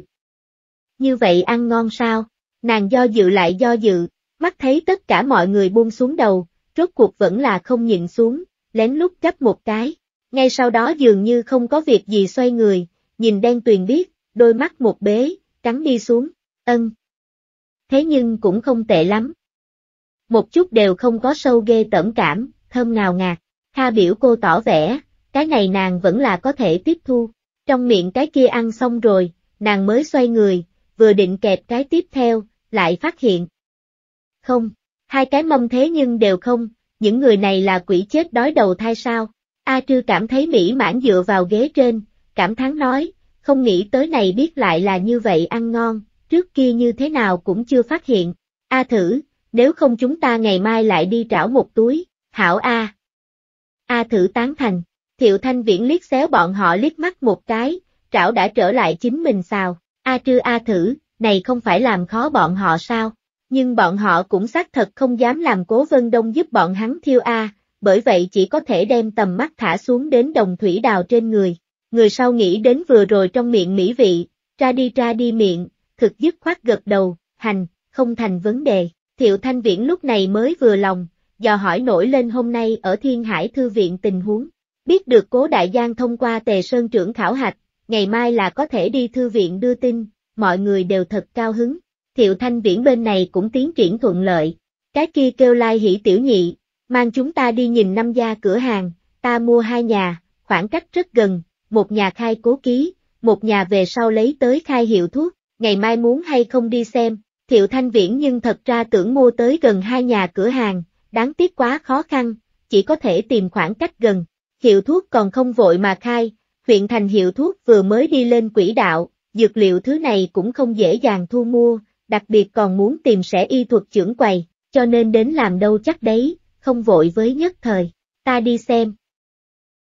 như vậy ăn ngon sao? Nàng do dự lại do dự, mắt thấy tất cả mọi người buông xuống đầu, rốt cuộc vẫn là không nhịn xuống, lén lút gấp một cái. Ngay sau đó dường như không có việc gì xoay người, nhìn đen tuyền biết, đôi mắt một bế, cắn đi xuống, ân. Thế nhưng cũng không tệ lắm. Một chút đều không có sâu ghê tẩm cảm, thơm ngào ngạt, tha biểu cô tỏ vẻ, cái này nàng vẫn là có thể tiếp thu. Trong miệng cái kia ăn xong rồi, nàng mới xoay người, vừa định kẹp cái tiếp theo, lại phát hiện. Không, hai cái mông thế nhưng đều không, những người này là quỷ chết đói đầu thai sao. A Trư cảm thấy mỹ mãn dựa vào ghế trên, cảm thán nói, không nghĩ tới này biết lại là như vậy ăn ngon, trước kia như thế nào cũng chưa phát hiện. A thử, nếu không chúng ta ngày mai lại đi trảo một túi, hảo A. A thử tán thành, thiệu thanh viễn liếc xéo bọn họ liếc mắt một cái, trảo đã trở lại chính mình sao. A trư A thử, này không phải làm khó bọn họ sao? Nhưng bọn họ cũng xác thật không dám làm cố vân đông giúp bọn hắn thiêu A, bởi vậy chỉ có thể đem tầm mắt thả xuống đến đồng thủy đào trên người. Người sau nghĩ đến vừa rồi trong miệng mỹ vị, ra đi ra đi miệng, thực dứt khoát gật đầu, hành, không thành vấn đề. Thiệu Thanh Viễn lúc này mới vừa lòng, dò hỏi nổi lên hôm nay ở Thiên Hải Thư Viện tình huống. Biết được cố đại giang thông qua tề sơn trưởng khảo hạch, ngày mai là có thể đi thư viện đưa tin, mọi người đều thật cao hứng. Thiệu Thanh Viễn bên này cũng tiến triển thuận lợi. Cái kia kêu lai like hỷ tiểu nhị, mang chúng ta đi nhìn năm gia cửa hàng, ta mua hai nhà, khoảng cách rất gần, một nhà khai cố ký, một nhà về sau lấy tới khai hiệu thuốc, ngày mai muốn hay không đi xem. Thiệu Thanh Viễn nhưng thật ra tưởng mua tới gần hai nhà cửa hàng, đáng tiếc quá khó khăn, chỉ có thể tìm khoảng cách gần. Hiệu thuốc còn không vội mà khai, huyện thành hiệu thuốc vừa mới đi lên quỹ đạo, dược liệu thứ này cũng không dễ dàng thu mua, đặc biệt còn muốn tìm sẽ y thuật trưởng quầy, cho nên đến làm đâu chắc đấy, không vội với nhất thời, ta đi xem.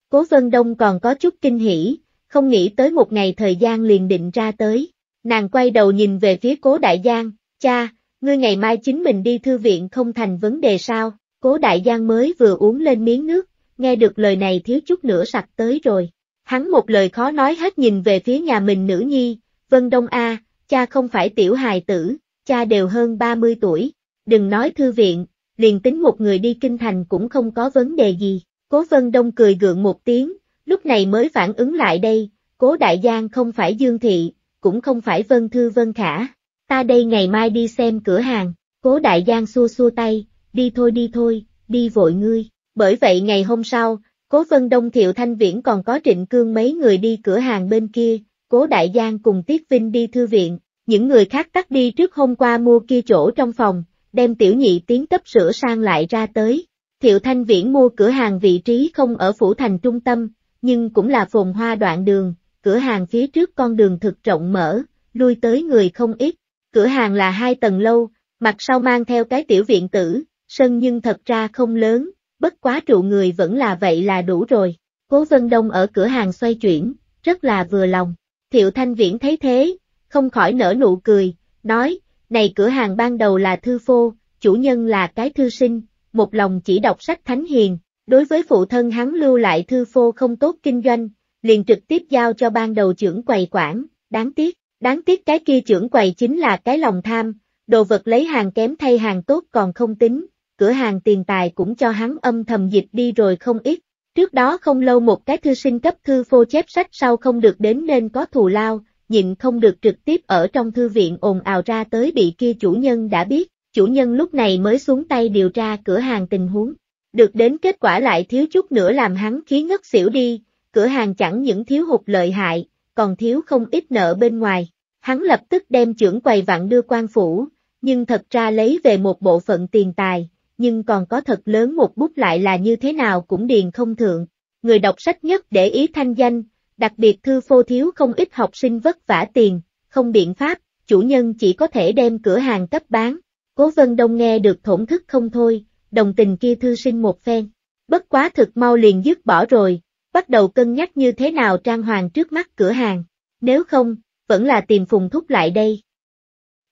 Cố Vân Đông còn có chút kinh hỉ, không nghĩ tới một ngày thời gian liền định ra tới, nàng quay đầu nhìn về phía cố đại giang, cha, ngươi ngày mai chính mình đi thư viện không thành vấn đề sao, cố đại giang mới vừa uống lên miếng nước, nghe được lời này thiếu chút nữa sặc tới rồi. Hắn một lời khó nói hết nhìn về phía nhà mình nữ nhi, Vân Đông A, cha không phải tiểu hài tử, cha đều hơn 30 tuổi, đừng nói thư viện, liền tính một người đi kinh thành cũng không có vấn đề gì. Cố Vân Đông cười gượng một tiếng, lúc này mới phản ứng lại đây, cố đại giang không phải Dương Thị, cũng không phải Vân Thư Vân Khả. Ta đây ngày mai đi xem cửa hàng, cố đại giang xua xua tay, đi thôi đi thôi, đi vội ngươi. Bởi vậy ngày hôm sau, Cố Vân Đông Thiệu Thanh Viễn còn có Trịnh Cương mấy người đi cửa hàng bên kia, Cố Đại Giang cùng Tiết Vinh đi thư viện, những người khác tắt đi trước hôm qua mua kia chỗ trong phòng, đem tiểu nhị tiến tấp sửa sang lại ra tới. Thiệu Thanh Viễn mua cửa hàng vị trí không ở phủ thành trung tâm, nhưng cũng là phồn hoa đoạn đường, cửa hàng phía trước con đường thực rộng mở, lui tới người không ít. Cửa hàng là hai tầng lâu, mặt sau mang theo cái tiểu viện tử, sân nhưng thật ra không lớn, bất quá trụ người vẫn là vậy là đủ rồi. Cố Vân Đông ở cửa hàng xoay chuyển, rất là vừa lòng. Thiệu Thanh Viễn thấy thế, không khỏi nở nụ cười, nói, này cửa hàng ban đầu là thư phô, chủ nhân là cái thư sinh, một lòng chỉ đọc sách thánh hiền, đối với phụ thân hắn lưu lại thư phô không tốt kinh doanh, liền trực tiếp giao cho ban đầu trưởng quầy quản, đáng tiếc, đáng tiếc cái kia trưởng quầy chính là cái lòng tham, đồ vật lấy hàng kém thay hàng tốt còn không tính, cửa hàng tiền tài cũng cho hắn âm thầm dịch đi rồi không ít. Trước đó không lâu một cái thư sinh cấp thư phô chép sách sau không được đến nên có thù lao, nhịn không được trực tiếp ở trong thư viện ồn ào ra tới bị kia chủ nhân đã biết, chủ nhân lúc này mới xuống tay điều tra cửa hàng tình huống. Được đến kết quả lại thiếu chút nữa làm hắn khí ngất xỉu đi, cửa hàng chẳng những thiếu hụt lợi hại, còn thiếu không ít nợ bên ngoài. Hắn lập tức đem trưởng quầy vặn đưa quan phủ, nhưng thật ra lấy về một bộ phận tiền tài, nhưng còn có thật lớn một bút lại là như thế nào cũng điền không thượng. Người đọc sách nhất để ý thanh danh, đặc biệt thư phô thiếu không ít học sinh vất vả tiền, không biện pháp, chủ nhân chỉ có thể đem cửa hàng cấp bán. Cố Vân Đông nghe được thổn thức không thôi, đồng tình kia thư sinh một phen. Bất quá thực mau liền dứt bỏ rồi, bắt đầu cân nhắc như thế nào trang hoàng trước mắt cửa hàng. Nếu không, vẫn là tìm phùng thúc lại đây.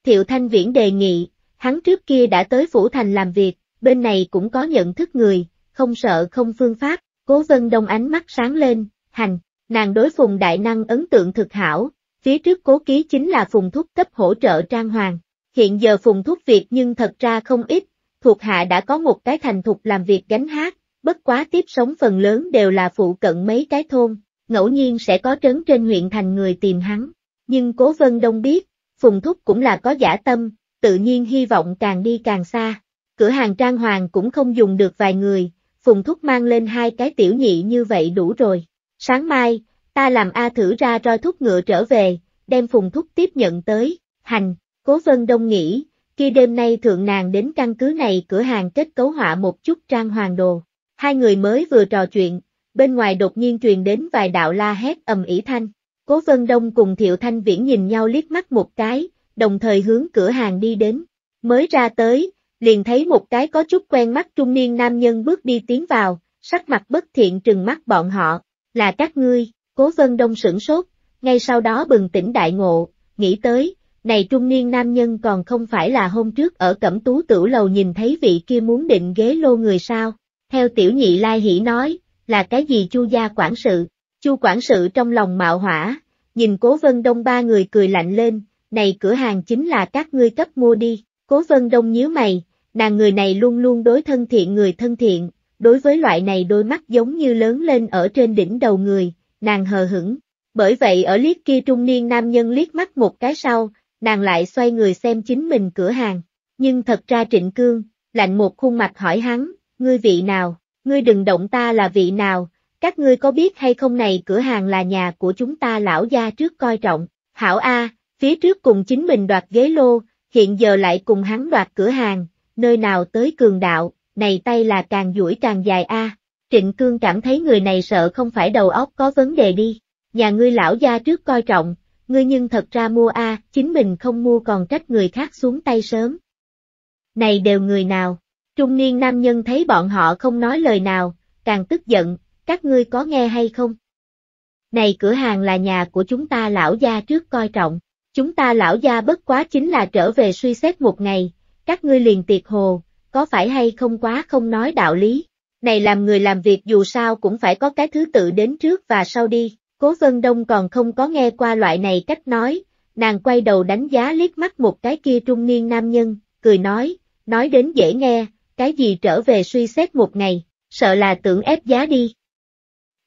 Thiệu Thanh Viễn đề nghị, hắn trước kia đã tới Phủ Thành làm việc, bên này cũng có nhận thức người, không sợ không phương pháp, cố vân đông ánh mắt sáng lên, hành, nàng đối phùng đại năng ấn tượng thực hảo, phía trước cố ký chính là phùng thúc cấp hỗ trợ trang hoàng, hiện giờ phùng thúc việc nhưng thật ra không ít, thuộc hạ đã có một cái thành thục làm việc gánh hát, bất quá tiếp sống phần lớn đều là phụ cận mấy cái thôn, ngẫu nhiên sẽ có trấn trên huyện thành người tìm hắn, nhưng cố vân đông biết, phùng thúc cũng là có giả tâm, tự nhiên hy vọng càng đi càng xa cửa hàng trang hoàng cũng không dùng được vài người, Phùng Thúc mang lên hai cái tiểu nhị như vậy đủ rồi. Sáng mai, ta làm A thử ra roi thúc ngựa trở về, đem Phùng Thúc tiếp nhận tới, hành, cố vân đông nghĩ, kia đêm nay thượng nàng đến căn cứ này cửa hàng kết cấu họa một chút trang hoàng đồ. Hai người mới vừa trò chuyện, bên ngoài đột nhiên truyền đến vài đạo la hét ầm ỉ thanh. Cố Vân Đông cùng Thiệu Thanh Viễn nhìn nhau liếc mắt một cái, đồng thời hướng cửa hàng đi đến. Mới ra tới, liền thấy một cái có chút quen mắt trung niên nam nhân bước đi tiến vào, sắc mặt bất thiện trừng mắt bọn họ, là các ngươi, cố vân đông sửng sốt, ngay sau đó bừng tỉnh đại ngộ, nghĩ tới, này trung niên nam nhân còn không phải là hôm trước ở cẩm tú tử lầu nhìn thấy vị kia muốn định ghế lô người sao, theo tiểu nhị lai hỉ nói, là cái gì chu gia quản sự, chu quản sự trong lòng mạo hỏa, nhìn cố vân đông ba người cười lạnh lên, này cửa hàng chính là các ngươi cấp mua đi, Cố vân đông nhíu mày, nàng người này luôn luôn đối thân thiện người thân thiện, đối với loại này đôi mắt giống như lớn lên ở trên đỉnh đầu người, nàng hờ hững. Bởi vậy ở liếc kia trung niên nam nhân liếc mắt một cái sau, nàng lại xoay người xem chính mình cửa hàng. Nhưng thật ra Trịnh Cương, lạnh một khuôn mặt hỏi hắn, ngươi vị nào, ngươi đừng động ta là vị nào, các ngươi có biết hay không này cửa hàng là nhà của chúng ta lão gia trước coi trọng, hảo A, phía trước cùng chính mình đoạt ghế lô, hiện giờ lại cùng hắn đoạt cửa hàng, nơi nào tới cường đạo, này tay là càng duỗi càng dài a. Trịnh Cương cảm thấy người này sợ không phải đầu óc có vấn đề đi, nhà ngươi lão gia trước coi trọng, ngươi nhưng thật ra mua a, chính mình không mua còn trách người khác xuống tay sớm. Này đều người nào? Trung niên nam nhân thấy bọn họ không nói lời nào, càng tức giận, các ngươi có nghe hay không? Này cửa hàng là nhà của chúng ta lão gia trước coi trọng chúng ta lão gia bất quá chính là trở về suy xét một ngày, các ngươi liền tiệc hồ, có phải hay không quá không nói đạo lý. Này làm người làm việc dù sao cũng phải có cái thứ tự đến trước và sau đi, cố vân đông còn không có nghe qua loại này cách nói, nàng quay đầu đánh giá liếc mắt một cái kia trung niên nam nhân, cười nói, nói đến dễ nghe, cái gì trở về suy xét một ngày, sợ là tưởng ép giá đi.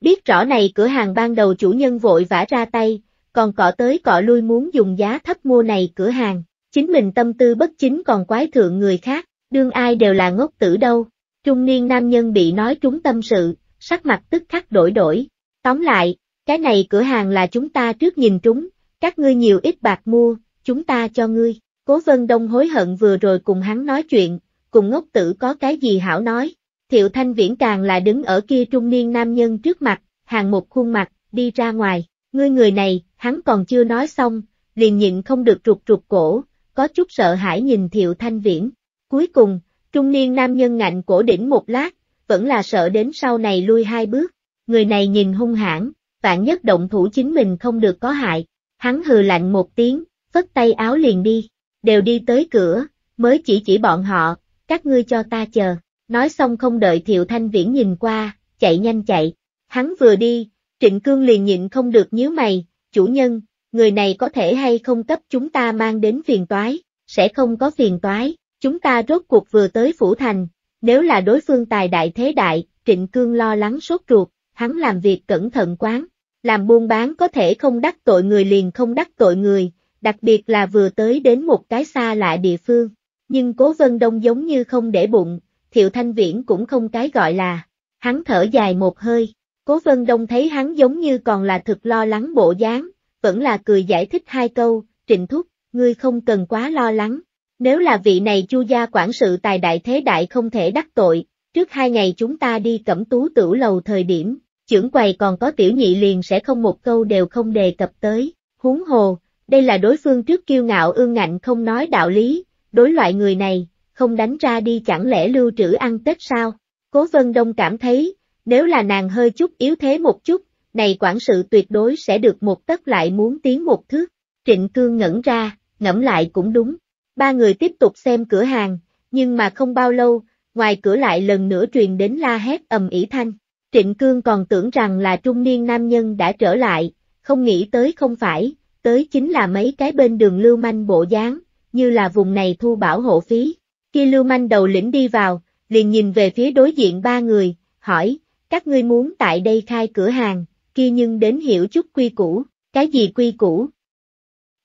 Biết rõ này cửa hàng ban đầu chủ nhân vội vã ra tay, còn cọ tới cọ lui muốn dùng giá thấp mua này cửa hàng, chính mình tâm tư bất chính còn quái thượng người khác, đương ai đều là ngốc tử đâu. Trung niên nam nhân bị nói trúng tâm sự, sắc mặt tức khắc đổi đổi. Tóm lại, cái này cửa hàng là chúng ta trước nhìn trúng, các ngươi nhiều ít bạc mua, chúng ta cho ngươi. Cố Vân Đông hối hận vừa rồi cùng hắn nói chuyện, cùng ngốc tử có cái gì hảo nói. Thiệu Thanh Viễn càng là đứng ở kia trung niên nam nhân trước mặt, hàng một khuôn mặt, đi ra ngoài, ngươi người này, hắn còn chưa nói xong, liền nhịn không được rụt rụt cổ, có chút sợ hãi nhìn Thiệu Thanh Viễn. Cuối cùng, trung niên nam nhân ngạnh cổ đỉnh một lát, vẫn là sợ đến sau này lui hai bước, người này nhìn hung hãn, vạn nhất động thủ chính mình không được có hại, hắn hừ lạnh một tiếng, phất tay áo liền đi, đều đi tới cửa, mới chỉ chỉ bọn họ, các ngươi cho ta chờ, nói xong không đợi Thiệu Thanh Viễn nhìn qua, chạy nhanh chạy, hắn vừa đi, Trịnh Cương liền nhịn không được nhíu mày, chủ nhân, người này có thể hay không cấp chúng ta mang đến phiền toái, sẽ không có phiền toái, chúng ta rốt cuộc vừa tới phủ thành, nếu là đối phương tài đại thế đại, trịnh cương lo lắng sốt ruột, hắn làm việc cẩn thận quán, làm buôn bán có thể không đắc tội người liền không đắc tội người, đặc biệt là vừa tới đến một cái xa lạ địa phương, nhưng cố vân đông giống như không để bụng, thiệu thanh viễn cũng không cái gọi là, hắn thở dài một hơi, Cố Vân Đông thấy hắn giống như còn là thực lo lắng bộ dáng, vẫn là cười giải thích hai câu, trịnh thúc, ngươi không cần quá lo lắng. Nếu là vị này chu gia quản sự tài đại thế đại không thể đắc tội, trước hai ngày chúng ta đi cẩm tú tửu lầu thời điểm, trưởng quầy còn có tiểu nhị liền sẽ không một câu đều không đề cập tới, huống hồ, đây là đối phương trước kiêu ngạo ương ngạnh không nói đạo lý, đối loại người này, không đánh ra đi chẳng lẽ lưu trữ ăn Tết sao? Cố Vân Đông cảm thấy, nếu là nàng hơi chút yếu thế một chút, này quản sự tuyệt đối sẽ được một tất lại muốn tiến một thước. Trịnh Cương ngẩn ra, ngẫm lại cũng đúng. Ba người tiếp tục xem cửa hàng, nhưng mà không bao lâu, ngoài cửa lại lần nữa truyền đến la hét ầm ỉ thanh. Trịnh Cương còn tưởng rằng là trung niên nam nhân đã trở lại, không nghĩ tới không phải, tới chính là mấy cái bên đường lưu manh bộ dáng, như là vùng này thu bảo hộ phí. Khi lưu manh đầu lĩnh đi vào, liền nhìn về phía đối diện ba người, hỏi, các ngươi muốn tại đây khai cửa hàng, kia nhưng đến hiểu chút quy củ, cái gì quy củ.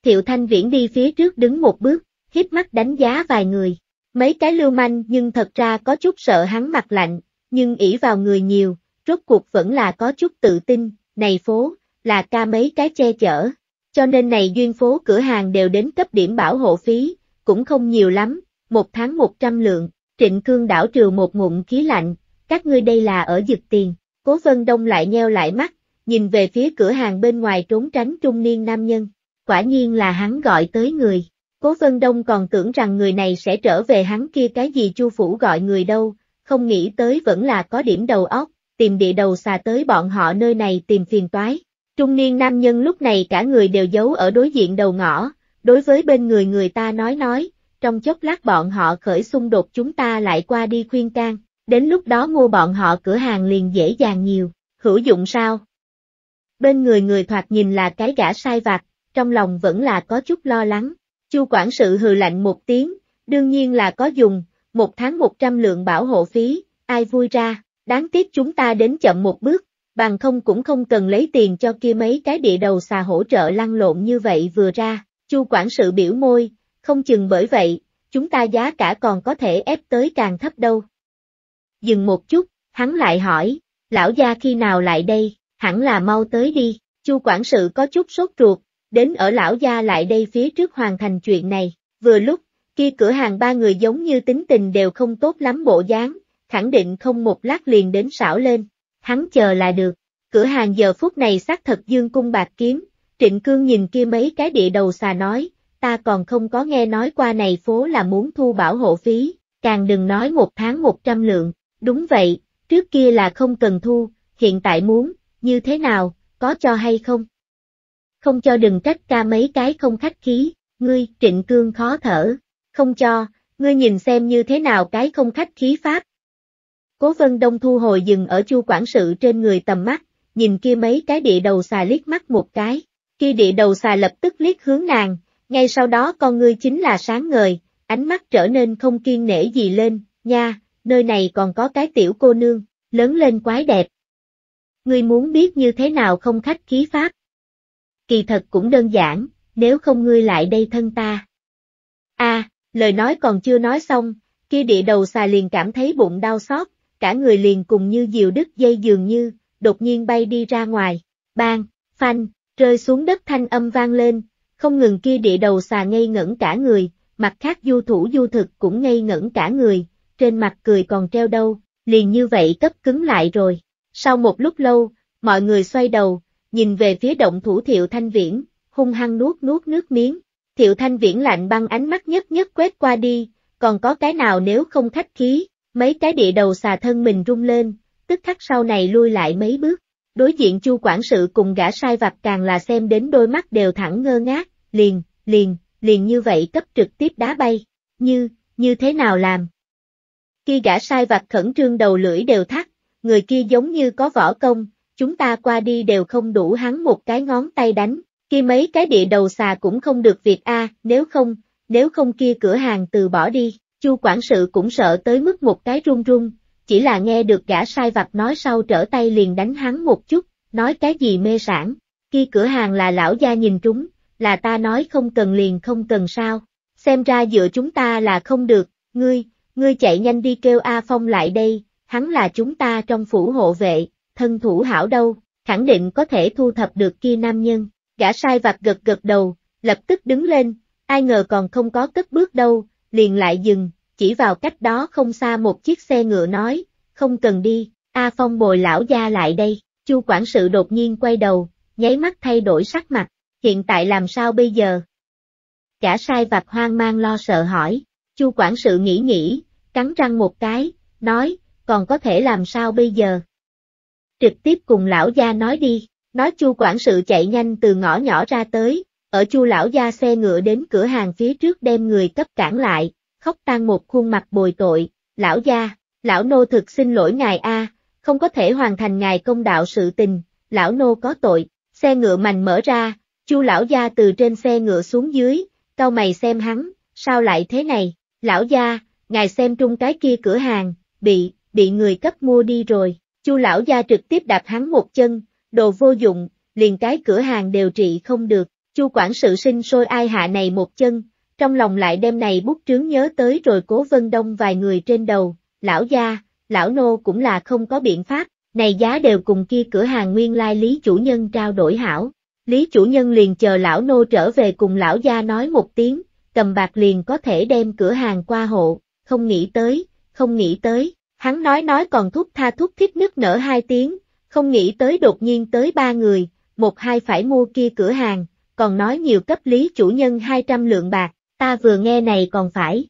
Thiệu Thanh Viễn đi phía trước đứng một bước, hiếp mắt đánh giá vài người, mấy cái lưu manh nhưng thật ra có chút sợ hắn mặt lạnh, nhưng ỷ vào người nhiều, rốt cuộc vẫn là có chút tự tin, này phố, là ca mấy cái che chở, cho nên này duyên phố cửa hàng đều đến cấp điểm bảo hộ phí, cũng không nhiều lắm, một tháng một trăm lượng, trịnh cương đảo trừ một ngụm khí lạnh, các ngươi đây là ở dực tiền, cố vân đông lại nheo lại mắt, nhìn về phía cửa hàng bên ngoài trốn tránh trung niên nam nhân, quả nhiên là hắn gọi tới người, cố vân đông còn tưởng rằng người này sẽ trở về hắn kia cái gì chu phủ gọi người đâu, không nghĩ tới vẫn là có điểm đầu óc, tìm địa đầu xà tới bọn họ nơi này tìm phiền toái. Trung niên nam nhân lúc này cả người đều giấu ở đối diện đầu ngõ, đối với bên người người ta nói nói, trong chốc lát bọn họ khởi xung đột chúng ta lại qua đi khuyên can đến lúc đó mua bọn họ cửa hàng liền dễ dàng nhiều, hữu dụng sao? Bên người người thoạt nhìn là cái gã sai vặt, trong lòng vẫn là có chút lo lắng, Chu quản sự hừ lạnh một tiếng, đương nhiên là có dùng, một tháng một trăm lượng bảo hộ phí, ai vui ra, đáng tiếc chúng ta đến chậm một bước, bằng không cũng không cần lấy tiền cho kia mấy cái địa đầu xà hỗ trợ lăn lộn như vậy vừa ra, Chu quản sự biểu môi, không chừng bởi vậy, chúng ta giá cả còn có thể ép tới càng thấp đâu dừng một chút, hắn lại hỏi, lão gia khi nào lại đây, hẳn là mau tới đi, chu quản sự có chút sốt ruột, đến ở lão gia lại đây phía trước hoàn thành chuyện này, vừa lúc, kia cửa hàng ba người giống như tính tình đều không tốt lắm bộ dáng, khẳng định không một lát liền đến xảo lên, hắn chờ là được, cửa hàng giờ phút này xác thật dương cung bạc kiếm, trịnh cương nhìn kia mấy cái địa đầu xà nói, ta còn không có nghe nói qua này phố là muốn thu bảo hộ phí, càng đừng nói một tháng một trăm lượng, Đúng vậy, trước kia là không cần thu, hiện tại muốn, như thế nào, có cho hay không? Không cho đừng trách ca mấy cái không khách khí, ngươi trịnh cương khó thở, không cho, ngươi nhìn xem như thế nào cái không khách khí pháp. Cố vân đông thu hồi dừng ở chu quản sự trên người tầm mắt, nhìn kia mấy cái địa đầu xà liếc mắt một cái, kia địa đầu xà lập tức liếc hướng nàng, ngay sau đó con ngươi chính là sáng ngời, ánh mắt trở nên không kiên nể gì lên, nha, nơi này còn có cái tiểu cô nương, lớn lên quái đẹp. Ngươi muốn biết như thế nào không khách khí pháp? Kỳ thật cũng đơn giản, nếu không ngươi lại đây thân ta. a à, lời nói còn chưa nói xong, kia địa đầu xà liền cảm thấy bụng đau xót, cả người liền cùng như diều đứt dây dường như, đột nhiên bay đi ra ngoài, bang, phanh, rơi xuống đất thanh âm vang lên, không ngừng kia địa đầu xà ngây ngẩn cả người, mặt khác du thủ du thực cũng ngây ngẩn cả người, trên mặt cười còn treo đâu, liền như vậy cấp cứng lại rồi. Sau một lúc lâu, mọi người xoay đầu, nhìn về phía động thủ Thiệu Thanh Viễn, hung hăng nuốt nuốt nước miếng. Thiệu Thanh Viễn lạnh băng ánh mắt nhất nhất quét qua đi, còn có cái nào nếu không khách khí, mấy cái địa đầu xà thân mình rung lên, tức khắc sau này lui lại mấy bước. Đối diện Chu quản sự cùng gã sai vặt càng là xem đến đôi mắt đều thẳng ngơ ngác, liền, liền, liền như vậy cấp trực tiếp đá bay. Như, như thế nào làm? Khi gã sai vặt khẩn trương đầu lưỡi đều thắt, người kia giống như có võ công, chúng ta qua đi đều không đủ hắn một cái ngón tay đánh, khi mấy cái địa đầu xà cũng không được việc a, nếu không, nếu không kia cửa hàng từ bỏ đi, Chu quản sự cũng sợ tới mức một cái run run, chỉ là nghe được gã sai vặt nói sau trở tay liền đánh hắn một chút, nói cái gì mê sản, kia cửa hàng là lão gia nhìn trúng, là ta nói không cần liền không cần sao, xem ra giữa chúng ta là không được, ngươi, Ngươi chạy nhanh đi kêu A Phong lại đây, hắn là chúng ta trong phủ hộ vệ, thân thủ hảo đâu, khẳng định có thể thu thập được kia nam nhân, gã sai vặt gật gật đầu, lập tức đứng lên, ai ngờ còn không có cất bước đâu, liền lại dừng, chỉ vào cách đó không xa một chiếc xe ngựa nói, không cần đi, A Phong bồi lão gia lại đây, Chu quản sự đột nhiên quay đầu, nháy mắt thay đổi sắc mặt, hiện tại làm sao bây giờ? Gã sai vặt hoang mang lo sợ hỏi, Chu quản sự nghĩ nghĩ, cắn răng một cái, nói, còn có thể làm sao bây giờ? Trực tiếp cùng lão gia nói đi, nói chu quản sự chạy nhanh từ ngõ nhỏ ra tới, ở chu lão gia xe ngựa đến cửa hàng phía trước đem người cấp cản lại, khóc tan một khuôn mặt bồi tội, lão gia, lão nô thực xin lỗi ngài a, không có thể hoàn thành ngài công đạo sự tình, lão nô có tội, xe ngựa mành mở ra, chu lão gia từ trên xe ngựa xuống dưới, cau mày xem hắn, sao lại thế này, lão gia, ngài xem trung cái kia cửa hàng, bị, bị người cấp mua đi rồi, chu lão gia trực tiếp đạp hắn một chân, đồ vô dụng, liền cái cửa hàng đều trị không được, chu quản sự sinh sôi ai hạ này một chân, trong lòng lại đêm này bút trướng nhớ tới rồi cố vân đông vài người trên đầu, lão gia, lão nô cũng là không có biện pháp, này giá đều cùng kia cửa hàng nguyên lai lý chủ nhân trao đổi hảo, lý chủ nhân liền chờ lão nô trở về cùng lão gia nói một tiếng, cầm bạc liền có thể đem cửa hàng qua hộ, không nghĩ tới, không nghĩ tới, hắn nói nói còn thúc tha thúc thiết nức nở hai tiếng, không nghĩ tới đột nhiên tới ba người, một hai phải mua kia cửa hàng, còn nói nhiều cấp lý chủ nhân 200 lượng bạc, ta vừa nghe này còn phải.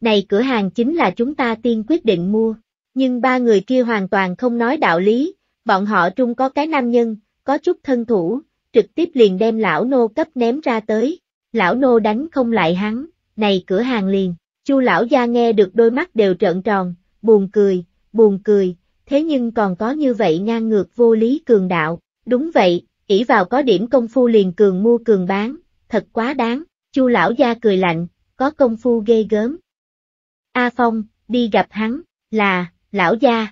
Này cửa hàng chính là chúng ta tiên quyết định mua, nhưng ba người kia hoàn toàn không nói đạo lý, bọn họ trung có cái nam nhân, có chút thân thủ, trực tiếp liền đem lão nô cấp ném ra tới lão nô đánh không lại hắn, này cửa hàng liền, chu lão gia nghe được đôi mắt đều trợn tròn, buồn cười, buồn cười, thế nhưng còn có như vậy ngang ngược vô lý cường đạo, đúng vậy, ỷ vào có điểm công phu liền cường mua cường bán, thật quá đáng, chu lão gia cười lạnh, có công phu ghê gớm. A Phong, đi gặp hắn, là, lão gia.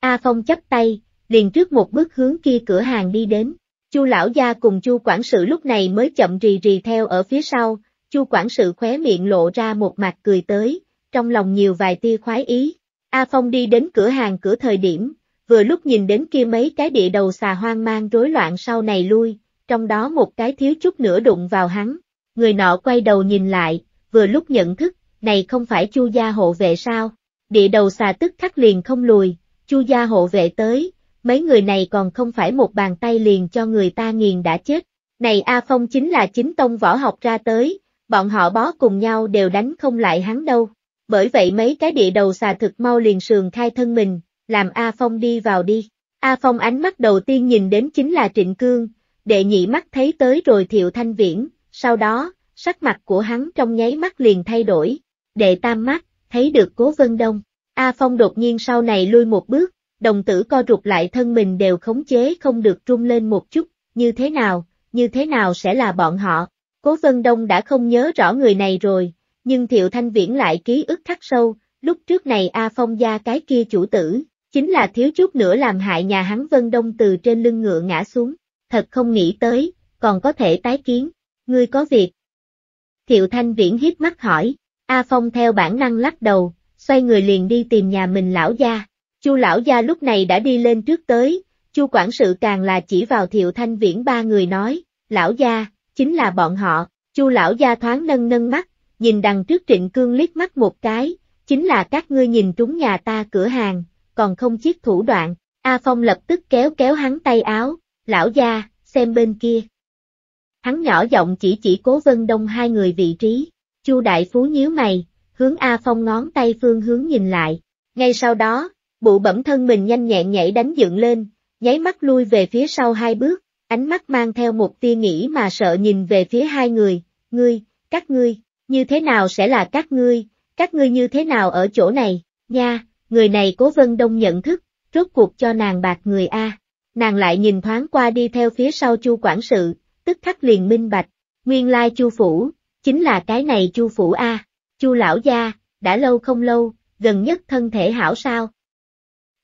A Phong chấp tay, liền trước một bước hướng kia cửa hàng đi đến, Chu lão gia cùng Chu quản sự lúc này mới chậm rì rì theo ở phía sau, Chu quản sự khóe miệng lộ ra một mặt cười tới, trong lòng nhiều vài tia khoái ý. A Phong đi đến cửa hàng cửa thời điểm, vừa lúc nhìn đến kia mấy cái địa đầu xà hoang mang rối loạn sau này lui, trong đó một cái thiếu chút nữa đụng vào hắn. Người nọ quay đầu nhìn lại, vừa lúc nhận thức, này không phải Chu gia hộ vệ sao? Địa đầu xà tức khắc liền không lùi, Chu gia hộ vệ tới, mấy người này còn không phải một bàn tay liền cho người ta nghiền đã chết. Này A Phong chính là chính tông võ học ra tới, bọn họ bó cùng nhau đều đánh không lại hắn đâu. Bởi vậy mấy cái địa đầu xà thực mau liền sườn khai thân mình, làm A Phong đi vào đi. A Phong ánh mắt đầu tiên nhìn đến chính là Trịnh Cương, đệ nhị mắt thấy tới rồi Thiệu Thanh Viễn, sau đó, sắc mặt của hắn trong nháy mắt liền thay đổi. Đệ tam mắt, thấy được Cố Vân Đông. A Phong đột nhiên sau này lui một bước, đồng tử co rụt lại thân mình đều khống chế không được trung lên một chút, như thế nào, như thế nào sẽ là bọn họ. Cố Vân Đông đã không nhớ rõ người này rồi, nhưng Thiệu Thanh Viễn lại ký ức khắc sâu, lúc trước này A Phong gia cái kia chủ tử, chính là thiếu chút nữa làm hại nhà hắn Vân Đông từ trên lưng ngựa ngã xuống, thật không nghĩ tới, còn có thể tái kiến, ngươi có việc. Thiệu Thanh Viễn hít mắt hỏi, A Phong theo bản năng lắc đầu, xoay người liền đi tìm nhà mình lão gia. Chu lão gia lúc này đã đi lên trước tới, Chu quản sự càng là chỉ vào Thiệu Thanh Viễn ba người nói, lão gia, chính là bọn họ, Chu lão gia thoáng nâng nâng mắt, nhìn đằng trước Trịnh Cương liếc mắt một cái, chính là các ngươi nhìn trúng nhà ta cửa hàng, còn không chiếc thủ đoạn, A Phong lập tức kéo kéo hắn tay áo, lão gia, xem bên kia. Hắn nhỏ giọng chỉ chỉ cố vân đông hai người vị trí, Chu đại phú nhíu mày, hướng A Phong ngón tay phương hướng nhìn lại, ngay sau đó, Bụ bẩm thân mình nhanh nhẹn nhảy đánh dựng lên, nháy mắt lui về phía sau hai bước, ánh mắt mang theo một tia nghĩ mà sợ nhìn về phía hai người, ngươi, các ngươi, như thế nào sẽ là các ngươi, các ngươi như thế nào ở chỗ này, nha, người này cố vân đông nhận thức, rốt cuộc cho nàng bạc người A. Nàng lại nhìn thoáng qua đi theo phía sau chu quản sự, tức khắc liền minh bạch, nguyên lai chu phủ, chính là cái này chu phủ A, chu lão gia, đã lâu không lâu, gần nhất thân thể hảo sao,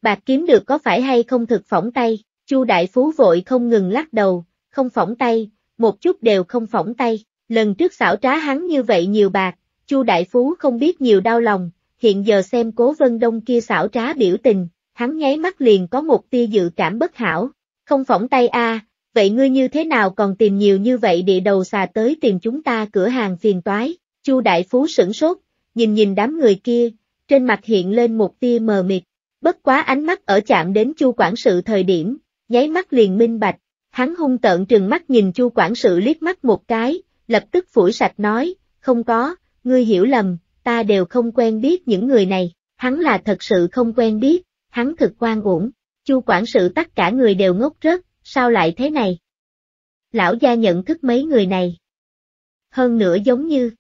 bạc kiếm được có phải hay không thực phỏng tay, Chu Đại Phú vội không ngừng lắc đầu, không phỏng tay, một chút đều không phỏng tay, lần trước xảo trá hắn như vậy nhiều bạc, Chu Đại Phú không biết nhiều đau lòng, hiện giờ xem cố vân đông kia xảo trá biểu tình, hắn nháy mắt liền có một tia dự cảm bất hảo, không phỏng tay a vậy ngươi như thế nào còn tìm nhiều như vậy địa đầu xà tới tìm chúng ta cửa hàng phiền toái, Chu Đại Phú sửng sốt, nhìn nhìn đám người kia, trên mặt hiện lên một tia mờ mịt, Bất quá ánh mắt ở chạm đến Chu quản sự thời điểm, nháy mắt liền minh bạch, hắn hung tợn trừng mắt nhìn Chu quản sự liếc mắt một cái, lập tức phủi sạch nói, không có, ngươi hiểu lầm, ta đều không quen biết những người này, hắn là thật sự không quen biết, hắn thực quan uổng, Chu quản sự tất cả người đều ngốc rớt, sao lại thế này? Lão gia nhận thức mấy người này. Hơn nữa giống như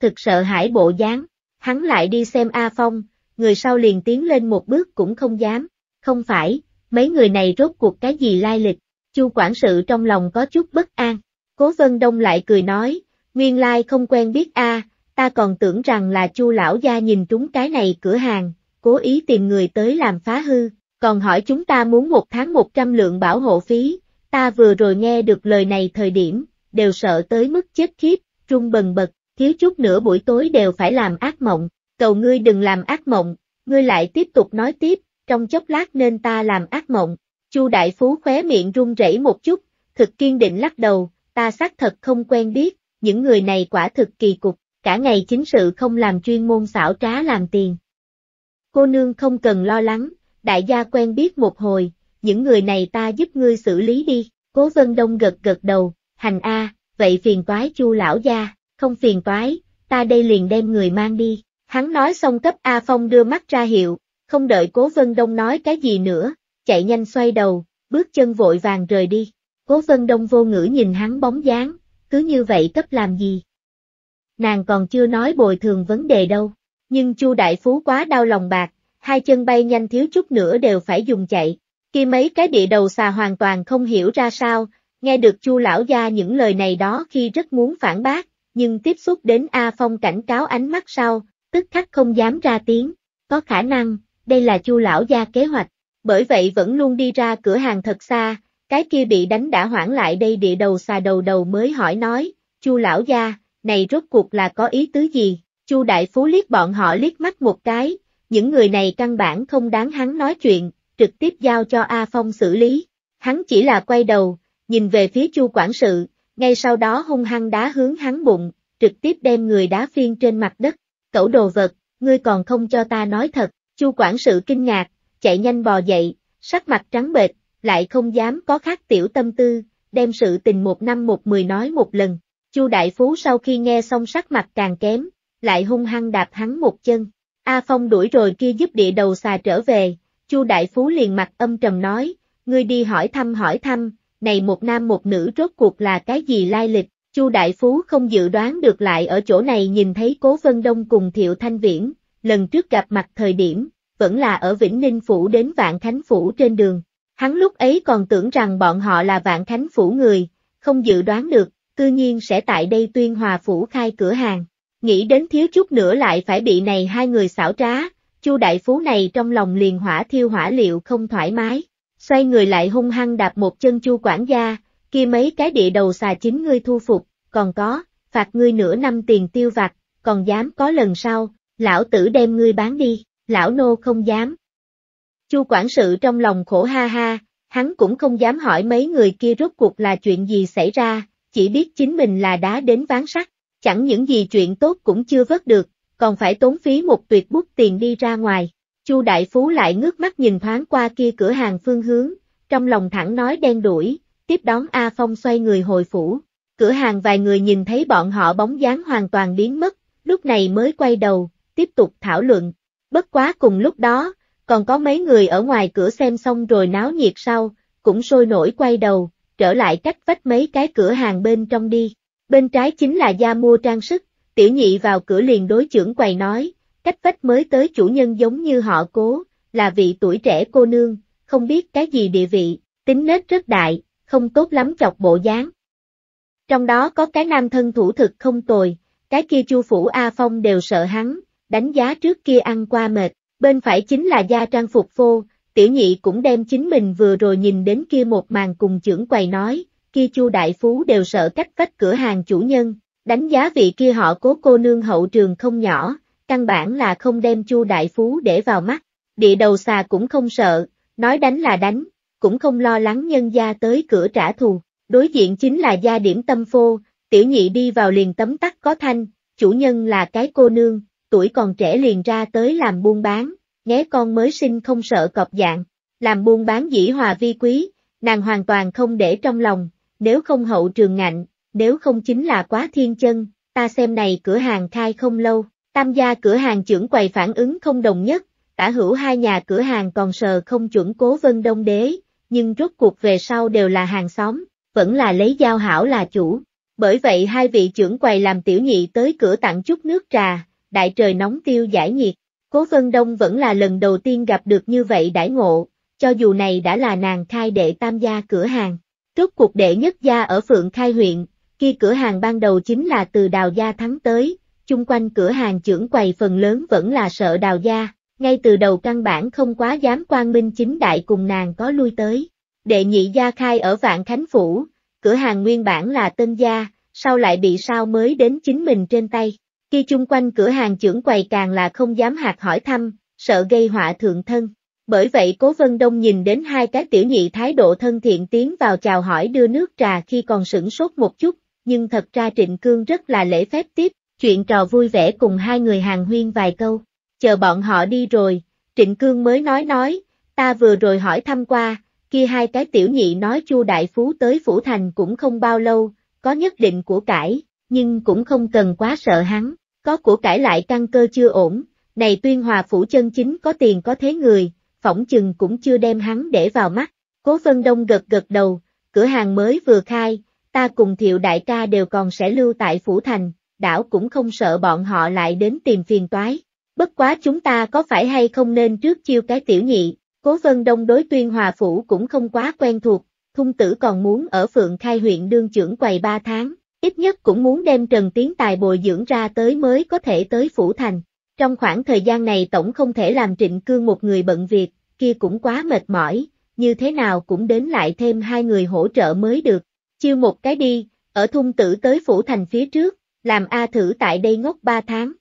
thực sợ hãi bộ dáng, hắn lại đi xem A Phong, người sau liền tiến lên một bước cũng không dám. Không phải, mấy người này rốt cuộc cái gì lai lịch, Chu quản sự trong lòng có chút bất an. Cố Vân Đông lại cười nói, nguyên lai không quen biết a, ta còn tưởng rằng là Chu lão gia nhìn trúng cái này cửa hàng, cố ý tìm người tới làm phá hư, còn hỏi chúng ta muốn một tháng một trăm lượng bảo hộ phí, ta vừa rồi nghe được lời này thời điểm, đều sợ tới mức chết khiếp, trung bần bật, thiếu chút nữa buổi tối đều phải làm ác mộng cầu ngươi đừng làm ác mộng, ngươi lại tiếp tục nói tiếp, trong chốc lát nên ta làm ác mộng. Chu Đại Phú khóe miệng run rẩy một chút, thực kiên định lắc đầu, ta xác thật không quen biết, những người này quả thực kỳ cục, cả ngày chính sự không làm chuyên môn xảo trá làm tiền. Cô nương không cần lo lắng, đại gia quen biết một hồi, những người này ta giúp ngươi xử lý đi, cố vân đông gật gật đầu, hành a, vậy phiền toái chu lão gia, không phiền toái, ta đây liền đem người mang đi, Hắn nói xong cấp A Phong đưa mắt ra hiệu, không đợi Cố Vân Đông nói cái gì nữa, chạy nhanh xoay đầu, bước chân vội vàng rời đi. Cố Vân Đông vô ngữ nhìn hắn bóng dáng, cứ như vậy cấp làm gì? Nàng còn chưa nói bồi thường vấn đề đâu, nhưng Chu Đại Phú quá đau lòng bạc, hai chân bay nhanh thiếu chút nữa đều phải dùng chạy. Khi mấy cái địa đầu xà hoàn toàn không hiểu ra sao, nghe được Chu lão gia những lời này đó khi rất muốn phản bác, nhưng tiếp xúc đến A Phong cảnh cáo ánh mắt sau, tức khắc không dám ra tiếng, có khả năng, đây là chu lão gia kế hoạch, bởi vậy vẫn luôn đi ra cửa hàng thật xa, cái kia bị đánh đã hoảng lại đây địa đầu xà đầu đầu mới hỏi nói, chu lão gia, này rốt cuộc là có ý tứ gì, chu đại phú liếc bọn họ liếc mắt một cái, những người này căn bản không đáng hắn nói chuyện, trực tiếp giao cho A Phong xử lý, hắn chỉ là quay đầu, nhìn về phía chu quản sự, ngay sau đó hung hăng đá hướng hắn bụng, trực tiếp đem người đá phiên trên mặt đất, cẩu đồ vật, ngươi còn không cho ta nói thật, chu quản sự kinh ngạc, chạy nhanh bò dậy, sắc mặt trắng bệch, lại không dám có khác tiểu tâm tư, đem sự tình một năm một mười nói một lần. Chu Đại Phú sau khi nghe xong sắc mặt càng kém, lại hung hăng đạp hắn một chân. A Phong đuổi rồi kia giúp địa đầu xà trở về, Chu Đại Phú liền mặt âm trầm nói, ngươi đi hỏi thăm hỏi thăm, này một nam một nữ rốt cuộc là cái gì lai lịch, Chu Đại Phú không dự đoán được lại ở chỗ này nhìn thấy Cố Vân Đông cùng Thiệu Thanh Viễn, lần trước gặp mặt thời điểm, vẫn là ở Vĩnh Ninh Phủ đến Vạn Khánh Phủ trên đường. Hắn lúc ấy còn tưởng rằng bọn họ là Vạn Khánh Phủ người, không dự đoán được, cư nhiên sẽ tại đây tuyên hòa phủ khai cửa hàng. Nghĩ đến thiếu chút nữa lại phải bị này hai người xảo trá, Chu Đại Phú này trong lòng liền hỏa thiêu hỏa liệu không thoải mái. Xoay người lại hung hăng đạp một chân Chu quản gia, kia mấy cái địa đầu xà chính ngươi thu phục, còn có, phạt ngươi nửa năm tiền tiêu vặt, còn dám có lần sau, lão tử đem ngươi bán đi, lão nô không dám. Chu quản sự trong lòng khổ ha ha, hắn cũng không dám hỏi mấy người kia rốt cuộc là chuyện gì xảy ra, chỉ biết chính mình là đá đến ván sắt, chẳng những gì chuyện tốt cũng chưa vớt được, còn phải tốn phí một tuyệt bút tiền đi ra ngoài. Chu đại phú lại ngước mắt nhìn thoáng qua kia cửa hàng phương hướng, trong lòng thẳng nói đen đuổi, tiếp đón A Phong xoay người hồi phủ. Cửa hàng vài người nhìn thấy bọn họ bóng dáng hoàn toàn biến mất, lúc này mới quay đầu, tiếp tục thảo luận. Bất quá cùng lúc đó, còn có mấy người ở ngoài cửa xem xong rồi náo nhiệt sau, cũng sôi nổi quay đầu, trở lại cách vách mấy cái cửa hàng bên trong đi. Bên trái chính là gia mua trang sức, tiểu nhị vào cửa liền đối trưởng quầy nói, cách vách mới tới chủ nhân giống như họ cố, là vị tuổi trẻ cô nương, không biết cái gì địa vị, tính nết rất đại, không tốt lắm chọc bộ dáng. Trong đó có cái nam thân thủ thực không tồi, cái kia Chu Phủ A Phong đều sợ hắn, đánh giá trước kia ăn qua mệt, bên phải chính là gia trang phục vô, tiểu nhị cũng đem chính mình vừa rồi nhìn đến kia một màn cùng trưởng quầy nói, kia Chu Đại Phú đều sợ cách vách cửa hàng chủ nhân, đánh giá vị kia họ cố cô nương hậu trường không nhỏ, căn bản là không đem Chu Đại Phú để vào mắt, địa đầu xà cũng không sợ, nói đánh là đánh, cũng không lo lắng nhân gia tới cửa trả thù. Đối diện chính là gia điểm tâm phô, tiểu nhị đi vào liền tấm tắc có thanh, chủ nhân là cái cô nương, tuổi còn trẻ liền ra tới làm buôn bán, nhé con mới sinh không sợ cọp dạng, làm buôn bán dĩ hòa vi quý, nàng hoàn toàn không để trong lòng, nếu không hậu trường ngạnh, nếu không chính là quá thiên chân, ta xem này cửa hàng khai không lâu, tam gia cửa hàng trưởng quầy phản ứng không đồng nhất, tả hữu hai nhà cửa hàng còn sờ không chuẩn cố vân đông đế, nhưng rốt cuộc về sau đều là hàng xóm, vẫn là lấy giao hảo là chủ. Bởi vậy hai vị trưởng quầy làm tiểu nhị tới cửa tặng chút nước trà, đại trời nóng tiêu giải nhiệt. Cố Vân Đông vẫn là lần đầu tiên gặp được như vậy đãi ngộ, cho dù này đã là nàng khai đệ tam gia cửa hàng. Rốt cuộc đệ nhất gia ở Phượng Khai huyện, khi cửa hàng ban đầu chính là từ Đào Gia thắng tới, chung quanh cửa hàng trưởng quầy phần lớn vẫn là sợ Đào Gia, ngay từ đầu căn bản không quá dám quan minh chính đại cùng nàng có lui tới. Đệ nhị gia khai ở Vạn Khánh Phủ, cửa hàng nguyên bản là tân gia, sau lại bị sao mới đến chính mình trên tay. Khi chung quanh cửa hàng trưởng quầy càng là không dám hạt hỏi thăm, sợ gây họa thượng thân. Bởi vậy Cố Vân Đông nhìn đến hai cái tiểu nhị thái độ thân thiện tiến vào chào hỏi đưa nước trà khi còn sửng sốt một chút, nhưng thật ra Trịnh Cương rất là lễ phép tiếp, chuyện trò vui vẻ cùng hai người hàng huyên vài câu chờ bọn họ đi rồi, Trịnh Cương mới nói nói, ta vừa rồi hỏi thăm qua, kia hai cái tiểu nhị nói Chu Đại Phú tới Phủ Thành cũng không bao lâu, có nhất định của cải, nhưng cũng không cần quá sợ hắn, có của cải lại căng cơ chưa ổn, này tuyên hòa phủ chân chính có tiền có thế người, phỏng chừng cũng chưa đem hắn để vào mắt, cố vân đông gật gật đầu, cửa hàng mới vừa khai, ta cùng thiệu đại ca đều còn sẽ lưu tại phủ thành, đảo cũng không sợ bọn họ lại đến tìm phiền toái. Bất quá chúng ta có phải hay không nên trước chiêu cái tiểu nhị, cố vân đông đối tuyên hòa phủ cũng không quá quen thuộc, thung tử còn muốn ở phượng khai huyện đương trưởng quầy 3 tháng, ít nhất cũng muốn đem Trần Tiến Tài bồi dưỡng ra tới mới có thể tới phủ thành. Trong khoảng thời gian này tổng không thể làm trịnh cương một người bận việc, kia cũng quá mệt mỏi, như thế nào cũng đến lại thêm hai người hỗ trợ mới được. Chiêu một cái đi, ở thung tử tới phủ thành phía trước, làm A thử tại đây ngốc 3 tháng.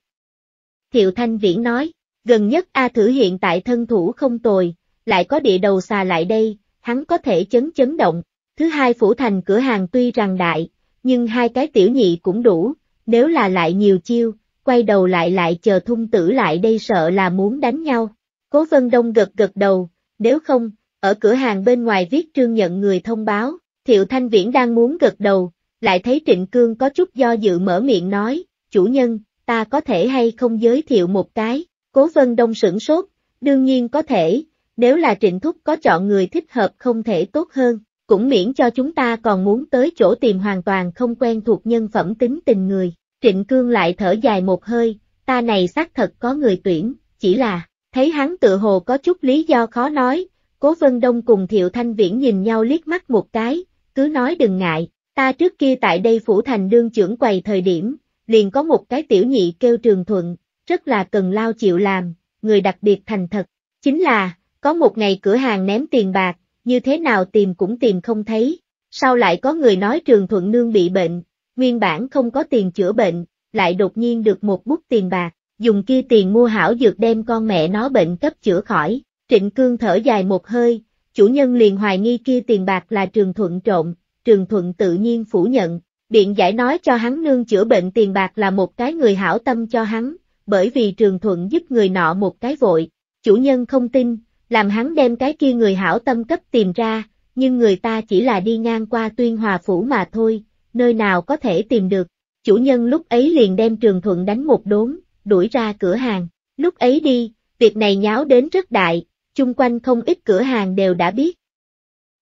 Thiệu Thanh Viễn nói, gần nhất A Thử hiện tại thân thủ không tồi, lại có địa đầu xà lại đây, hắn có thể chấn chấn động. Thứ hai phủ thành cửa hàng tuy rằng đại, nhưng hai cái tiểu nhị cũng đủ, nếu là lại nhiều chiêu, quay đầu lại lại chờ thung tử lại đây sợ là muốn đánh nhau. Cố Vân Đông gật gật đầu, nếu không, ở cửa hàng bên ngoài viết trương nhận người thông báo, Thiệu Thanh Viễn đang muốn gật đầu, lại thấy Trịnh Cương có chút do dự mở miệng nói, chủ nhân, ta có thể hay không giới thiệu một cái, cố vân đông sửng sốt, đương nhiên có thể, nếu là trịnh thúc có chọn người thích hợp không thể tốt hơn, cũng miễn cho chúng ta còn muốn tới chỗ tìm hoàn toàn không quen thuộc nhân phẩm tính tình người, trịnh cương lại thở dài một hơi, ta này xác thật có người tuyển, chỉ là, thấy hắn tự hồ có chút lý do khó nói, cố vân đông cùng thiệu thanh viễn nhìn nhau liếc mắt một cái, cứ nói đừng ngại, ta trước kia tại đây phủ thành đương trưởng quầy thời điểm, liền có một cái tiểu nhị kêu trường thuận, rất là cần lao chịu làm, người đặc biệt thành thật, chính là, có một ngày cửa hàng ném tiền bạc, như thế nào tìm cũng tìm không thấy, sau lại có người nói trường thuận nương bị bệnh, nguyên bản không có tiền chữa bệnh, lại đột nhiên được một bút tiền bạc, dùng kia tiền mua hảo dược đem con mẹ nó bệnh cấp chữa khỏi, trịnh cương thở dài một hơi, chủ nhân liền hoài nghi kia tiền bạc là trường thuận trộm, trường thuận tự nhiên phủ nhận, Điện giải nói cho hắn nương chữa bệnh tiền bạc là một cái người hảo tâm cho hắn, bởi vì trường thuận giúp người nọ một cái vội. Chủ nhân không tin, làm hắn đem cái kia người hảo tâm cấp tìm ra, nhưng người ta chỉ là đi ngang qua tuyên hòa phủ mà thôi, nơi nào có thể tìm được. Chủ nhân lúc ấy liền đem trường thuận đánh một đốn, đuổi ra cửa hàng. Lúc ấy đi, việc này nháo đến rất đại, chung quanh không ít cửa hàng đều đã biết.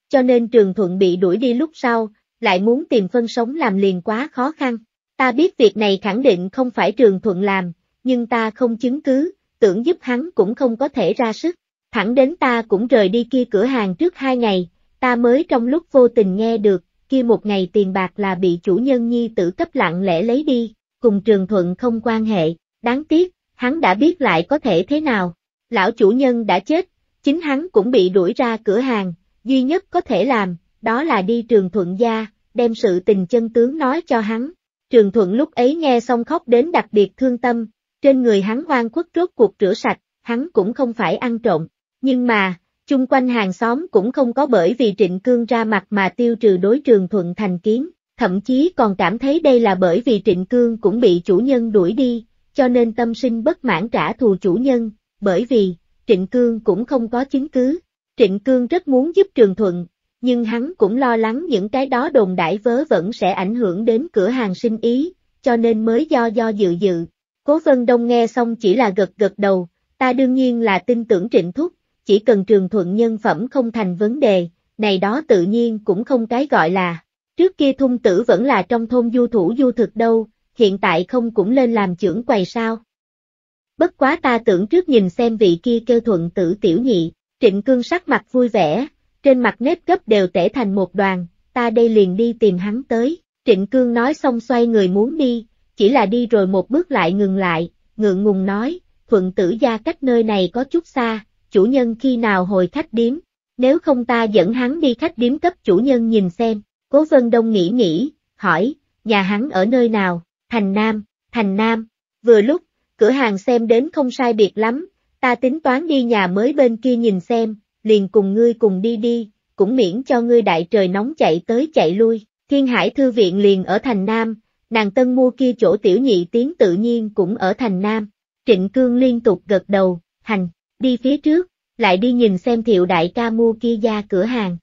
Cho nên trường thuận bị đuổi đi lúc sau, lại muốn tìm phân sống làm liền quá khó khăn. Ta biết việc này khẳng định không phải trường thuận làm, nhưng ta không chứng cứ, tưởng giúp hắn cũng không có thể ra sức. Thẳng đến ta cũng rời đi kia cửa hàng trước hai ngày, ta mới trong lúc vô tình nghe được, kia một ngày tiền bạc là bị chủ nhân nhi tử cấp lặng lẽ lấy đi, cùng trường thuận không quan hệ, đáng tiếc, hắn đã biết lại có thể thế nào. Lão chủ nhân đã chết, chính hắn cũng bị đuổi ra cửa hàng, duy nhất có thể làm, đó là đi trường thuận gia, đem sự tình chân tướng nói cho hắn. Trường thuận lúc ấy nghe xong khóc đến đặc biệt thương tâm, trên người hắn hoang khuất rốt cuộc rửa sạch, hắn cũng không phải ăn trộm, nhưng mà, chung quanh hàng xóm cũng không có bởi vì trịnh cương ra mặt mà tiêu trừ đối trường thuận thành kiến, thậm chí còn cảm thấy đây là bởi vì trịnh cương cũng bị chủ nhân đuổi đi, cho nên tâm sinh bất mãn trả thù chủ nhân, bởi vì, trịnh cương cũng không có chứng cứ. Trịnh Cương rất muốn giúp Trường Thuận, nhưng hắn cũng lo lắng những cái đó đồn đại vớ vẫn sẽ ảnh hưởng đến cửa hàng sinh ý, cho nên mới do do dự dự. Cố Vân Đông nghe xong chỉ là gật gật đầu, ta đương nhiên là tin tưởng trịnh thúc, chỉ cần trường thuận nhân phẩm không thành vấn đề, này đó tự nhiên cũng không cái gọi là. Trước kia thung tử vẫn là trong thôn du thủ du thực đâu, hiện tại không cũng lên làm trưởng quầy sao. Bất quá ta tưởng trước nhìn xem vị kia kêu thuận tử tiểu nhị, trịnh cương sắc mặt vui vẻ, trên mặt nếp gấp đều tể thành một đoàn, ta đây liền đi tìm hắn tới. Trịnh Cương nói xong xoay người muốn đi, chỉ là đi rồi một bước lại ngừng lại, ngượng ngùng nói, thuận tử gia cách nơi này có chút xa, chủ nhân khi nào hồi khách điếm, nếu không ta dẫn hắn đi khách điếm cấp chủ nhân nhìn xem, cố vân đông nghĩ nghĩ, hỏi, nhà hắn ở nơi nào, thành nam, thành nam, vừa lúc, cửa hàng xem đến không sai biệt lắm, ta tính toán đi nhà mới bên kia nhìn xem, liền cùng ngươi cùng đi đi, cũng miễn cho ngươi đại trời nóng chạy tới chạy lui. Thiên Hải Thư Viện liền ở thành Nam, nàng tân mua kia chỗ tiểu nhị tiếng tự nhiên cũng ở thành Nam. Trịnh Cương liên tục gật đầu, hành, đi phía trước, lại đi nhìn xem thiệu đại ca mua kia ra cửa hàng.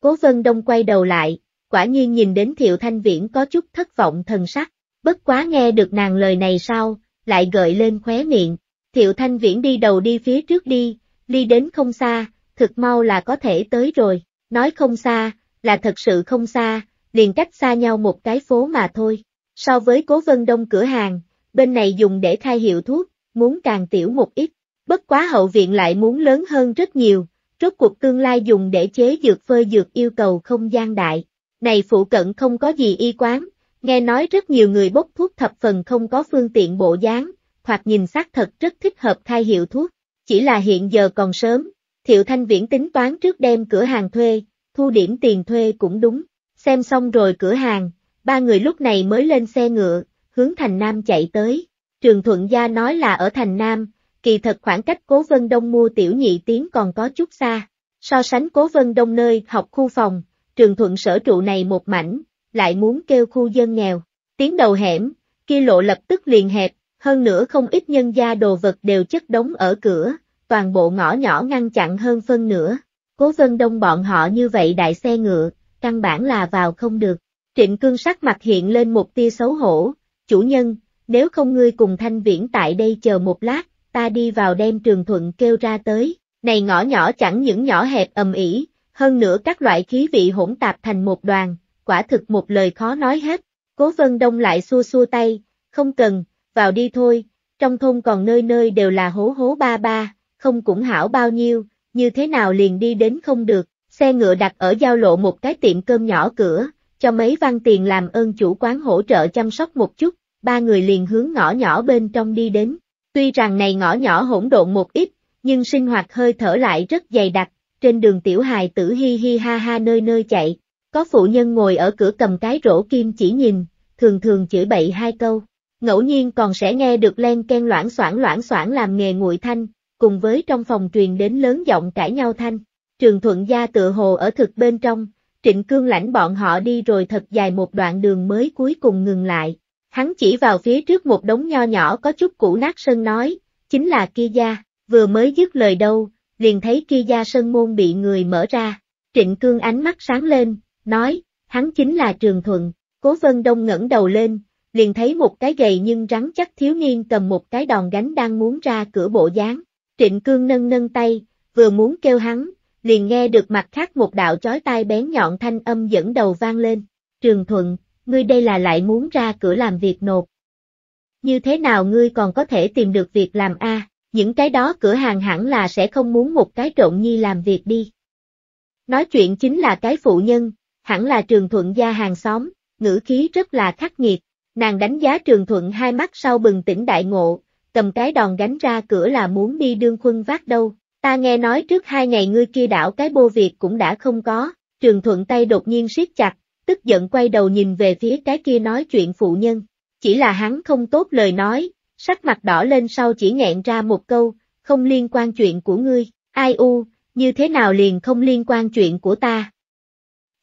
Cố Vân Đông quay đầu lại, quả nhiên nhìn đến thiệu thanh viễn có chút thất vọng thần sắc, bất quá nghe được nàng lời này sau, lại gợi lên khóe miệng. Thiệu thanh viễn đi đầu đi phía trước đi, đi đến không xa, thực mau là có thể tới rồi, nói không xa, là thật sự không xa, liền cách xa nhau một cái phố mà thôi. So với cố vân đông cửa hàng, bên này dùng để khai hiệu thuốc, muốn càng tiểu một ít, bất quá hậu viện lại muốn lớn hơn rất nhiều, rốt cuộc tương lai dùng để chế dược phơi dược yêu cầu không gian đại. Này phụ cận không có gì y quán, nghe nói rất nhiều người bốc thuốc thập phần không có phương tiện bộ dáng, hoặc nhìn xác thật rất thích hợp khai hiệu thuốc chỉ là hiện giờ còn sớm, Thiệu Thanh Viễn tính toán trước đem cửa hàng thuê, thu điểm tiền thuê cũng đúng, xem xong rồi cửa hàng, ba người lúc này mới lên xe ngựa, hướng thành Nam chạy tới, Trường Thuận Gia nói là ở thành Nam, kỳ thật khoảng cách Cố Vân Đông mua tiểu nhị tiếng còn có chút xa, so sánh Cố Vân Đông nơi học khu phòng, Trường Thuận sở trụ này một mảnh, lại muốn kêu khu dân nghèo, tiếng đầu hẻm, kia lộ lập tức liền hẹp, hơn nữa không ít nhân gia đồ vật đều chất đống ở cửa, toàn bộ ngõ nhỏ ngăn chặn hơn phân nửa. Cố Vân Đông bọn họ như vậy đại xe ngựa, căn bản là vào không được. Trịnh cương sắc mặt hiện lên một tia xấu hổ, chủ nhân, nếu không ngươi cùng thanh viễn tại đây chờ một lát, ta đi vào đem trường thuận kêu ra tới, này ngõ nhỏ chẳng những nhỏ hẹp ầm ỉ, hơn nữa các loại khí vị hỗn tạp thành một đoàn, quả thực một lời khó nói hết. Cố Vân Đông lại xua xua tay, không cần, vào đi thôi, trong thôn còn nơi nơi đều là hố hố ba ba, không cũng hảo bao nhiêu, như thế nào liền đi đến không được, xe ngựa đặt ở giao lộ một cái tiệm cơm nhỏ cửa, cho mấy văn tiền làm ơn chủ quán hỗ trợ chăm sóc một chút, ba người liền hướng ngõ nhỏ bên trong đi đến, tuy rằng này ngõ nhỏ hỗn độn một ít, nhưng sinh hoạt hơi thở lại rất dày đặc, trên đường tiểu hài tử hi hi ha ha nơi nơi chạy, có phụ nhân ngồi ở cửa cầm cái rổ kim chỉ nhìn, thường thường chửi bậy hai câu, ngẫu nhiên còn sẽ nghe được len ken loãng xoảng loãng xoảng làm nghề nguội thanh, cùng với trong phòng truyền đến lớn giọng cãi nhau thanh. Trường Thuận gia tựa hồ ở thực bên trong, Trịnh Cương lãnh bọn họ đi rồi thật dài một đoạn đường mới cuối cùng ngừng lại. Hắn chỉ vào phía trước một đống nho nhỏ có chút cũ nát sơn nói, chính là kia gia, vừa mới dứt lời đâu, liền thấy kia gia sơn môn bị người mở ra. Trịnh Cương ánh mắt sáng lên, nói, hắn chính là Trường Thuận, Cố Vân Đông ngẩng đầu lên, liền thấy một cái gầy nhưng rắn chắc thiếu niên cầm một cái đòn gánh đang muốn ra cửa bộ dáng. Trịnh cương nâng nâng tay, vừa muốn kêu hắn, liền nghe được mặt khác một đạo chói tai bén nhọn thanh âm dẫn đầu vang lên. Trường Thuận, ngươi đây là lại muốn ra cửa làm việc nộp. Như thế nào ngươi còn có thể tìm được việc làm a? những cái đó cửa hàng hẳn là sẽ không muốn một cái trộn nhi làm việc đi. Nói chuyện chính là cái phụ nhân, hẳn là trường thuận gia hàng xóm, ngữ khí rất là khắc nghiệt, Nàng đánh giá trường thuận hai mắt sau bừng tỉnh đại ngộ, cầm cái đòn gánh ra cửa là muốn đi đương khuân vác đâu. Ta nghe nói trước hai ngày ngươi kia đảo cái bô việc cũng đã không có, trường thuận tay đột nhiên siết chặt, tức giận quay đầu nhìn về phía cái kia nói chuyện phụ nhân. Chỉ là hắn không tốt lời nói, sắc mặt đỏ lên sau chỉ nghẹn ra một câu, không liên quan chuyện của ngươi, ai u, như thế nào liền không liên quan chuyện của ta.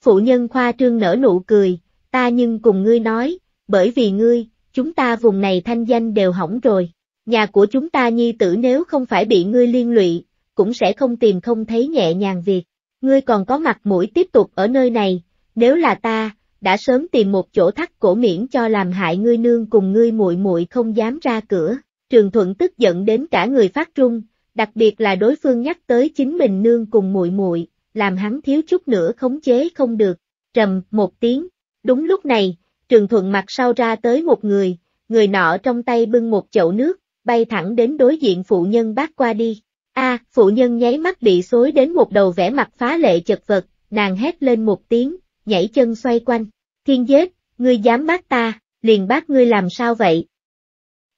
Phụ nhân khoa trương nở nụ cười, ta nhưng cùng ngươi nói, bởi vì ngươi, chúng ta vùng này thanh danh đều hỏng rồi. Nhà của chúng ta nhi tử nếu không phải bị ngươi liên lụy, cũng sẽ không tìm không thấy nhẹ nhàng việc. Ngươi còn có mặt mũi tiếp tục ở nơi này, nếu là ta, đã sớm tìm một chỗ thắt cổ miễn cho làm hại ngươi nương cùng ngươi muội muội không dám ra cửa. Trường Thuận tức giận đến cả người phát trung, đặc biệt là đối phương nhắc tới chính mình nương cùng muội muội, làm hắn thiếu chút nữa khống chế không được. Trầm một tiếng, đúng lúc này, Trường Thuận mặt sau ra tới một người, người nọ trong tay bưng một chậu nước, bay thẳng đến đối diện phụ nhân bác qua đi. A, phụ nhân nháy mắt bị xối đến một đầu vẻ mặt phá lệ chật vật, nàng hét lên một tiếng, nhảy chân xoay quanh. Thiên giết, ngươi dám bác ta, liền bác ngươi làm sao vậy?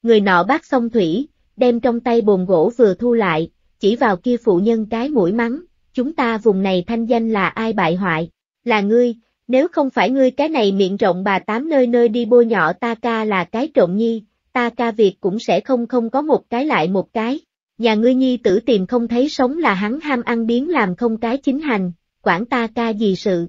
Người nọ bác xong thủy, đem trong tay bồn gỗ vừa thu lại, chỉ vào kia phụ nhân cái mũi mắng, chúng ta vùng này thanh danh là ai bại hoại, là ngươi, nếu không phải ngươi cái này miệng rộng bà tám nơi nơi đi bôi nhỏ ta ca là cái trộm nhi, ta ca việc cũng sẽ không không có một cái lại một cái. Nhà ngươi nhi tử tìm không thấy sống là hắn ham ăn biến làm không cái chính hành, quản ta ca gì sự.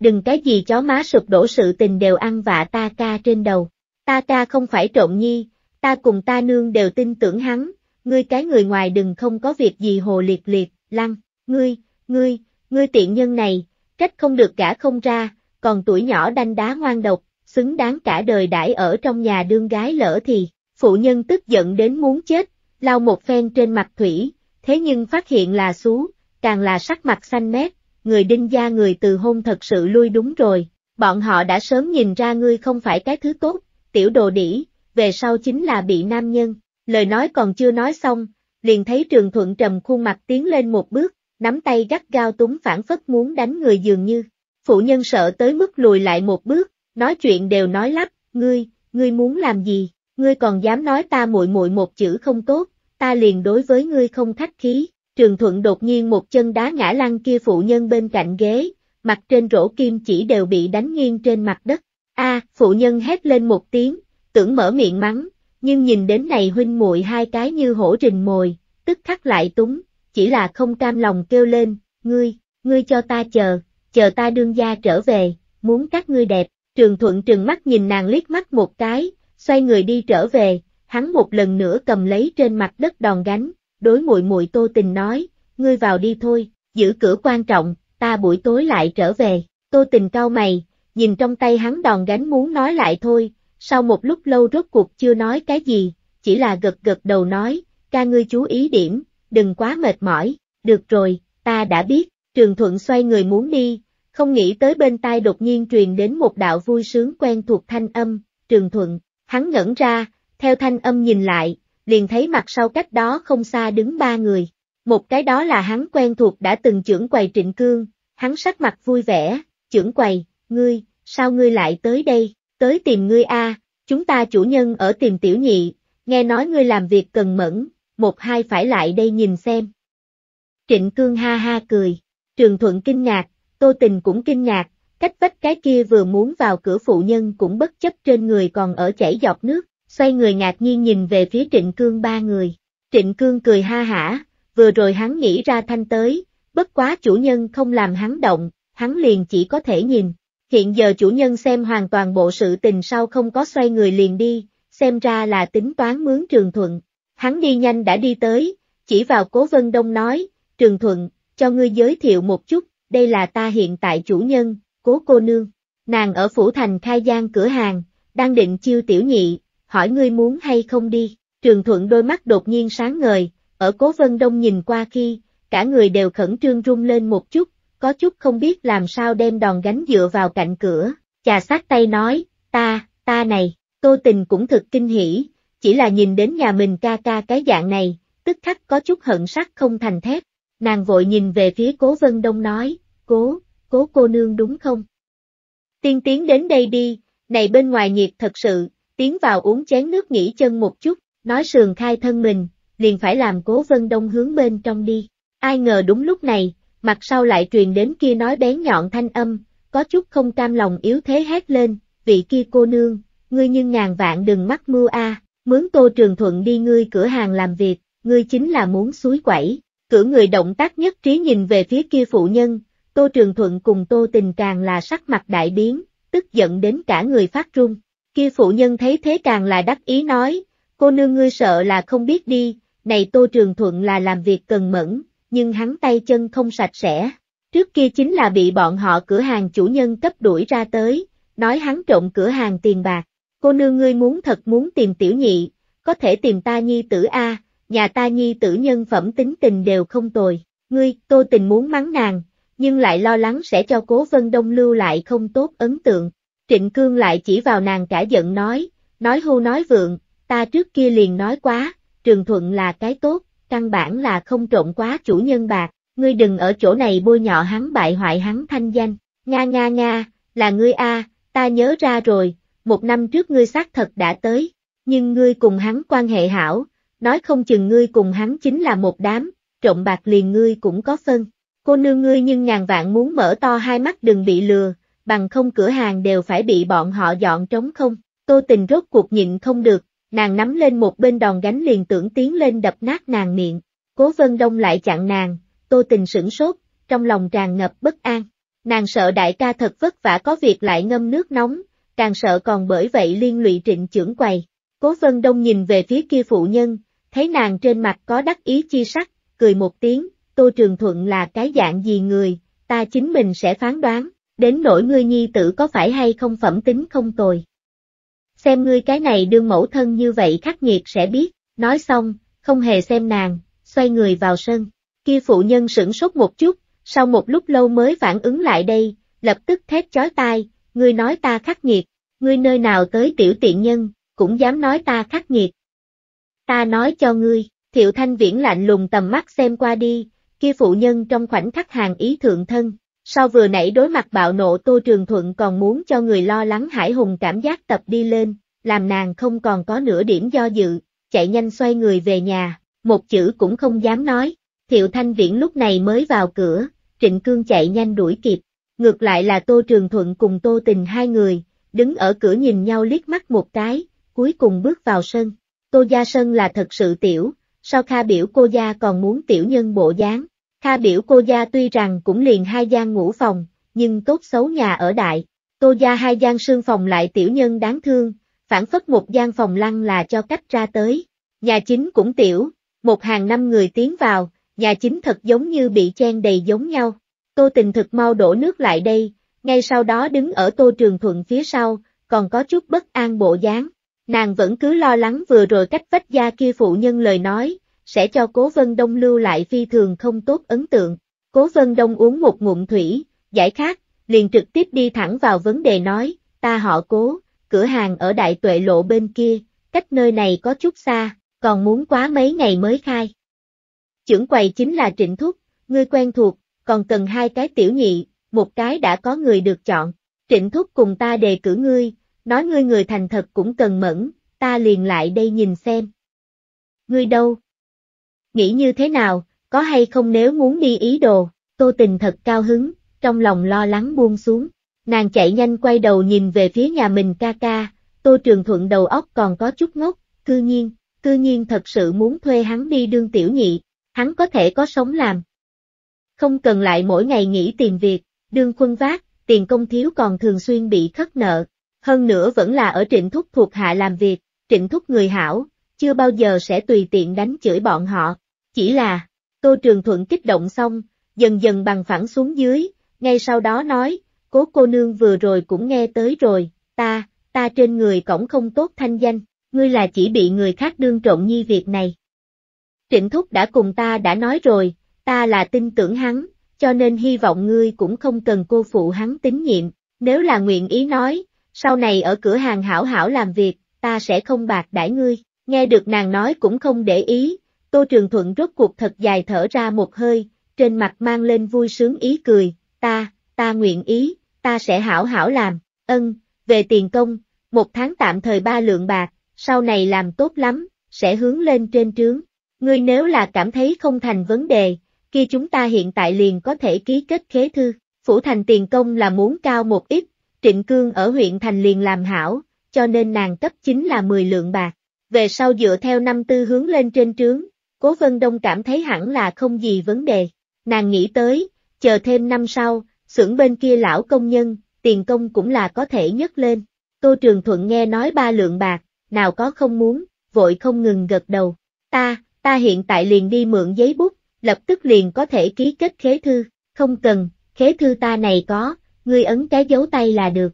Đừng cái gì chó má sụp đổ sự tình đều ăn vạ ta ca trên đầu. Ta ca không phải trộm nhi, ta cùng ta nương đều tin tưởng hắn, ngươi cái người ngoài đừng không có việc gì hồ liệt liệt, lăng, ngươi, ngươi, ngươi tiện nhân này, trách không được cả không ra, còn tuổi nhỏ đanh đá ngoan độc, xứng đáng cả đời đãi ở trong nhà đương gái lỡ thì, phụ nhân tức giận đến muốn chết, lau một phen trên mặt thủy, thế nhưng phát hiện là xú, càng là sắc mặt xanh mét, người đinh gia người từ hôn thật sự lui đúng rồi, bọn họ đã sớm nhìn ra ngươi không phải cái thứ tốt, tiểu đồ đỉ, về sau chính là bị nam nhân, lời nói còn chưa nói xong, liền thấy trường thuận trầm khuôn mặt tiến lên một bước, nắm tay gắt gao túng phản phất muốn đánh người dường như. Phụ nhân sợ tới mức lùi lại một bước, nói chuyện đều nói lắp, ngươi, ngươi muốn làm gì, ngươi còn dám nói ta muội muội một chữ không tốt, ta liền đối với ngươi không khách khí. Trường Thuận đột nhiên một chân đá ngã lăn kia phụ nhân bên cạnh ghế, mặt trên rổ kim chỉ đều bị đánh nghiêng trên mặt đất. A, phụ nhân hét lên một tiếng, tưởng mở miệng mắng, nhưng nhìn đến này huynh muội hai cái như hổ rình mồi, tức khắc lại túng, chỉ là không cam lòng kêu lên, ngươi, ngươi cho ta chờ, chờ ta đương gia trở về, muốn các ngươi đẹp, trường thuận trừng mắt nhìn nàng liếc mắt một cái, xoay người đi trở về, hắn một lần nữa cầm lấy trên mặt đất đòn gánh, đối muội muội tô tình nói, ngươi vào đi thôi, giữ cửa quan trọng, ta buổi tối lại trở về, tô tình cau mày, nhìn trong tay hắn đòn gánh muốn nói lại thôi, sau một lúc lâu rốt cuộc chưa nói cái gì, chỉ là gật gật đầu nói, ca ngươi chú ý điểm, đừng quá mệt mỏi, được rồi, ta đã biết, trường thuận xoay người muốn đi, không nghĩ tới bên tai đột nhiên truyền đến một đạo vui sướng quen thuộc thanh âm, trường thuận, hắn ngẩn ra, theo thanh âm nhìn lại, liền thấy mặt sau cách đó không xa đứng ba người, một cái đó là hắn quen thuộc đã từng trưởng quầy trịnh cương, hắn sắc mặt vui vẻ, trưởng quầy, ngươi, sao ngươi lại tới đây, tới tìm ngươi a à? chúng ta chủ nhân ở tìm tiểu nhị, nghe nói ngươi làm việc cần mẫn, một hai phải lại đây nhìn xem. Trịnh Cương ha ha cười, Trường Thuận kinh ngạc, Tô Tình cũng kinh ngạc, cách vách cái kia vừa muốn vào cửa phụ nhân cũng bất chấp trên người còn ở chảy giọt nước, xoay người ngạc nhiên nhìn về phía Trịnh Cương ba người. Trịnh Cương cười ha hả, vừa rồi hắn nghĩ ra thanh tới, bất quá chủ nhân không làm hắn động, hắn liền chỉ có thể nhìn. Hiện giờ chủ nhân xem hoàn toàn bộ sự tình sau không có xoay người liền đi, xem ra là tính toán mướn trường thuận, Hắn đi nhanh đã đi tới, chỉ vào Cố Vân Đông nói, Trường Thuận, cho ngươi giới thiệu một chút, đây là ta hiện tại chủ nhân, Cố Cô Nương. Nàng ở Phủ Thành khai gian cửa hàng, đang định chiêu tiểu nhị, hỏi ngươi muốn hay không đi. Trường Thuận đôi mắt đột nhiên sáng ngời, ở Cố Vân Đông nhìn qua khi, cả người đều khẩn trương rung lên một chút, có chút không biết làm sao đem đòn gánh dựa vào cạnh cửa, chà sát tay nói, ta, ta này, tô tình cũng thực kinh hỉ, chỉ là nhìn đến nhà mình ca ca cái dạng này, tức khắc có chút hận sắc không thành thép, nàng vội nhìn về phía cố vân đông nói, cố, cố cô nương đúng không? Tiên tiến đến đây đi, này bên ngoài nhiệt thật sự, tiến vào uống chén nước nghỉ chân một chút, nói sườn khai thân mình, liền phải làm cố vân đông hướng bên trong đi, ai ngờ đúng lúc này, mặt sau lại truyền đến kia nói bén nhọn thanh âm, có chút không cam lòng yếu thế hét lên, vị kia cô nương, ngươi nhưng ngàn vạn đừng mắc mưa a, à, Mướn Tô Trường Thuận đi ngươi cửa hàng làm việc, ngươi chính là muốn suối quẩy, cửa người động tác nhất trí nhìn về phía kia phụ nhân, Tô Trường Thuận cùng Tô Tình càng là sắc mặt đại biến, tức giận đến cả người phát run. Kia phụ nhân thấy thế càng là đắc ý nói, cô nương ngươi sợ là không biết đi, này Tô Trường Thuận là làm việc cần mẫn, nhưng hắn tay chân không sạch sẽ. Trước kia chính là bị bọn họ cửa hàng chủ nhân cấp đuổi ra tới, nói hắn trộm cửa hàng tiền bạc, cô nương ngươi muốn thật muốn tìm tiểu nhị, có thể tìm ta nhi tử A, nhà ta nhi tử nhân phẩm tính tình đều không tồi, ngươi, tô tình muốn mắng nàng, nhưng lại lo lắng sẽ cho cố vân đông lưu lại không tốt ấn tượng, trịnh cương lại chỉ vào nàng cả giận nói, nói hô nói vượng, ta trước kia liền nói quá, trường thuận là cái tốt, căn bản là không trộn quá chủ nhân bạc, ngươi đừng ở chỗ này bôi nhọ hắn bại hoại hắn thanh danh, nga nga nga, là ngươi A, ta nhớ ra rồi, một năm trước ngươi xác thật đã tới, nhưng ngươi cùng hắn quan hệ hảo, nói không chừng ngươi cùng hắn chính là một đám, trộm bạc liền ngươi cũng có phân. Cô nương ngươi nhưng ngàn vạn muốn mở to hai mắt đừng bị lừa, bằng không cửa hàng đều phải bị bọn họ dọn trống không. Tô tình rốt cuộc nhịn không được, nàng nắm lên một bên đòn gánh liền tưởng tiến lên đập nát nàng miệng. Cố vân đông lại chặn nàng, tô tình sửng sốt, trong lòng tràn ngập bất an. Nàng sợ đại ca thật vất vả có việc lại ngâm nước nóng, càng sợ còn bởi vậy liên lụy trịnh trưởng quầy. Cố Vân Đông nhìn về phía kia phụ nhân, thấy nàng trên mặt có đắc ý chi sắc, cười một tiếng, Tô Trường Thuận là cái dạng gì người, ta chính mình sẽ phán đoán, đến nỗi ngươi nhi tử có phải hay không phẩm tính không tồi. Xem ngươi cái này đương mẫu thân như vậy khắc nghiệt sẽ biết, nói xong, không hề xem nàng, xoay người vào sân, kia phụ nhân sửng sốt một chút, sau một lúc lâu mới phản ứng lại đây, lập tức thét chói tai, ngươi nói ta khắc nghiệt, ngươi nơi nào tới tiểu tiện nhân, cũng dám nói ta khắc nghiệt. Ta nói cho ngươi, thiệu thanh viễn lạnh lùng tầm mắt xem qua đi, kia phụ nhân trong khoảnh khắc hàng ý thượng thân, sau vừa nãy đối mặt bạo nộ Tô Trường Thuận còn muốn cho người lo lắng Hải Hùng cảm giác tập đi lên, làm nàng không còn có nửa điểm do dự, chạy nhanh xoay người về nhà, một chữ cũng không dám nói, Thiệu Thanh Viễn lúc này mới vào cửa, Trịnh Cương chạy nhanh đuổi kịp ngược lại là Tô Trường Thuận cùng Tô Tình hai người, đứng ở cửa nhìn nhau liếc mắt một cái, cuối cùng bước vào sân. Tô Gia Sân là thật sự tiểu, sao Kha biểu cô gia còn muốn tiểu nhân bộ dáng. Kha biểu cô gia tuy rằng cũng liền hai gian ngủ phòng, nhưng tốt xấu nhà ở đại, Tô gia hai gian sương phòng lại tiểu nhân đáng thương, phản phất một gian phòng lăng là cho cách ra tới. Nhà chính cũng tiểu, một hàng năm người tiến vào, nhà chính thật giống như bị chen đầy giống nhau. Tô tình thực mau đổ nước lại đây, ngay sau đó đứng ở tô trường thuận phía sau, còn có chút bất an bộ dáng. Nàng vẫn cứ lo lắng vừa rồi cách vách gia kia phụ nhân lời nói, sẽ cho cố vân đông lưu lại phi thường không tốt ấn tượng. Cố vân đông uống một ngụm thủy, giải khát, liền trực tiếp đi thẳng vào vấn đề nói, ta họ cố, cửa hàng ở đại tuệ lộ bên kia, cách nơi này có chút xa, còn muốn quá mấy ngày mới khai. Chưởng quầy chính là trịnh thúc, ngươi quen thuộc, còn cần hai cái tiểu nhị, một cái đã có người được chọn. Trịnh Thúc cùng ta đề cử ngươi, nói ngươi người thành thật cũng cần mẫn, ta liền lại đây nhìn xem. Ngươi đâu? Nghĩ như thế nào, có hay không nếu muốn đi ý đồ, tô tình thật cao hứng, trong lòng lo lắng buông xuống. Nàng chạy nhanh quay đầu nhìn về phía nhà mình ca ca, tô trường thuận đầu óc còn có chút ngốc, cư nhiên, cư nhiên thật sự muốn thuê hắn đi đương tiểu nhị, hắn có thể có sống làm không cần lại mỗi ngày nghỉ tìm việc, đương quân vác, tiền công thiếu còn thường xuyên bị khất nợ. Hơn nữa vẫn là ở trịnh thúc thuộc hạ làm việc, trịnh thúc người hảo, chưa bao giờ sẽ tùy tiện đánh chửi bọn họ. Chỉ là, Tô Trường Thuận kích động xong, dần dần bằng phẳng xuống dưới, ngay sau đó nói, cố cô nương vừa rồi cũng nghe tới rồi, ta, ta trên người cổng không tốt thanh danh, ngươi là chỉ bị người khác đương trộn nhi việc này. Trịnh Thúc đã cùng ta đã nói rồi, ta là tin tưởng hắn, cho nên hy vọng ngươi cũng không cần cô phụ hắn tín nhiệm, nếu là nguyện ý nói, sau này ở cửa hàng hảo hảo làm việc, ta sẽ không bạc đãi ngươi, nghe được nàng nói cũng không để ý, Tô Trường Thuận rốt cuộc thật dài thở ra một hơi, trên mặt mang lên vui sướng ý cười, ta, ta nguyện ý, ta sẽ hảo hảo làm, ân, về tiền công, một tháng tạm thời ba lượng bạc, sau này làm tốt lắm, sẽ hướng lên trên trướng, ngươi nếu là cảm thấy không thành vấn đề, kia chúng ta hiện tại liền có thể ký kết khế thư. Phủ thành tiền công là muốn cao một ít, trịnh cương ở huyện thành liền làm hảo, cho nên nàng cấp chính là 10 lượng bạc. Về sau dựa theo năm tư hướng lên trên trướng, cố vân đông cảm thấy hẳn là không gì vấn đề. Nàng nghĩ tới, chờ thêm năm sau, xưởng bên kia lão công nhân, tiền công cũng là có thể nhấc lên. Tô Trường Thuận nghe nói ba lượng bạc, nào có không muốn, vội không ngừng gật đầu. Ta, ta hiện tại liền đi mượn giấy bút, lập tức liền có thể ký kết khế thư, không cần, khế thư ta này có, ngươi ấn cái dấu tay là được.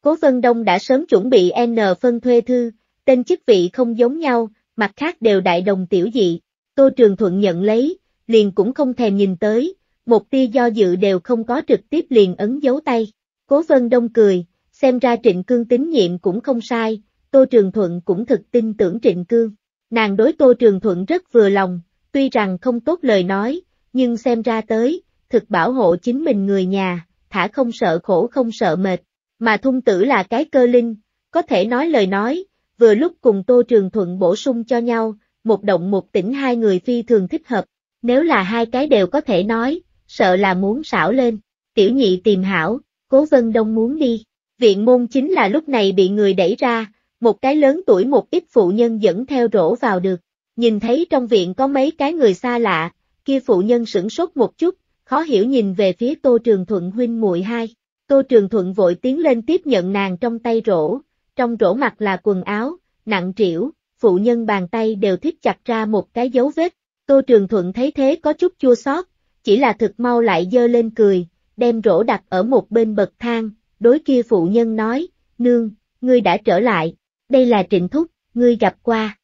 Cố Vân Đông đã sớm chuẩn bị N phân thuê thư, tên chức vị không giống nhau, mặt khác đều đại đồng tiểu dị, Tô Trường Thuận nhận lấy, liền cũng không thèm nhìn tới, một tia do dự đều không có trực tiếp liền ấn dấu tay. Cố Vân Đông cười, xem ra Trịnh Cương tín nhiệm cũng không sai, Tô Trường Thuận cũng thực tin tưởng Trịnh Cương. Nàng đối Tô Trường Thuận rất vừa lòng, Tuy rằng không tốt lời nói, nhưng xem ra tới, thực bảo hộ chính mình người nhà, thả không sợ khổ không sợ mệt, mà thung tử là cái cơ linh, có thể nói lời nói, vừa lúc cùng Tô Trường Thuận bổ sung cho nhau, một động một tỉnh hai người phi thường thích hợp, nếu là hai cái đều có thể nói, sợ là muốn xảo lên, tiểu nhị tìm hảo, cố vân đông muốn đi, viện môn chính là lúc này bị người đẩy ra, một cái lớn tuổi một ít phụ nhân dẫn theo rổ vào được, Nhìn thấy trong viện có mấy cái người xa lạ, kia phụ nhân sửng sốt một chút, khó hiểu nhìn về phía Tô Trường Thuận huynh muội hai. Tô Trường Thuận vội tiến lên tiếp nhận nàng trong tay rổ, trong rổ mặt là quần áo, nặng trĩu, phụ nhân bàn tay đều thích chặt ra một cái dấu vết. Tô Trường Thuận thấy thế có chút chua xót, chỉ là thực mau lại dơ lên cười, đem rổ đặt ở một bên bậc thang, đối kia phụ nhân nói, nương, ngươi đã trở lại, đây là trịnh thúc, ngươi gặp qua.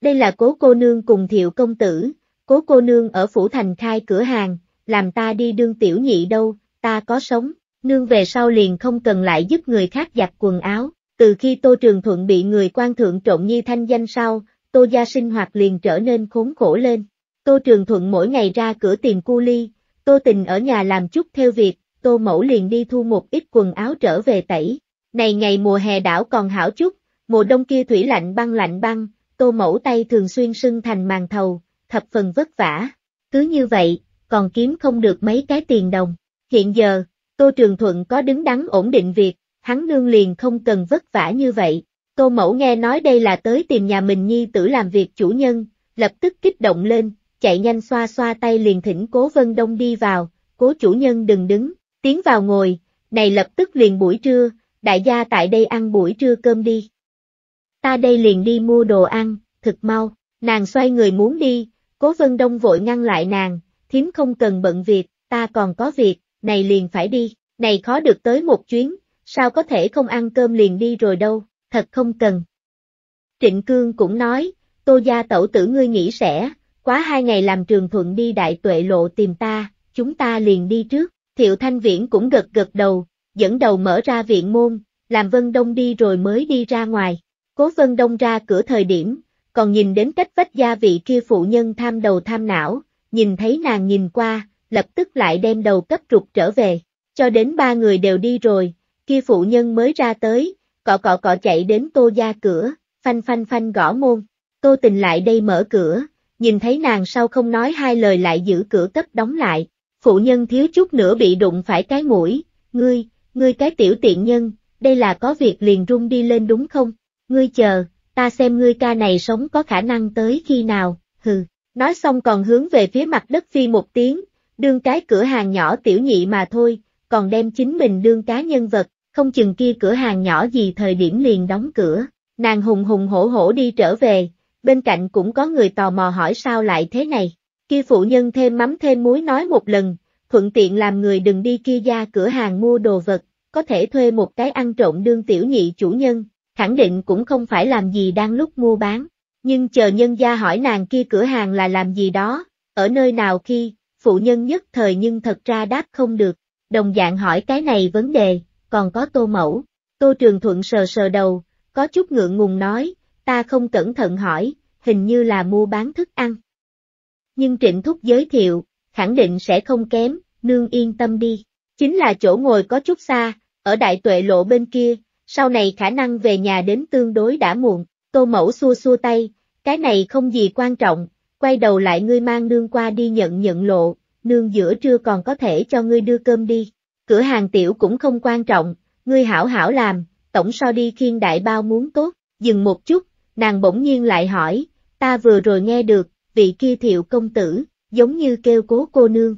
Đây là cố cô nương cùng thiệu công tử, cố cô nương ở Phủ Thành khai cửa hàng, làm ta đi đương tiểu nhị đâu, ta có sống, nương về sau liền không cần lại giúp người khác giặt quần áo. Từ khi Tô Trường Thuận bị người quan thượng trộn nhi thanh danh sau, Tô gia sinh hoạt liền trở nên khốn khổ lên. Tô Trường Thuận mỗi ngày ra cửa tìm cu ly, Tô Tình ở nhà làm chút theo việc, Tô Mẫu liền đi thu một ít quần áo trở về tẩy. Này ngày mùa hè đảo còn hảo chút, mùa đông kia thủy lạnh băng lạnh băng, tô mẫu tay thường xuyên sưng thành màn thầu, thập phần vất vả. Cứ như vậy, còn kiếm không được mấy cái tiền đồng. Hiện giờ, Tô Trường Thuận có đứng đắn ổn định việc, hắn lương liền không cần vất vả như vậy. Tô Mẫu nghe nói đây là tới tìm nhà mình nhi tử làm việc chủ nhân, lập tức kích động lên, chạy nhanh xoa xoa tay liền thỉnh Cố Vân Đông đi vào, cố chủ nhân đừng đứng, tiến vào ngồi, này lập tức liền buổi trưa, đại gia tại đây ăn buổi trưa cơm đi ta đây liền đi mua đồ ăn, thực mau, nàng xoay người muốn đi, cố vân đông vội ngăn lại nàng, thím không cần bận việc, ta còn có việc, này liền phải đi, này khó được tới một chuyến, sao có thể không ăn cơm liền đi rồi đâu, thật không cần. Trịnh Cương cũng nói, tô gia tẩu tử ngươi nghĩ sẽ, quá hai ngày làm trường thuận đi đại tuệ lộ tìm ta, chúng ta liền đi trước, thiệu thanh viễn cũng gật gật đầu, dẫn đầu mở ra viện môn, làm vân đông đi rồi mới đi ra ngoài. Cố Vân Đông ra cửa thời điểm, còn nhìn đến cách vách gia vị kia phụ nhân tham đầu tham não, nhìn thấy nàng nhìn qua, lập tức lại đem đầu cấp trục trở về, cho đến ba người đều đi rồi, kia phụ nhân mới ra tới, cọ cọ cọ chạy đến tô gia cửa, phanh phanh phanh gõ môn, tô tình lại đây mở cửa, nhìn thấy nàng sau không nói hai lời lại giữ cửa cấp đóng lại, phụ nhân thiếu chút nữa bị đụng phải cái mũi, ngươi, ngươi cái tiểu tiện nhân, đây là có việc liền rung đi lên đúng không? ngươi chờ, ta xem ngươi ca này sống có khả năng tới khi nào, hừ, nói xong còn hướng về phía mặt đất phi một tiếng, đương cái cửa hàng nhỏ tiểu nhị mà thôi, còn đem chính mình đương cá nhân vật, không chừng kia cửa hàng nhỏ gì thời điểm liền đóng cửa, nàng hùng hùng hổ hổ đi trở về, bên cạnh cũng có người tò mò hỏi sao lại thế này, kia phụ nhân thêm mắm thêm muối nói một lần, thuận tiện làm người đừng đi kia ra cửa hàng mua đồ vật, có thể thuê một cái ăn trộm đương tiểu nhị chủ nhân, khẳng định cũng không phải làm gì đang lúc mua bán. Nhưng chờ nhân gia hỏi nàng kia cửa hàng là làm gì đó, ở nơi nào khi, phụ nhân nhất thời nhưng thật ra đáp không được, đồng dạng hỏi cái này vấn đề, còn có tô mẫu. Tô Trường Thuận sờ sờ đầu, có chút ngượng ngùng nói, ta không cẩn thận hỏi, hình như là mua bán thức ăn. Nhưng Trịnh Thúc giới thiệu, khẳng định sẽ không kém, nương yên tâm đi. Chính là chỗ ngồi có chút xa, ở đại tuệ lộ bên kia, sau này khả năng về nhà đến tương đối đã muộn, tô mẫu xua xua tay, cái này không gì quan trọng, quay đầu lại ngươi mang nương qua đi nhận nhận lộ, nương giữa trưa còn có thể cho ngươi đưa cơm đi, cửa hàng tiểu cũng không quan trọng, ngươi hảo hảo làm, tổng so đi khiên đại bao muốn tốt, dừng một chút, nàng bỗng nhiên lại hỏi, ta vừa rồi nghe được, vị kia thiệu công tử, giống như kêu cố cô nương.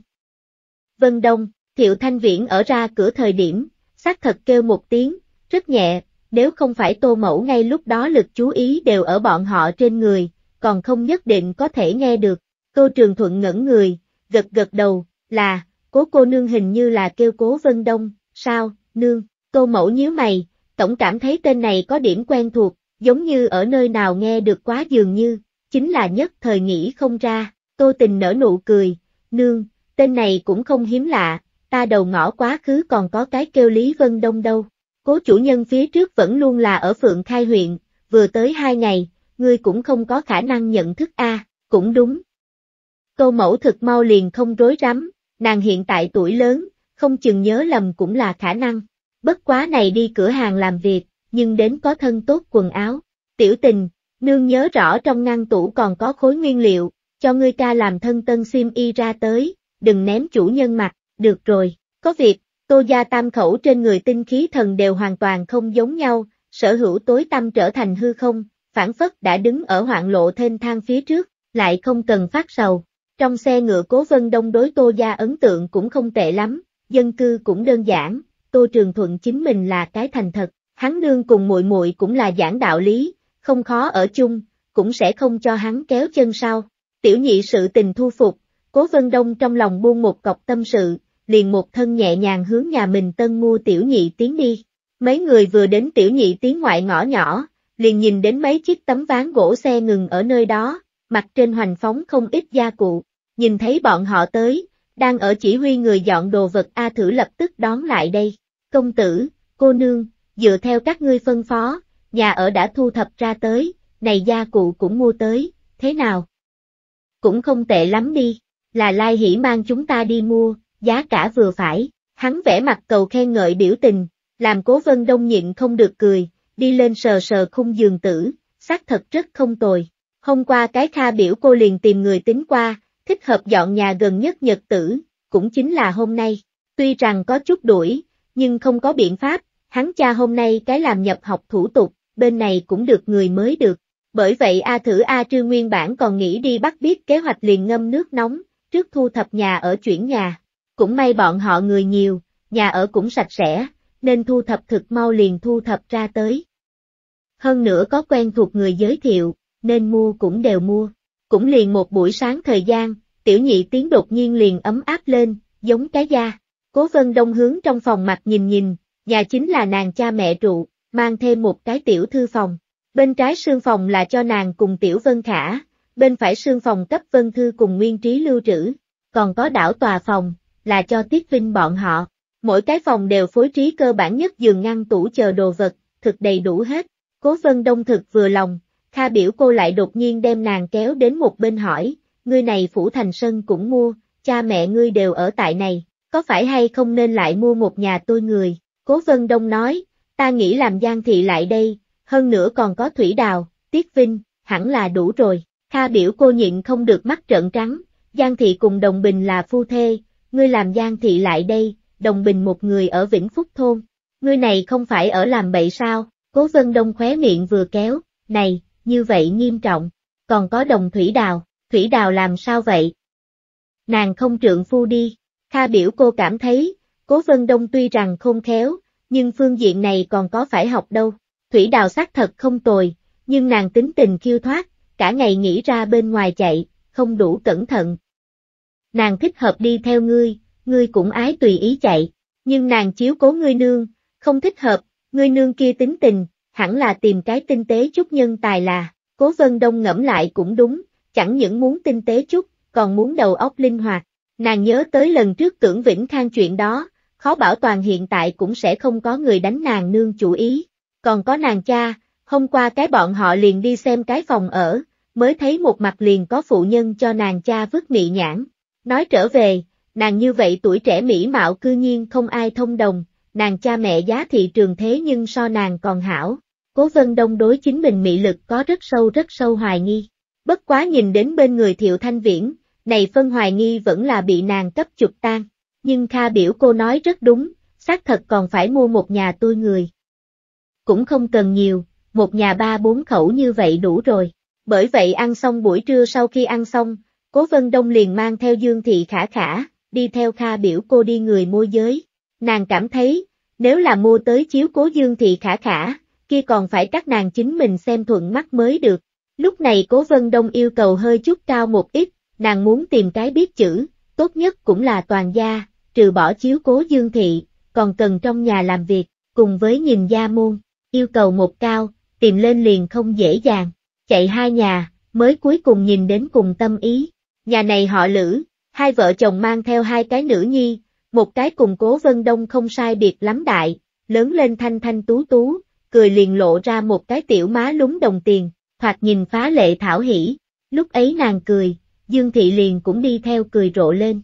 Vân Đông, thiệu thanh viễn ở ra cửa thời điểm, xác thật kêu một tiếng, rất nhẹ, nếu không phải tô mẫu ngay lúc đó lực chú ý đều ở bọn họ trên người, còn không nhất định có thể nghe được. cô Trường Thuận ngẩn người, gật gật đầu, là, cố cô nương hình như là kêu cố Vân Đông, sao, nương, tô mẫu nhíu mày, tổng cảm thấy tên này có điểm quen thuộc, giống như ở nơi nào nghe được quá dường như, chính là nhất thời nghĩ không ra, tô tình nở nụ cười, nương, tên này cũng không hiếm lạ, ta đầu ngõ quá khứ còn có cái kêu Lý Vân Đông đâu, Cố chủ nhân phía trước vẫn luôn là ở Phượng Khai huyện, vừa tới hai ngày, ngươi cũng không có khả năng nhận thức A, cũng đúng. Câu mẫu thực mau liền không rối rắm, nàng hiện tại tuổi lớn, không chừng nhớ lầm cũng là khả năng. Bất quá này đi cửa hàng làm việc, nhưng đến có thân tốt quần áo. Tiểu tình, nương nhớ rõ trong ngăn tủ còn có khối nguyên liệu, cho ngươi ca làm thân tân sim y ra tới, đừng ném chủ nhân mặt, được rồi, có việc, Tô gia tam khẩu trên người tinh khí thần đều hoàn toàn không giống nhau, sở hữu tối tâm trở thành hư không, phản phất đã đứng ở hoạn lộ thênh thang phía trước, lại không cần phát sầu. Trong xe ngựa cố vân đông đối tô gia ấn tượng cũng không tệ lắm, dân cư cũng đơn giản, tô trường thuận chính mình là cái thành thật, hắn đương cùng muội muội cũng là giảng đạo lý, không khó ở chung, cũng sẽ không cho hắn kéo chân sau. Tiểu nhị sự tình thu phục, cố vân đông trong lòng buông một cọc tâm sự, liền một thân nhẹ nhàng hướng nhà mình tân mua tiểu nhị tiến đi. Mấy người vừa đến tiểu nhị tiến ngoại ngõ nhỏ, liền nhìn đến mấy chiếc tấm ván gỗ xe ngừng ở nơi đó, mặt trên hoành phóng không ít gia cụ, nhìn thấy bọn họ tới, đang ở chỉ huy người dọn đồ vật A thử lập tức đón lại đây. Công tử, cô nương, dựa theo các ngươi phân phó, nhà ở đã thu thập ra tới, này gia cụ cũng mua tới, thế nào? Cũng không tệ lắm đi, là Lai Hỷ mang chúng ta đi mua, giá cả vừa phải, hắn vẽ mặt cầu khen ngợi biểu tình, làm cố vân đông nhịn không được cười, đi lên sờ sờ khung giường tử, xác thật rất không tồi. Hôm qua cái kha biểu cô liền tìm người tính qua, thích hợp dọn nhà gần nhất nhật tử, cũng chính là hôm nay. Tuy rằng có chút đuổi, nhưng không có biện pháp, hắn cha hôm nay cái làm nhập học thủ tục, bên này cũng được người mới được. Bởi vậy A thử A trư nguyên bản còn nghĩ đi bắt biết kế hoạch liền ngâm nước nóng, trước thu thập nhà ở chuyển nhà. Cũng may bọn họ người nhiều, nhà ở cũng sạch sẽ, nên thu thập thực mau liền thu thập ra tới. Hơn nữa có quen thuộc người giới thiệu, nên mua cũng đều mua. Cũng liền một buổi sáng thời gian, tiểu nhị tiếng đột nhiên liền ấm áp lên, giống cái da. Cố vân đông hướng trong phòng mặt nhìn nhìn, nhà chính là nàng cha mẹ trụ, mang thêm một cái tiểu thư phòng. Bên trái sương phòng là cho nàng cùng tiểu vân khả, bên phải sương phòng cấp vân thư cùng nguyên trí lưu trữ, còn có đảo tòa phòng, là cho Tiết Vinh bọn họ. Mỗi cái phòng đều phối trí cơ bản nhất giường ngăn tủ chờ đồ vật, thực đầy đủ hết. Cố Vân Đông thực vừa lòng, Kha biểu cô lại đột nhiên đem nàng kéo đến một bên hỏi, ngươi này Phủ Thành Sơn cũng mua, cha mẹ ngươi đều ở tại này, có phải hay không nên lại mua một nhà tôi người? Cố Vân Đông nói, ta nghĩ làm Giang Thị lại đây, hơn nữa còn có Thủy Đào, Tiết Vinh, hẳn là đủ rồi. Kha biểu cô nhịn không được mắt trợn trắng, Giang Thị cùng Đồng Bình là phu thê, ngươi làm giang thị lại đây, đồng bình một người ở Vĩnh Phúc Thôn, ngươi này không phải ở làm bậy sao, cố vân đông khóe miệng vừa kéo, này, như vậy nghiêm trọng, còn có đồng thủy đào, thủy đào làm sao vậy? Nàng không trượng phu đi, Kha biểu cô cảm thấy, cố vân đông tuy rằng không khéo, nhưng phương diện này còn có phải học đâu, thủy đào xác thật không tồi, nhưng nàng tính tình khiêu thoát, cả ngày nghĩ ra bên ngoài chạy, không đủ cẩn thận, nàng thích hợp đi theo ngươi, ngươi cũng ái tùy ý chạy, nhưng nàng chiếu cố ngươi nương, không thích hợp, ngươi nương kia tính tình, hẳn là tìm cái tinh tế chút nhân tài là, cố vân đông ngẫm lại cũng đúng, chẳng những muốn tinh tế chút, còn muốn đầu óc linh hoạt, nàng nhớ tới lần trước tưởng Vĩnh Khang chuyện đó, khó bảo toàn hiện tại cũng sẽ không có người đánh nàng nương chủ ý, còn có nàng cha, hôm qua cái bọn họ liền đi xem cái phòng ở, mới thấy một mặt liền có phụ nhân cho nàng cha vứt mị nhãn, Nói trở về, nàng như vậy tuổi trẻ mỹ mạo cư nhiên không ai thông đồng, nàng cha mẹ giá thị trường thế nhưng so nàng còn hảo. Cố Vân Đông đối chính mình mỹ lực có rất sâu rất sâu hoài nghi. Bất quá nhìn đến bên người Thiệu Thanh Viễn, này phân hoài nghi vẫn là bị nàng cấp chụp tan. Nhưng Kha biểu cô nói rất đúng, xác thật còn phải mua một nhà tôi người. Cũng không cần nhiều, một nhà ba bốn khẩu như vậy đủ rồi. Bởi vậy ăn xong buổi trưa sau khi ăn xong, Cố Vân Đông liền mang theo Dương Thị Khả Khả, đi theo Kha biểu cô đi người môi giới. Nàng cảm thấy, nếu là mua tới chiếu cố Dương Thị Khả Khả, kia còn phải các nàng chính mình xem thuận mắt mới được. Lúc này Cố Vân Đông yêu cầu hơi chút cao một ít, nàng muốn tìm cái biết chữ, tốt nhất cũng là toàn gia, trừ bỏ chiếu cố Dương Thị, còn cần trong nhà làm việc, cùng với nhìn gia môn, yêu cầu một cao, tìm lên liền không dễ dàng, chạy hai nhà, mới cuối cùng nhìn đến cùng tâm ý. Nhà này họ Lữ, hai vợ chồng mang theo hai cái nữ nhi, một cái cùng cố vân đông không sai biệt lắm đại, lớn lên thanh thanh tú tú, cười liền lộ ra một cái tiểu má lúng đồng tiền, hoặc nhìn phá lệ thảo hỉ, lúc ấy nàng cười, Dương Thị liền cũng đi theo cười rộ lên.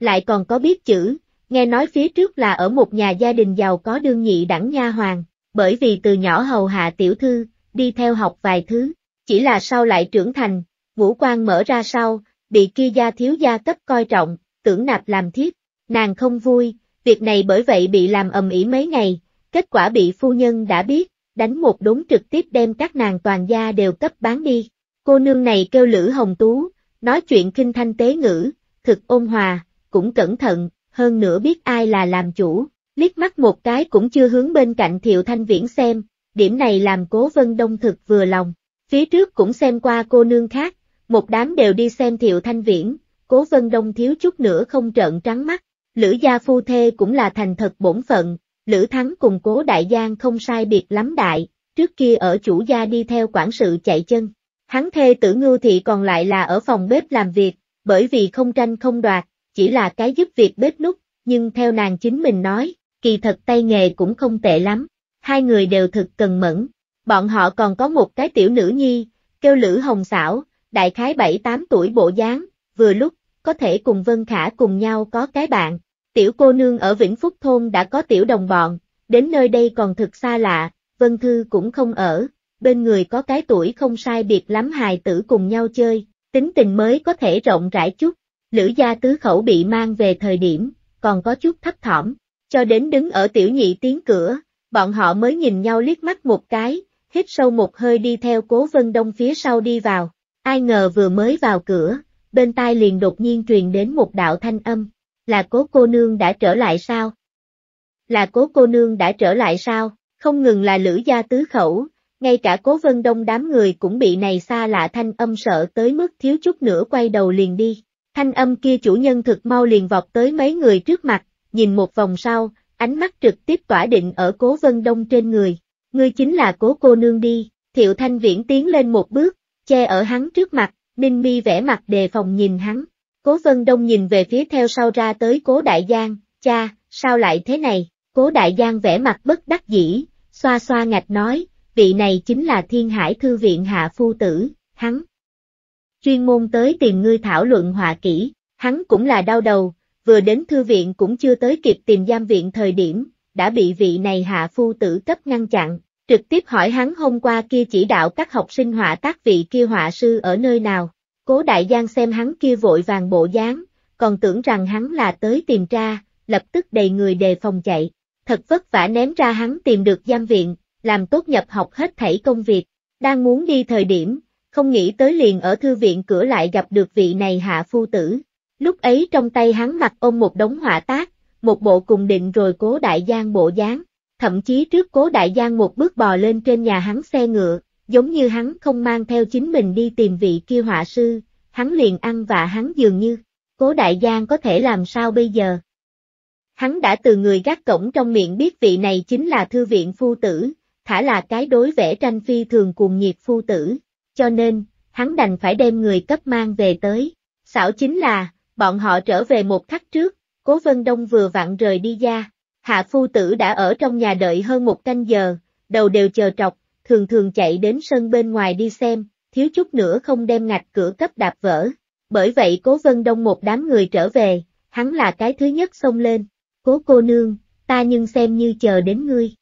Lại còn có biết chữ, nghe nói phía trước là ở một nhà gia đình giàu có đương nhị đẳng nha hoàng, bởi vì từ nhỏ hầu hạ tiểu thư, đi theo học vài thứ, chỉ là sau lại trưởng thành, ngũ quan mở ra sau, bị kia gia thiếu gia cấp coi trọng, tưởng nạp làm thiếp, nàng không vui, việc này bởi vậy bị làm ầm ĩ mấy ngày, kết quả bị phu nhân đã biết, đánh một đốn trực tiếp đem các nàng toàn gia đều cấp bán đi. Cô nương này kêu Lữ Hồng Tú, nói chuyện kinh thanh tế ngữ, thực ôn hòa, cũng cẩn thận, hơn nữa biết ai là làm chủ, liếc mắt một cái cũng chưa hướng bên cạnh Thiệu Thanh Viễn xem, điểm này làm Cố Vân Đông thực vừa lòng. Phía trước cũng xem qua cô nương khác, một đám đều đi xem Thiệu Thanh Viễn, Cố Vân Đông thiếu chút nữa không trợn trắng mắt, Lữ gia phu thê cũng là thành thật bổn phận, Lữ Thắng cùng Cố Đại Giang không sai biệt lắm đại, trước kia ở chủ gia đi theo quản sự chạy chân, hắn thê tử ngưu thị còn lại là ở phòng bếp làm việc, bởi vì không tranh không đoạt, chỉ là cái giúp việc bếp nút, nhưng theo nàng chính mình nói, kỳ thật tay nghề cũng không tệ lắm, hai người đều thực cần mẫn, bọn họ còn có một cái tiểu nữ nhi, kêu Lữ Hồng Xảo, đại khái 7-8 tuổi bộ dáng, vừa lúc, có thể cùng Vân Khả cùng nhau có cái bạn. Tiểu cô nương ở Vĩnh Phúc Thôn đã có tiểu đồng bọn, đến nơi đây còn thực xa lạ, Vân Thư cũng không ở, bên người có cái tuổi không sai biệt lắm hài tử cùng nhau chơi, tính tình mới có thể rộng rãi chút. Lữ gia tứ khẩu bị mang về thời điểm, còn có chút thấp thỏm, cho đến đứng ở tiểu nhị tiếng cửa, bọn họ mới nhìn nhau liếc mắt một cái, hít sâu một hơi đi theo cố vân đông phía sau đi vào. Ai ngờ vừa mới vào cửa, bên tai liền đột nhiên truyền đến một đạo thanh âm. Là cố cô nương đã trở lại sao? Là cố cô nương đã trở lại sao? Không ngừng là lữ gia tứ khẩu, ngay cả cố vân đông đám người cũng bị này xa lạ thanh âm sợ tới mức thiếu chút nữa quay đầu liền đi. Thanh âm kia chủ nhân thực mau liền vọt tới mấy người trước mặt, nhìn một vòng sau, ánh mắt trực tiếp tỏa định ở cố vân đông trên người. Ngươi chính là cố cô nương đi, thiệu thanh viễn tiến lên một bước, che ở hắn trước mặt, Đinh Mi vẽ mặt đề phòng nhìn hắn. Cố Vân Đông nhìn về phía theo sau ra tới Cố Đại Giang, cha, sao lại thế này? Cố Đại Giang vẽ mặt bất đắc dĩ, xoa xoa ngạch nói, vị này chính là Thiên Hải Thư Viện Hạ Phu Tử, hắn. Chuyên môn tới tìm ngươi thảo luận họa kỹ, hắn cũng là đau đầu, vừa đến thư viện cũng chưa tới kịp tìm giam viện thời điểm, đã bị vị này Hạ Phu Tử cấp ngăn chặn, trực tiếp hỏi hắn hôm qua kia chỉ đạo các học sinh họa tác vị kia họa sư ở nơi nào. Cố Đại Giang xem hắn kia vội vàng bộ dáng, còn tưởng rằng hắn là tới tìm tra, lập tức đầy người đề phòng chạy, thật vất vả ném ra hắn tìm được giam viện, làm tốt nhập học hết thảy công việc, đang muốn đi thời điểm, không nghĩ tới liền ở thư viện cửa lại gặp được vị này hạ phu tử. Lúc ấy trong tay hắn mặc ôm một đống họa tác, một bộ cùng định rồi cố đại giang bộ dáng, thậm chí trước cố đại giang một bước bò lên trên nhà hắn xe ngựa, giống như hắn không mang theo chính mình đi tìm vị kia họa sư, hắn liền ăn và hắn dường như, cố đại giang có thể làm sao bây giờ. Hắn đã từ người gác cổng trong miệng biết vị này chính là thư viện phu tử, thả là cái đối vẽ tranh phi thường cùng nhiệt phu tử, cho nên, hắn đành phải đem người cấp mang về tới. Xảo chính là, bọn họ trở về một khắc trước, cố vân đông vừa vặn rời đi ra, Hạ phu tử đã ở trong nhà đợi hơn một canh giờ, đầu đều chờ trọc, thường thường chạy đến sân bên ngoài đi xem, thiếu chút nữa không đem ngạch cửa cấp đạp vỡ. Bởi vậy cố vân đông một đám người trở về, hắn là cái thứ nhất xông lên, cố cô nương, ta nhưng xem như chờ đến ngươi.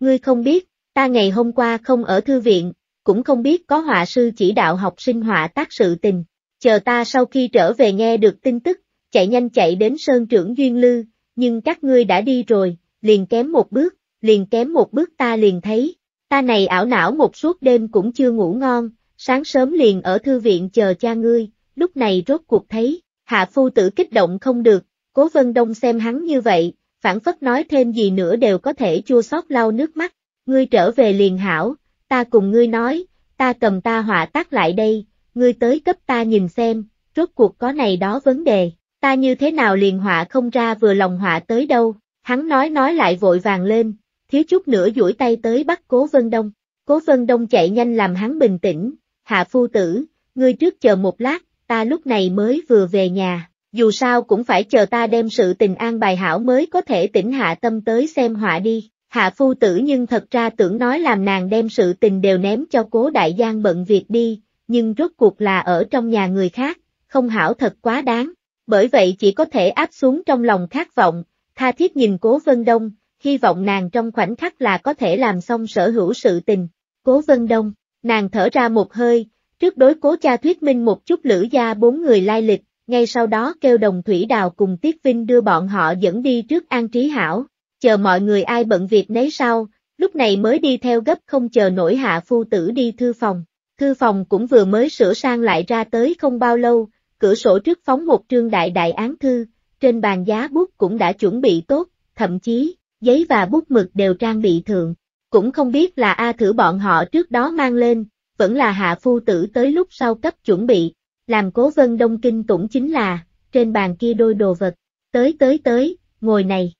Ngươi không biết, ta ngày hôm qua không ở thư viện, cũng không biết có họa sư chỉ đạo học sinh họa tác sự tình, chờ ta sau khi trở về nghe được tin tức, chạy nhanh chạy đến sơn trưởng Duyên Lư, nhưng các ngươi đã đi rồi, liền kém một bước, liền kém một bước ta liền thấy, ta này ảo não một suốt đêm cũng chưa ngủ ngon, sáng sớm liền ở thư viện chờ cha ngươi, lúc này rốt cuộc thấy, hạ phu tử kích động không được, cố vân đông xem hắn như vậy, phản phất nói thêm gì nữa đều có thể chua xót lau nước mắt, ngươi trở về liền hảo, ta cùng ngươi nói, ta cầm ta họa tác lại đây, ngươi tới cấp ta nhìn xem, rốt cuộc có này đó vấn đề ta như thế nào liền họa không ra vừa lòng họa tới đâu, hắn nói nói lại vội vàng lên, thiếu chút nữa duỗi tay tới bắt Cố Vân Đông, Cố Vân Đông chạy nhanh làm hắn bình tĩnh, hạ phu tử, ngươi trước chờ một lát, ta lúc này mới vừa về nhà, dù sao cũng phải chờ ta đem sự tình an bài hảo mới có thể tỉnh hạ tâm tới xem họa đi. Hạ phu tử nhưng thật ra tưởng nói làm nàng đem sự tình đều ném cho cố đại giang bận việc đi, nhưng rốt cuộc là ở trong nhà người khác, không hảo thật quá đáng, bởi vậy chỉ có thể áp xuống trong lòng khát vọng, tha thiết nhìn Cố Vân Đông, hy vọng nàng trong khoảnh khắc là có thể làm xong sở hữu sự tình. Cố Vân Đông, nàng thở ra một hơi, trước đối cố cha thuyết minh một chút lữ gia bốn người lai lịch, ngay sau đó kêu đồng thủy đào cùng Tiết Vinh đưa bọn họ dẫn đi trước an trí hảo, chờ mọi người ai bận việc nấy sau, lúc này mới đi theo gấp không chờ nổi hạ phu tử đi thư phòng. Thư phòng cũng vừa mới sửa sang lại ra tới không bao lâu, cửa sổ trước phóng một trương đại đại án thư, trên bàn giá bút cũng đã chuẩn bị tốt, thậm chí, giấy và bút mực đều trang bị thường. Cũng không biết là A thử bọn họ trước đó mang lên, vẫn là hạ phu tử tới lúc sau cấp chuẩn bị, làm cố vân đông kinh tủng chính là, trên bàn kia đôi đồ vật, tới tới tới, ngồi này.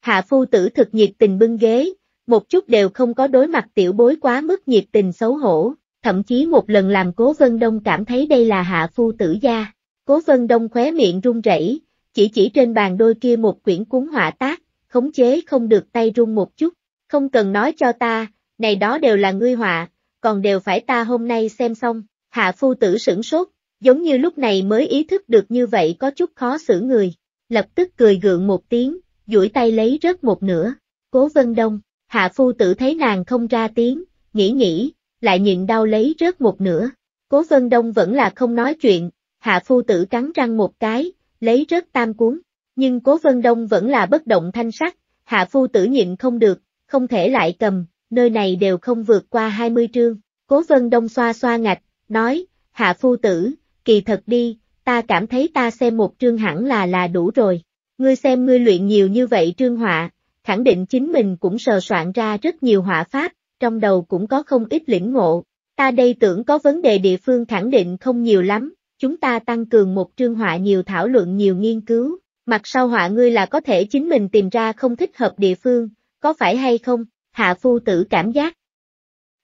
Hạ phu tử thực nhiệt tình bưng ghế, một chút đều không có đối mặt tiểu bối quá mức nhiệt tình xấu hổ, thậm chí một lần làm Cố Vân Đông cảm thấy đây là hạ phu tử gia. Cố Vân Đông khóe miệng run rẩy, chỉ chỉ trên bàn đôi kia một quyển cuốn họa tác, khống chế không được tay run một chút, không cần nói cho ta, này đó đều là ngươi họa, còn đều phải ta hôm nay xem xong, hạ phu tử sửng sốt, giống như lúc này mới ý thức được như vậy có chút khó xử người, lập tức cười gượng một tiếng, duỗi tay lấy rớt một nửa, cố vân đông, hạ phu tử thấy nàng không ra tiếng, nghĩ nghĩ, lại nhịn đau lấy rớt một nửa. Cố Vân Đông vẫn là không nói chuyện, hạ phu tử cắn răng một cái, lấy rớt tam cuốn. Nhưng Cố Vân Đông vẫn là bất động thanh sắc, hạ phu tử nhịn không được, không thể lại cầm, nơi này đều không vượt qua 20 trương. Cố Vân Đông xoa xoa ngạch, nói, hạ phu tử, kỳ thật đi, ta cảm thấy ta xem một trương hẳn là là đủ rồi. Ngươi xem ngươi luyện nhiều như vậy trương họa, khẳng định chính mình cũng sờ soạn ra rất nhiều họa pháp, trong đầu cũng có không ít lĩnh ngộ, ta đây tưởng có vấn đề địa phương khẳng định không nhiều lắm, chúng ta tăng cường một trương họa nhiều thảo luận nhiều nghiên cứu, mặt sau họa ngươi là có thể chính mình tìm ra không thích hợp địa phương, có phải hay không, hạ phu tử cảm giác.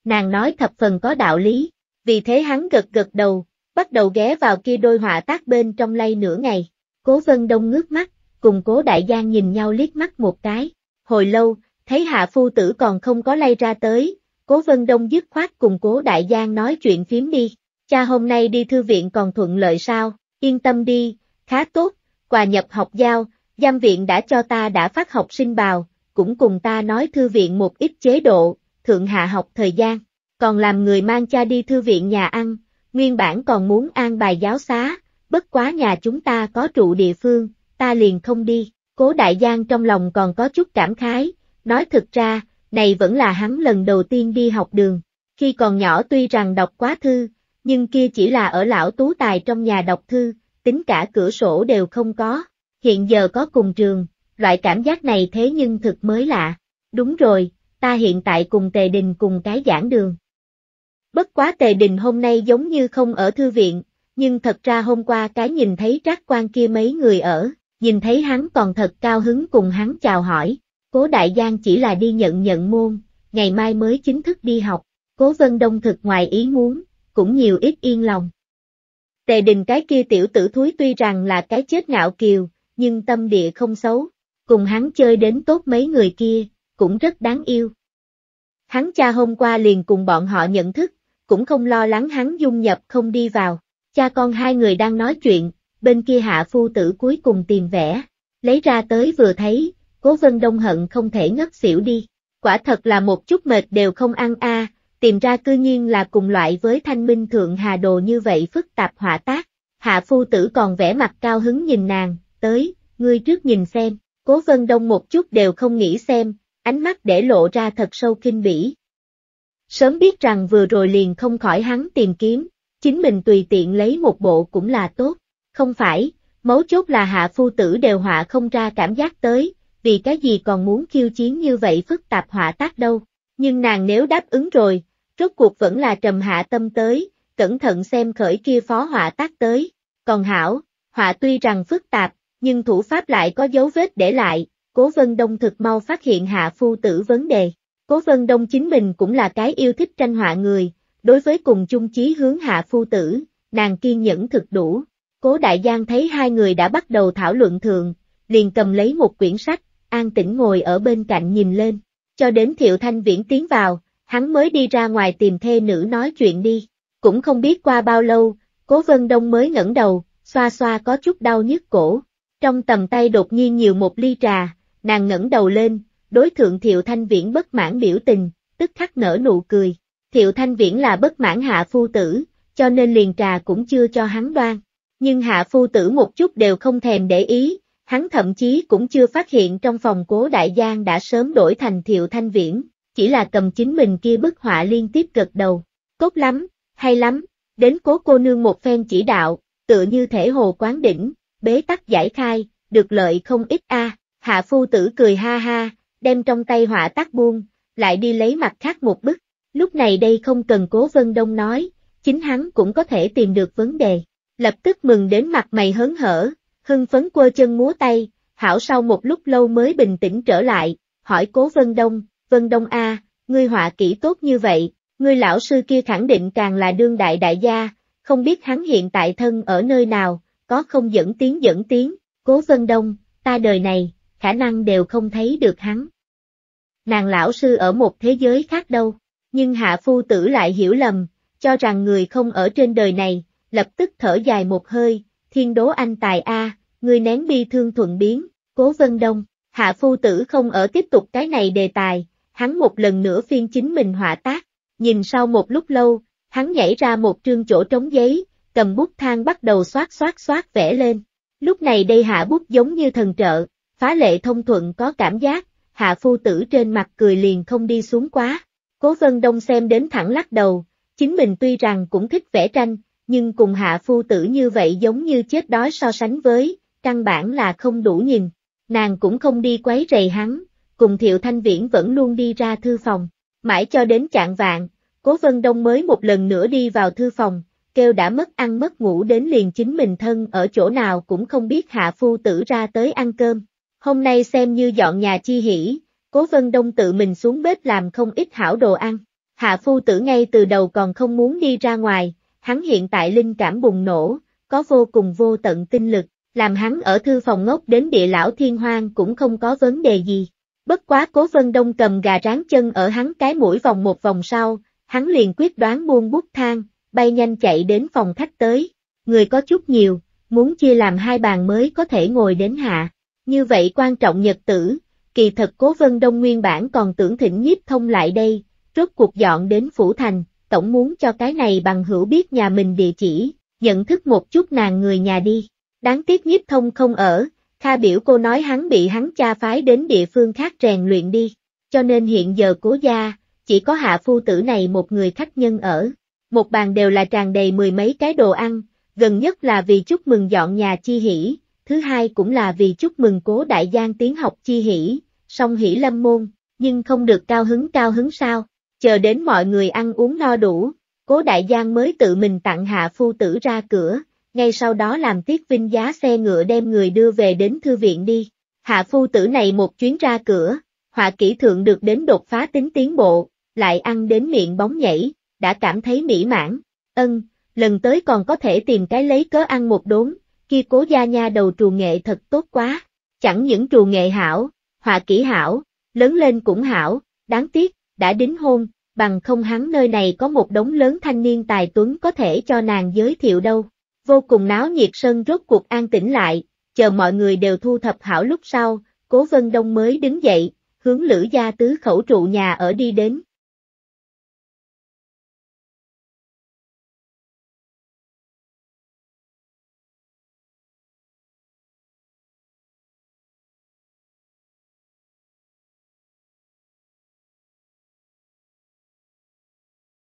Nàng nói thập phần có đạo lý, vì thế hắn gật gật đầu, bắt đầu ghé vào kia đôi họa tác bên trong lay nửa ngày, cố vân đông ngước mắt, cùng cố đại giang nhìn nhau liếc mắt một cái, hồi lâu, thấy hạ phu tử còn không có lay ra tới, cố vân đông dứt khoát cùng cố đại giang nói chuyện phiếm đi, cha hôm nay đi thư viện còn thuận lợi sao, yên tâm đi, khá tốt, quà nhập học giao, giam viện đã cho ta đã phát học sinh bào, cũng cùng ta nói thư viện một ít chế độ, thượng hạ học thời gian, còn làm người mang cha đi thư viện nhà ăn, nguyên bản còn muốn an bài giáo xá, bất quá nhà chúng ta có trụ địa phương, ta liền không đi, cố đại giang trong lòng còn có chút cảm khái, nói thật ra, này vẫn là hắn lần đầu tiên đi học đường. Khi còn nhỏ tuy rằng đọc quá thư, nhưng kia chỉ là ở lão tú tài trong nhà đọc thư, tính cả cửa sổ đều không có. Hiện giờ có cùng trường, loại cảm giác này thế nhưng thực mới lạ. Đúng rồi, ta hiện tại cùng Tề Đình cùng cái giảng đường. Bất quá Tề Đình hôm nay giống như không ở thư viện, nhưng thật ra hôm qua cái nhìn thấy trác quan kia mấy người ở, nhìn thấy hắn còn thật cao hứng cùng hắn chào hỏi, Cố Đại Giang chỉ là đi nhận nhận môn, ngày mai mới chính thức đi học, Cố Vân Đông thực ngoài ý muốn, cũng nhiều ít yên lòng. Tề đình cái kia tiểu tử thúi tuy rằng là cái chết ngạo kiều, nhưng tâm địa không xấu, cùng hắn chơi đến tốt mấy người kia, cũng rất đáng yêu. Hắn cha hôm qua liền cùng bọn họ nhận thức, cũng không lo lắng hắn dung nhập không đi vào, cha con hai người đang nói chuyện, bên kia hạ phu tử cuối cùng tìm vẽ, lấy ra tới vừa thấy, cố vân đông hận không thể ngất xỉu đi. Quả thật là một chút mệt đều không ăn a à, tìm ra cư nhiên là cùng loại với thanh minh thượng hà đồ như vậy phức tạp họa tác. Hạ phu tử còn vẻ mặt cao hứng nhìn nàng, tới, ngươi trước nhìn xem, cố vân đông một chút đều không nghĩ xem, ánh mắt để lộ ra thật sâu kinh bỉ. Sớm biết rằng vừa rồi liền không khỏi hắn tìm kiếm, chính mình tùy tiện lấy một bộ cũng là tốt, không phải, mấu chốt là hạ phu tử đều họa không ra cảm giác tới, vì cái gì còn muốn khiêu chiến như vậy phức tạp họa tác đâu. Nhưng nàng nếu đáp ứng rồi, rốt cuộc vẫn là trầm hạ tâm tới, cẩn thận xem khởi kia phó họa tác tới. Còn hảo, họa tuy rằng phức tạp, nhưng thủ pháp lại có dấu vết để lại, Cố Vân Đông thực mau phát hiện hạ phu tử vấn đề. Cố Vân Đông chính mình cũng là cái yêu thích tranh họa người, đối với cùng chung chí hướng hạ phu tử, nàng kiên nhẫn thực đủ. Cố Đại Giang thấy hai người đã bắt đầu thảo luận thường, liền cầm lấy một quyển sách, an tĩnh ngồi ở bên cạnh nhìn lên, cho đến Thiệu Thanh Viễn tiến vào, hắn mới đi ra ngoài tìm thê nữ nói chuyện đi, cũng không biết qua bao lâu, Cố Vân Đông mới ngẩng đầu, xoa xoa có chút đau nhức cổ, trong tầm tay đột nhiên nhiều một ly trà, nàng ngẩng đầu lên, đối thượng Thiệu Thanh Viễn bất mãn biểu tình, tức khắc nở nụ cười, Thiệu Thanh Viễn là bất mãn hạ phu tử, cho nên liền trà cũng chưa cho hắn đoan. Nhưng hạ phu tử một chút đều không thèm để ý, Hắn thậm chí cũng chưa phát hiện trong phòng cố đại giang đã sớm đổi thành thiệu thanh viễn, chỉ là cầm chính mình kia bức họa liên tiếp gật đầu. Tốt lắm, hay lắm, đến cố cô nương một phen chỉ đạo, tựa như thể hồ quán đỉnh, bế tắc giải khai, được lợi không ít a. Hạ phu tử cười ha ha, đem trong tay họa tác buông, lại đi lấy mặt khác một bức. Lúc này đây không cần cố vân đông nói, chính hắn cũng có thể tìm được vấn đề. Lập tức mừng đến mặt mày hớn hở, hưng phấn quơ chân múa tay, hảo sau một lúc lâu mới bình tĩnh trở lại, hỏi cố Vân Đông, Vân Đông A, ngươi họa kỹ tốt như vậy, ngươi lão sư kia khẳng định càng là đương đại đại gia, không biết hắn hiện tại thân ở nơi nào, có không dẫn tiếng dẫn tiếng, cố Vân Đông, ta đời này, khả năng đều không thấy được hắn. Nàng lão sư ở một thế giới khác đâu, nhưng hạ phu tử lại hiểu lầm, cho rằng người không ở trên đời này, lập tức thở dài một hơi, thiên đố anh tài A, người nén bi thương thuận biến, cố vân đông, hạ phu tử không ở tiếp tục cái này đề tài, hắn một lần nữa phiên chính mình họa tác, nhìn sau một lúc lâu, hắn nhảy ra một trương chỗ trống giấy, cầm bút thang bắt đầu xoát xoát xoát vẽ lên, lúc này đây hạ bút giống như thần trợ, phá lệ thông thuận có cảm giác, hạ phu tử trên mặt cười liền không đi xuống quá, cố vân đông xem đến thẳng lắc đầu, chính mình tuy rằng cũng thích vẽ tranh, nhưng cùng hạ phu tử như vậy giống như chết đói so sánh với, căn bản là không đủ nhìn. Nàng cũng không đi quấy rầy hắn, cùng Thiệu Thanh Viễn vẫn luôn đi ra thư phòng, mãi cho đến chạng vạn, Cố Vân Đông mới một lần nữa đi vào thư phòng, kêu đã mất ăn mất ngủ đến liền chính mình thân ở chỗ nào cũng không biết hạ phu tử ra tới ăn cơm. Hôm nay xem như dọn nhà chi hỉ, Cố Vân Đông tự mình xuống bếp làm không ít hảo đồ ăn. Hạ phu tử ngay từ đầu còn không muốn đi ra ngoài, hắn hiện tại linh cảm bùng nổ, có vô cùng vô tận tinh lực, làm hắn ở thư phòng ngốc đến địa lão thiên hoang cũng không có vấn đề gì. Bất quá cố vân đông cầm gà ráng chân ở hắn cái mũi vòng một vòng sau, hắn liền quyết đoán buông bút thang, bay nhanh chạy đến phòng khách tới. Người có chút nhiều, muốn chia làm hai bàn mới có thể ngồi đến hạ. Như vậy quan trọng nhật tử, kỳ thật cố vân đông nguyên bản còn tưởng thỉnh nhiếp thông lại đây, rốt cuộc dọn đến Phủ Thành, tổng muốn cho cái này bằng hữu biết nhà mình địa chỉ, nhận thức một chút nàng người nhà đi. Đáng tiếc nhiếp thông không ở, Kha biểu cô nói hắn bị hắn cha phái đến địa phương khác rèn luyện đi, cho nên hiện giờ cố gia, chỉ có hạ phu tử này một người khách nhân ở. Một bàn đều là tràn đầy mười mấy cái đồ ăn, gần nhất là vì chúc mừng dọn nhà chi hỷ, thứ hai cũng là vì chúc mừng cố đại giang tiến học chi hỷ, song hỷ lâm môn, nhưng không được cao hứng cao hứng sao, Chờ đến mọi người ăn uống no đủ, cố đại giang mới tự mình tặng hạ phu tử ra cửa, ngay sau đó làm tiết vinh giá xe ngựa đem người đưa về đến thư viện đi. Hạ phu tử này một chuyến ra cửa, họa kỹ thượng được đến đột phá tính tiến bộ, lại ăn đến miệng bóng nhảy, đã cảm thấy mỹ mãn. Ân, lần tới còn có thể tìm cái lấy cớ ăn một đốn, kia cố gia nha đầu trù nghệ thật tốt quá. Chẳng những trù nghệ hảo, họa kỹ hảo, lớn lên cũng hảo, đáng tiếc, đã đính hôn, bằng không hắn nơi này có một đống lớn thanh niên tài tuấn có thể cho nàng giới thiệu đâu. Vô cùng náo nhiệt sân rốt cuộc an tĩnh lại, chờ mọi người đều thu thập hảo lúc sau, Cố Vân Đông mới đứng dậy, hướng Lữ Gia Tứ khẩu trụ nhà ở đi đến.